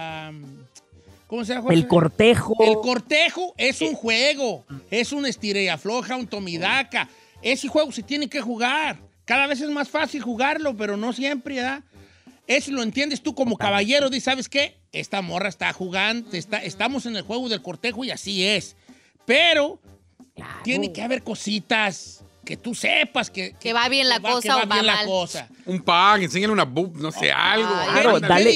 El cortejo. El cortejo es eh. un juego. Es un estirea floja un tomidaca. Ese juego se tiene que jugar. Cada vez es más fácil jugarlo, pero no siempre, ¿verdad? Eso lo entiendes tú como caballero. Dices, ¿sabes qué? Esta morra está jugando, está, estamos en el juego del cortejo y así es. Pero tiene que haber cositas que tú sepas que, va bien la cosa o va La cosa. Un pag, enséñale una boop, no sé, algo.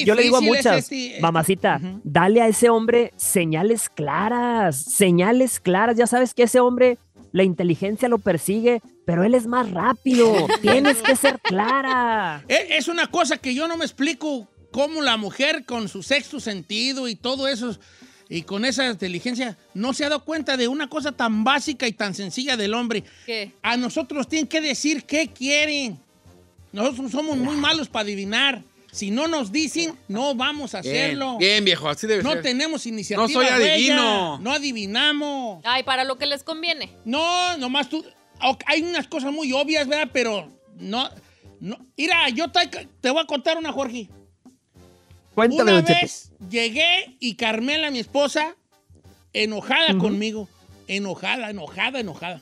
yo le digo a muchas, este, eh, mamacita, dale a ese hombre señales claras, señales claras. Ya sabes que ese hombre, la inteligencia lo persigue, pero él es más rápido. Tienes que ser clara. Eh, es una cosa que yo no me explico cómo la mujer con su sexto sentido y todo eso y con esa inteligencia no se ha dado cuenta de una cosa tan básica y tan sencilla del hombre. ¿Qué? A nosotros tienen que decir qué quieren. Nosotros somos muy malos para adivinar. Si no nos dicen, no vamos a hacerlo. Bien, viejo, así debe ser. No tenemos iniciativa. No soy adivino. no adivinamos. Ay, para lo que les conviene. No, nomás tú. Hay unas cosas muy obvias, ¿verdad? Pero no. no. Mira, yo te, te voy a contar una, Jorge. Una vez llegué y Carmela, mi esposa, enojada conmigo. Enojada, enojada, enojada.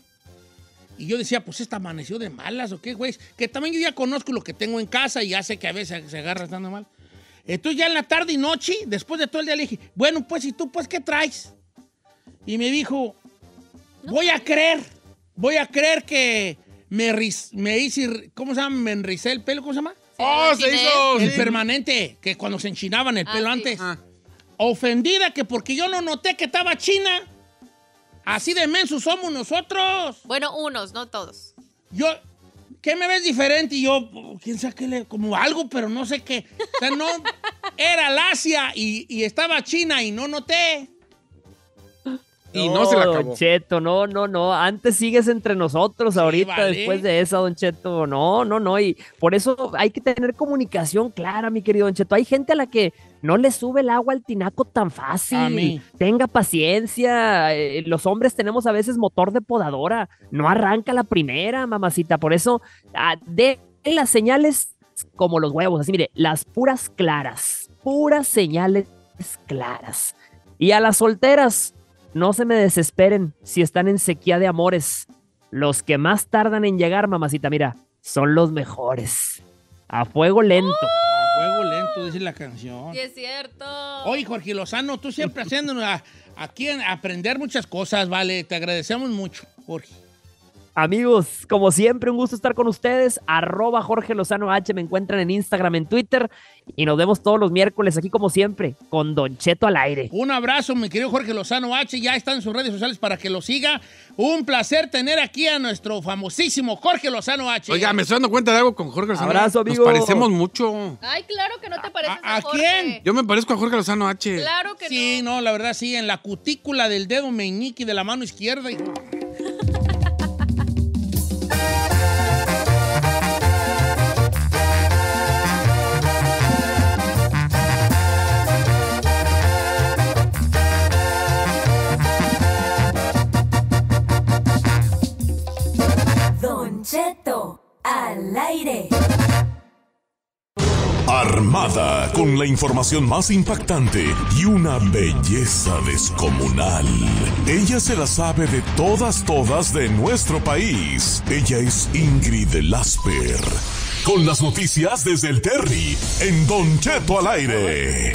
Y yo decía, pues esta amaneció de malas o qué, güey. Que también yo ya conozco lo que tengo en casa y hace que a veces se agarra estando mal. Entonces ya en la tarde y noche, después de todo el día, le dije, bueno, pues, ¿y tú, pues, qué traes? Y me dijo, voy a creer, voy a creer que me, me hice, ¿cómo se llama? Me enricé el pelo, ¿cómo se llama? ¡Oh, se hizo! El permanente, que cuando se enchinaban el ah, pelo antes. Ofendida que porque yo no noté que estaba china. Así de mensos somos nosotros. Bueno, unos, no todos. Yo, ¿qué me ves diferente? Y yo, quién sabe qué le, como algo, pero no sé qué. O sea, no, era Lacia y, y estaba china y no noté y no, se la Don Cheto, no, no, no. Antes sigues entre nosotros ahorita, después de eso, Don Cheto. No, no, no. Y por eso hay que tener comunicación clara, mi querido Don Cheto. Hay gente a la que no le sube el agua al tinaco tan fácil. Tenga paciencia. Eh, los hombres tenemos a veces motor de podadora. No arranca la primera, mamacita. Por eso, ah, de las señales como los huevos. Así, mire, las puras claras. Puras señales claras. Y a las solteras, no se me desesperen si están en sequía de amores. Los que más tardan en llegar, mamacita, mira, son los mejores. A fuego lento. A fuego lento, dice la canción. Sí, es cierto. Oye, Jorge Lozano, tú siempre haciéndonos aquí aprender muchas cosas, ¿vale? Te agradecemos mucho, Jorge. Amigos, como siempre, un gusto estar con ustedes. Arroba Jorge Lozano H, me encuentran en Instagram, en Twitter. Y nos vemos todos los miércoles aquí, como siempre, con Don Cheto al aire. Un abrazo, mi querido Jorge Lozano H. Ya está en sus redes sociales para que lo siga. Un placer tener aquí a nuestro famosísimo Jorge Lozano H. Oiga, me estoy dando cuenta de algo con Jorge Lozano Abrazo, amigo. Nos parecemos mucho. Ay, claro que no te pareces a, quién? Yo me parezco a Jorge Lozano H. Claro que sí, no. Sí, no, la verdad sí, en la cutícula del dedo meñique de la mano izquierda. Y... Cheto al aire. Armada con la información más impactante y una belleza descomunal. Ella se la sabe de todas, todas de nuestro país. Ella es Ingrid Lasper. Con las noticias desde el Terry, en Don Cheto al aire.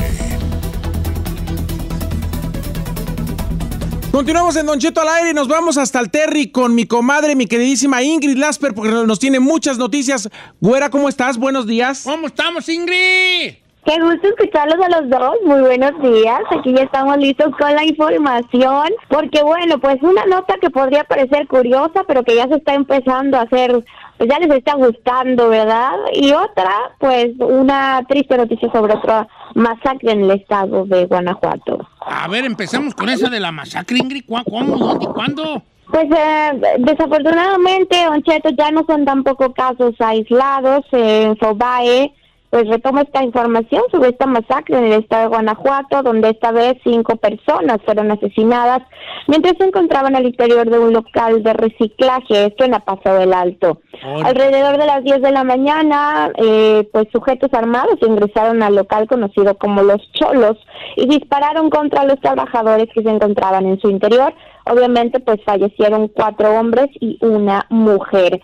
Continuamos en Don Cheto al aire y nos vamos hasta el Terry con mi comadre, mi queridísima Ingrid Lasper, porque nos tiene muchas noticias. Güera, ¿cómo estás? Buenos días. ¿Cómo estamos, Ingrid? Qué gusto escucharlos a los dos. Muy buenos días. Aquí ya estamos listos con la información. Porque bueno, pues una nota que podría parecer curiosa, pero que ya se está empezando a hacer, pues ya les está gustando, ¿verdad? Y otra, pues una triste noticia sobre otra masacre en el estado de Guanajuato. A ver, empezamos con esa de la masacre, Ingrid. cuándo, dónde y cuándo? Pues eh, desafortunadamente, Don ya no son tampoco casos aislados. En Fobae, pues retomo esta información sobre esta masacre en el estado de Guanajuato, donde esta vez cinco personas fueron asesinadas mientras se encontraban al interior de un local de reciclaje, esto en la Paso del Alto. Alrededor de las 10 de la mañana, eh, pues sujetos armados ingresaron al local conocido como Los Cholos y dispararon contra los trabajadores que se encontraban en su interior. Obviamente, pues fallecieron cuatro hombres y una mujer.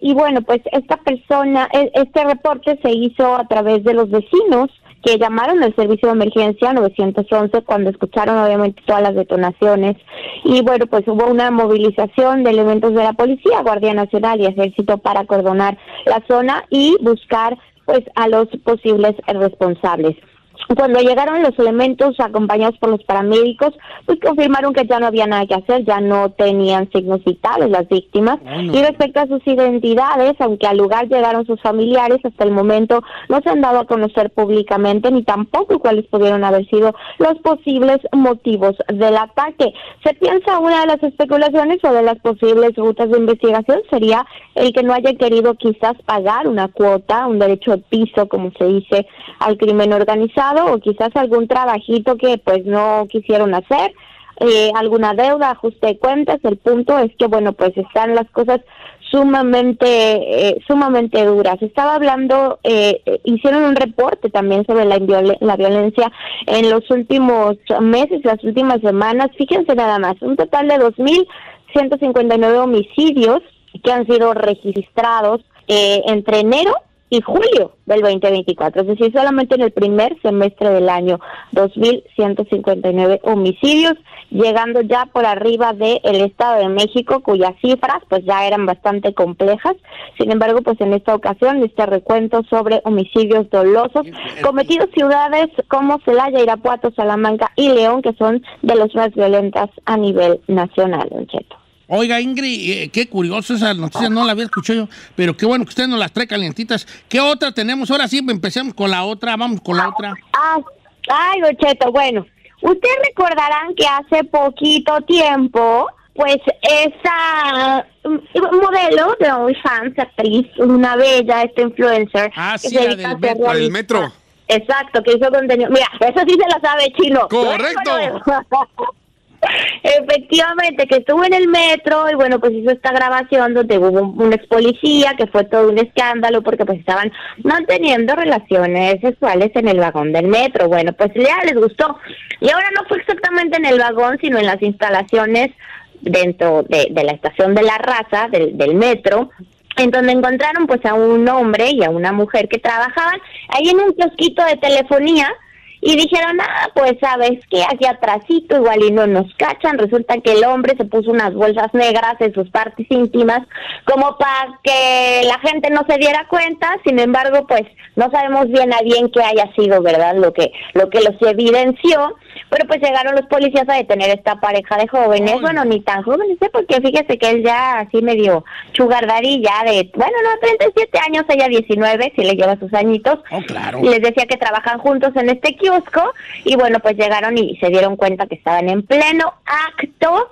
Y bueno, pues esta persona, e, este reporte se hizo a través de los vecinos que llamaron al servicio de emergencia 911 cuando escucharon obviamente todas las detonaciones y bueno pues hubo una movilización de elementos de la policía, Guardia Nacional y Ejército para acordonar la zona y buscar pues a los posibles responsables. Cuando llegaron los elementos acompañados por los paramédicos, pues confirmaron que ya no había nada que hacer, ya no tenían signos vitales las víctimas. Ah, y respecto a sus identidades, aunque al lugar llegaron sus familiares, hasta el momento no se han dado a conocer públicamente ni tampoco cuáles pudieron haber sido los posibles motivos del ataque. Se piensa una de las especulaciones o de las posibles rutas de investigación sería el que no haya querido quizás pagar una cuota, un derecho de piso, como se dice, al crimen organizado o quizás algún trabajito que pues no quisieron hacer, eh, alguna deuda, ajuste de cuentas. El punto es que, bueno, pues están las cosas sumamente, eh, sumamente duras. Estaba hablando, eh, hicieron un reporte también sobre la, la violencia en los últimos meses, las últimas semanas. Fíjense nada más, un total de 2.159 homicidios que han sido registrados entre enero y julio del 2024. Es decir, solamente en el primer semestre del año, 2.159 homicidios, llegando ya por arriba del el Estado de México, cuyas cifras pues ya eran bastante complejas. Sin embargo, pues en esta ocasión, este recuento sobre homicidios dolosos cometidos ciudades como Celaya, Irapuato, Salamanca y León, que son de los más violentas a nivel nacional, Don Oiga, Ingrid, eh, qué curioso esa noticia, no la había escuchado yo, pero qué bueno que usted nos las trae calientitas. ¿Qué otra tenemos? Ahora sí, empecemos con la otra, vamos con la otra. Ah, ay, Ocheto, bueno, ustedes recordarán que hace poquito tiempo, pues esa mm, modelo de OnlyFans, actriz, una bella, esta influencer. Ah, la del, metro, del metro. Exacto, que hizo contenido. Mira, eso sí se lo sabe chino. Correcto. Efectivamente, que estuvo en el metro y bueno, pues hizo esta grabación donde hubo un, ex policía que fue todo un escándalo porque pues estaban manteniendo relaciones sexuales en el vagón del metro. Bueno, pues ya les gustó. Y ahora no fue exactamente en el vagón, sino en las instalaciones dentro de, la estación de la raza, del, metro, en donde encontraron pues a un hombre y a una mujer que trabajaban ahí en un kiosquito de telefonía y dijeron, ah, pues sabes que aquí atrásito igual y no nos cachan. Resulta que el hombre se puso unas bolsas negras en sus partes íntimas como para que la gente no se diera cuenta. Sin embargo, pues no sabemos bien a bien qué haya sido, ¿verdad? Lo que, lo que los evidenció. Bueno, pues llegaron los policías a detener esta pareja de jóvenes, bueno, ni tan jóvenes, ¿eh? porque fíjese que él ya así medio chugardari, ya de, bueno, no, 37 años, ella 19, si le lleva sus añitos. Oh, y les decía que trabajan juntos en este kiosco, y bueno, pues llegaron y se dieron cuenta que estaban en pleno acto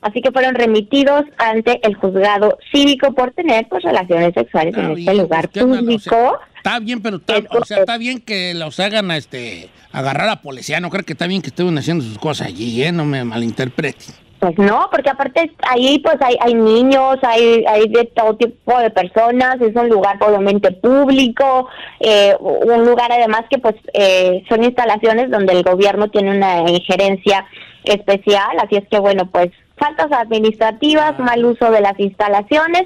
así que fueron remitidos ante el juzgado cívico por tener pues relaciones sexuales en ah, este lugar pues público. Está bien, pero está, o sea, está bien que los hagan a este, agarrar a policía. No creo que está bien que estén haciendo sus cosas allí, ¿eh? No me malinterpreten. Pues no, porque aparte ahí pues hay, hay niños, hay, hay de todo tipo de personas, es un lugar obviamente público, eh, un lugar además que pues eh, son instalaciones donde el gobierno tiene una injerencia especial, así es que bueno, pues faltas administrativas, ah. mal uso de las instalaciones,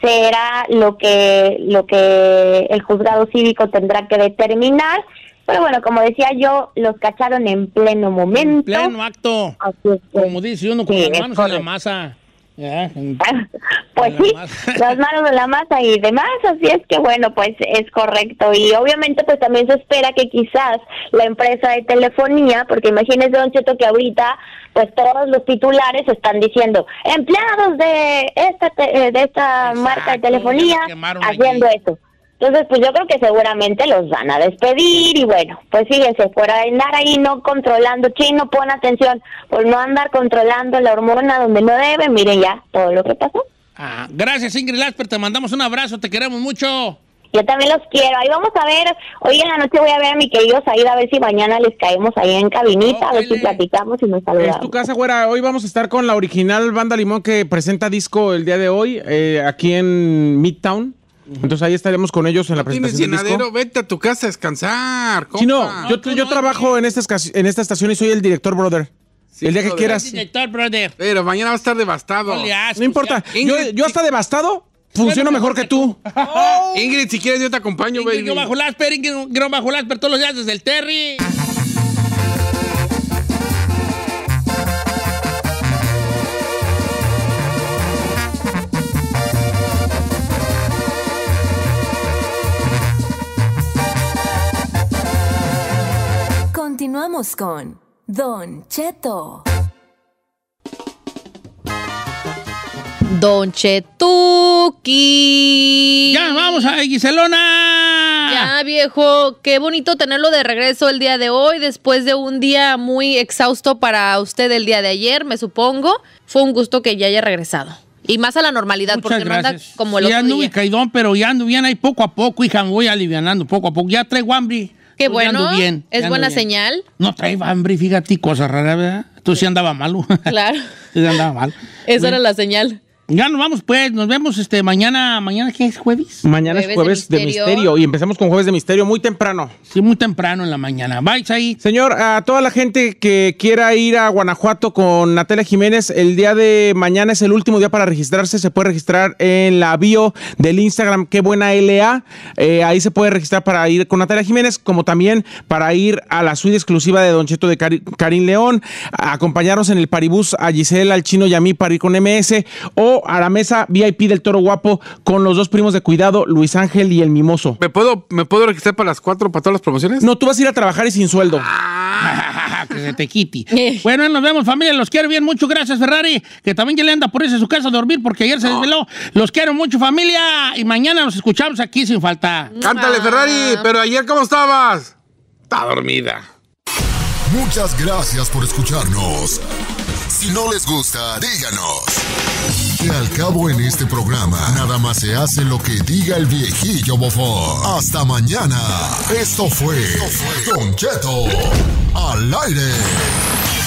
será lo que, lo que el juzgado cívico tendrá que determinar. Pero bueno, como decía yo, los cacharon en pleno momento. pleno acto. como dice uno, con las manos en la masa. Ah, pues sí, las manos de la masa y demás, así es que bueno, pues es correcto. Y obviamente pues también se espera que quizás la empresa de telefonía, porque imagínese Don Cheto que ahorita pues todos los titulares están diciendo, empleados de esta, eh, de esta marca de telefonía haciendo eso. esto. Entonces, pues yo creo que seguramente los van a despedir y bueno, pues síguense, por andar ahí no controlando, chino, pon atención, por no andar controlando la hormona donde no debe, miren ya todo lo que pasó. Ah, gracias Ingrid Lasper, te mandamos un abrazo, te queremos mucho. Yo también los quiero. Ahí vamos a ver. Hoy en la noche voy a ver a mi querido ahí a ver si mañana les caemos ahí en cabinita, a ver si platicamos y nos saludamos. Es tu casa, güera. Hoy vamos a estar con la original Banda Limón que presenta disco el día de hoy eh, aquí en Midtown. Entonces ahí estaremos con ellos en la presentación. Tienes llenadero, vete a tu casa a descansar. Compa. no, yo, trabajo en esta, estación y soy el director, brother. el día que quieras. Director, brother. Pero mañana va a estar devastado. No, importa. yo, hasta devastado funciono mejor que tú. Ingrid, si quieres, yo te acompaño, Ingrid, baby. bajo Lasper, Ingrid, yo bajo Lasper todos los días desde el Terry. Continuamos con Don Cheto. Don Chetuki. Ya, vamos a Giselona. Ya, viejo. Qué bonito tenerlo de regreso el día de hoy, después de un día muy exhausto para usted el día de ayer, me supongo. Fue un gusto que ya haya regresado. Y más a la normalidad, porque no anda como el sí, Ya ando caidón, pero ya ando bien ahí poco a poco, y Me voy alivianando poco a poco. Ya traigo hambre. Qué bueno. Bien, es buena señal. No traía hambre, fíjate, cosa rara, ¿verdad? Tú sí andaba malo. Claro. sí andaba mal. Esa era la señal. Ya nos vamos, pues. Nos vemos este mañana. ¿Mañana que es? ¿Jueves? Mañana es jueves de misterio. Y empezamos con jueves de misterio muy temprano. Sí, muy temprano en la mañana. Bye, ahí. Señor, a toda la gente que quiera ir a Guanajuato con Natalia Jiménez, el día de mañana es el último día para registrarse. Se puede registrar en la bio del Instagram, qué buena LA. Eh, ahí se puede registrar para ir con Natalia Jiménez, como también para ir a la suite exclusiva de Don Cheto de Karin León, acompañarnos en el Paribus a Giselle, al chino y para ir con MS. O a la mesa VIP del Toro Guapo con los dos primos de cuidado, Luis Ángel y el Mimoso. ¿Me puedo, me puedo registrar para las cuatro, para todas las promociones? No, tú vas a ir a trabajar y sin sueldo. Ah. que se te quite. Eh. bueno, nos vemos, familia. Los quiero bien mucho. Gracias, Ferrari, que también ya le anda por irse a su casa a dormir porque ayer se desveló. Los quiero mucho, familia. Y mañana nos escuchamos aquí sin falta. Mm. Cántale, Ferrari. Pero ayer, ¿cómo estabas? Está dormida. Muchas gracias por escucharnos. Si no les gusta, díganos que al cabo en este programa nada más se hace lo que diga el viejillo bofón. Hasta mañana. Esto fue Don Cheto al aire.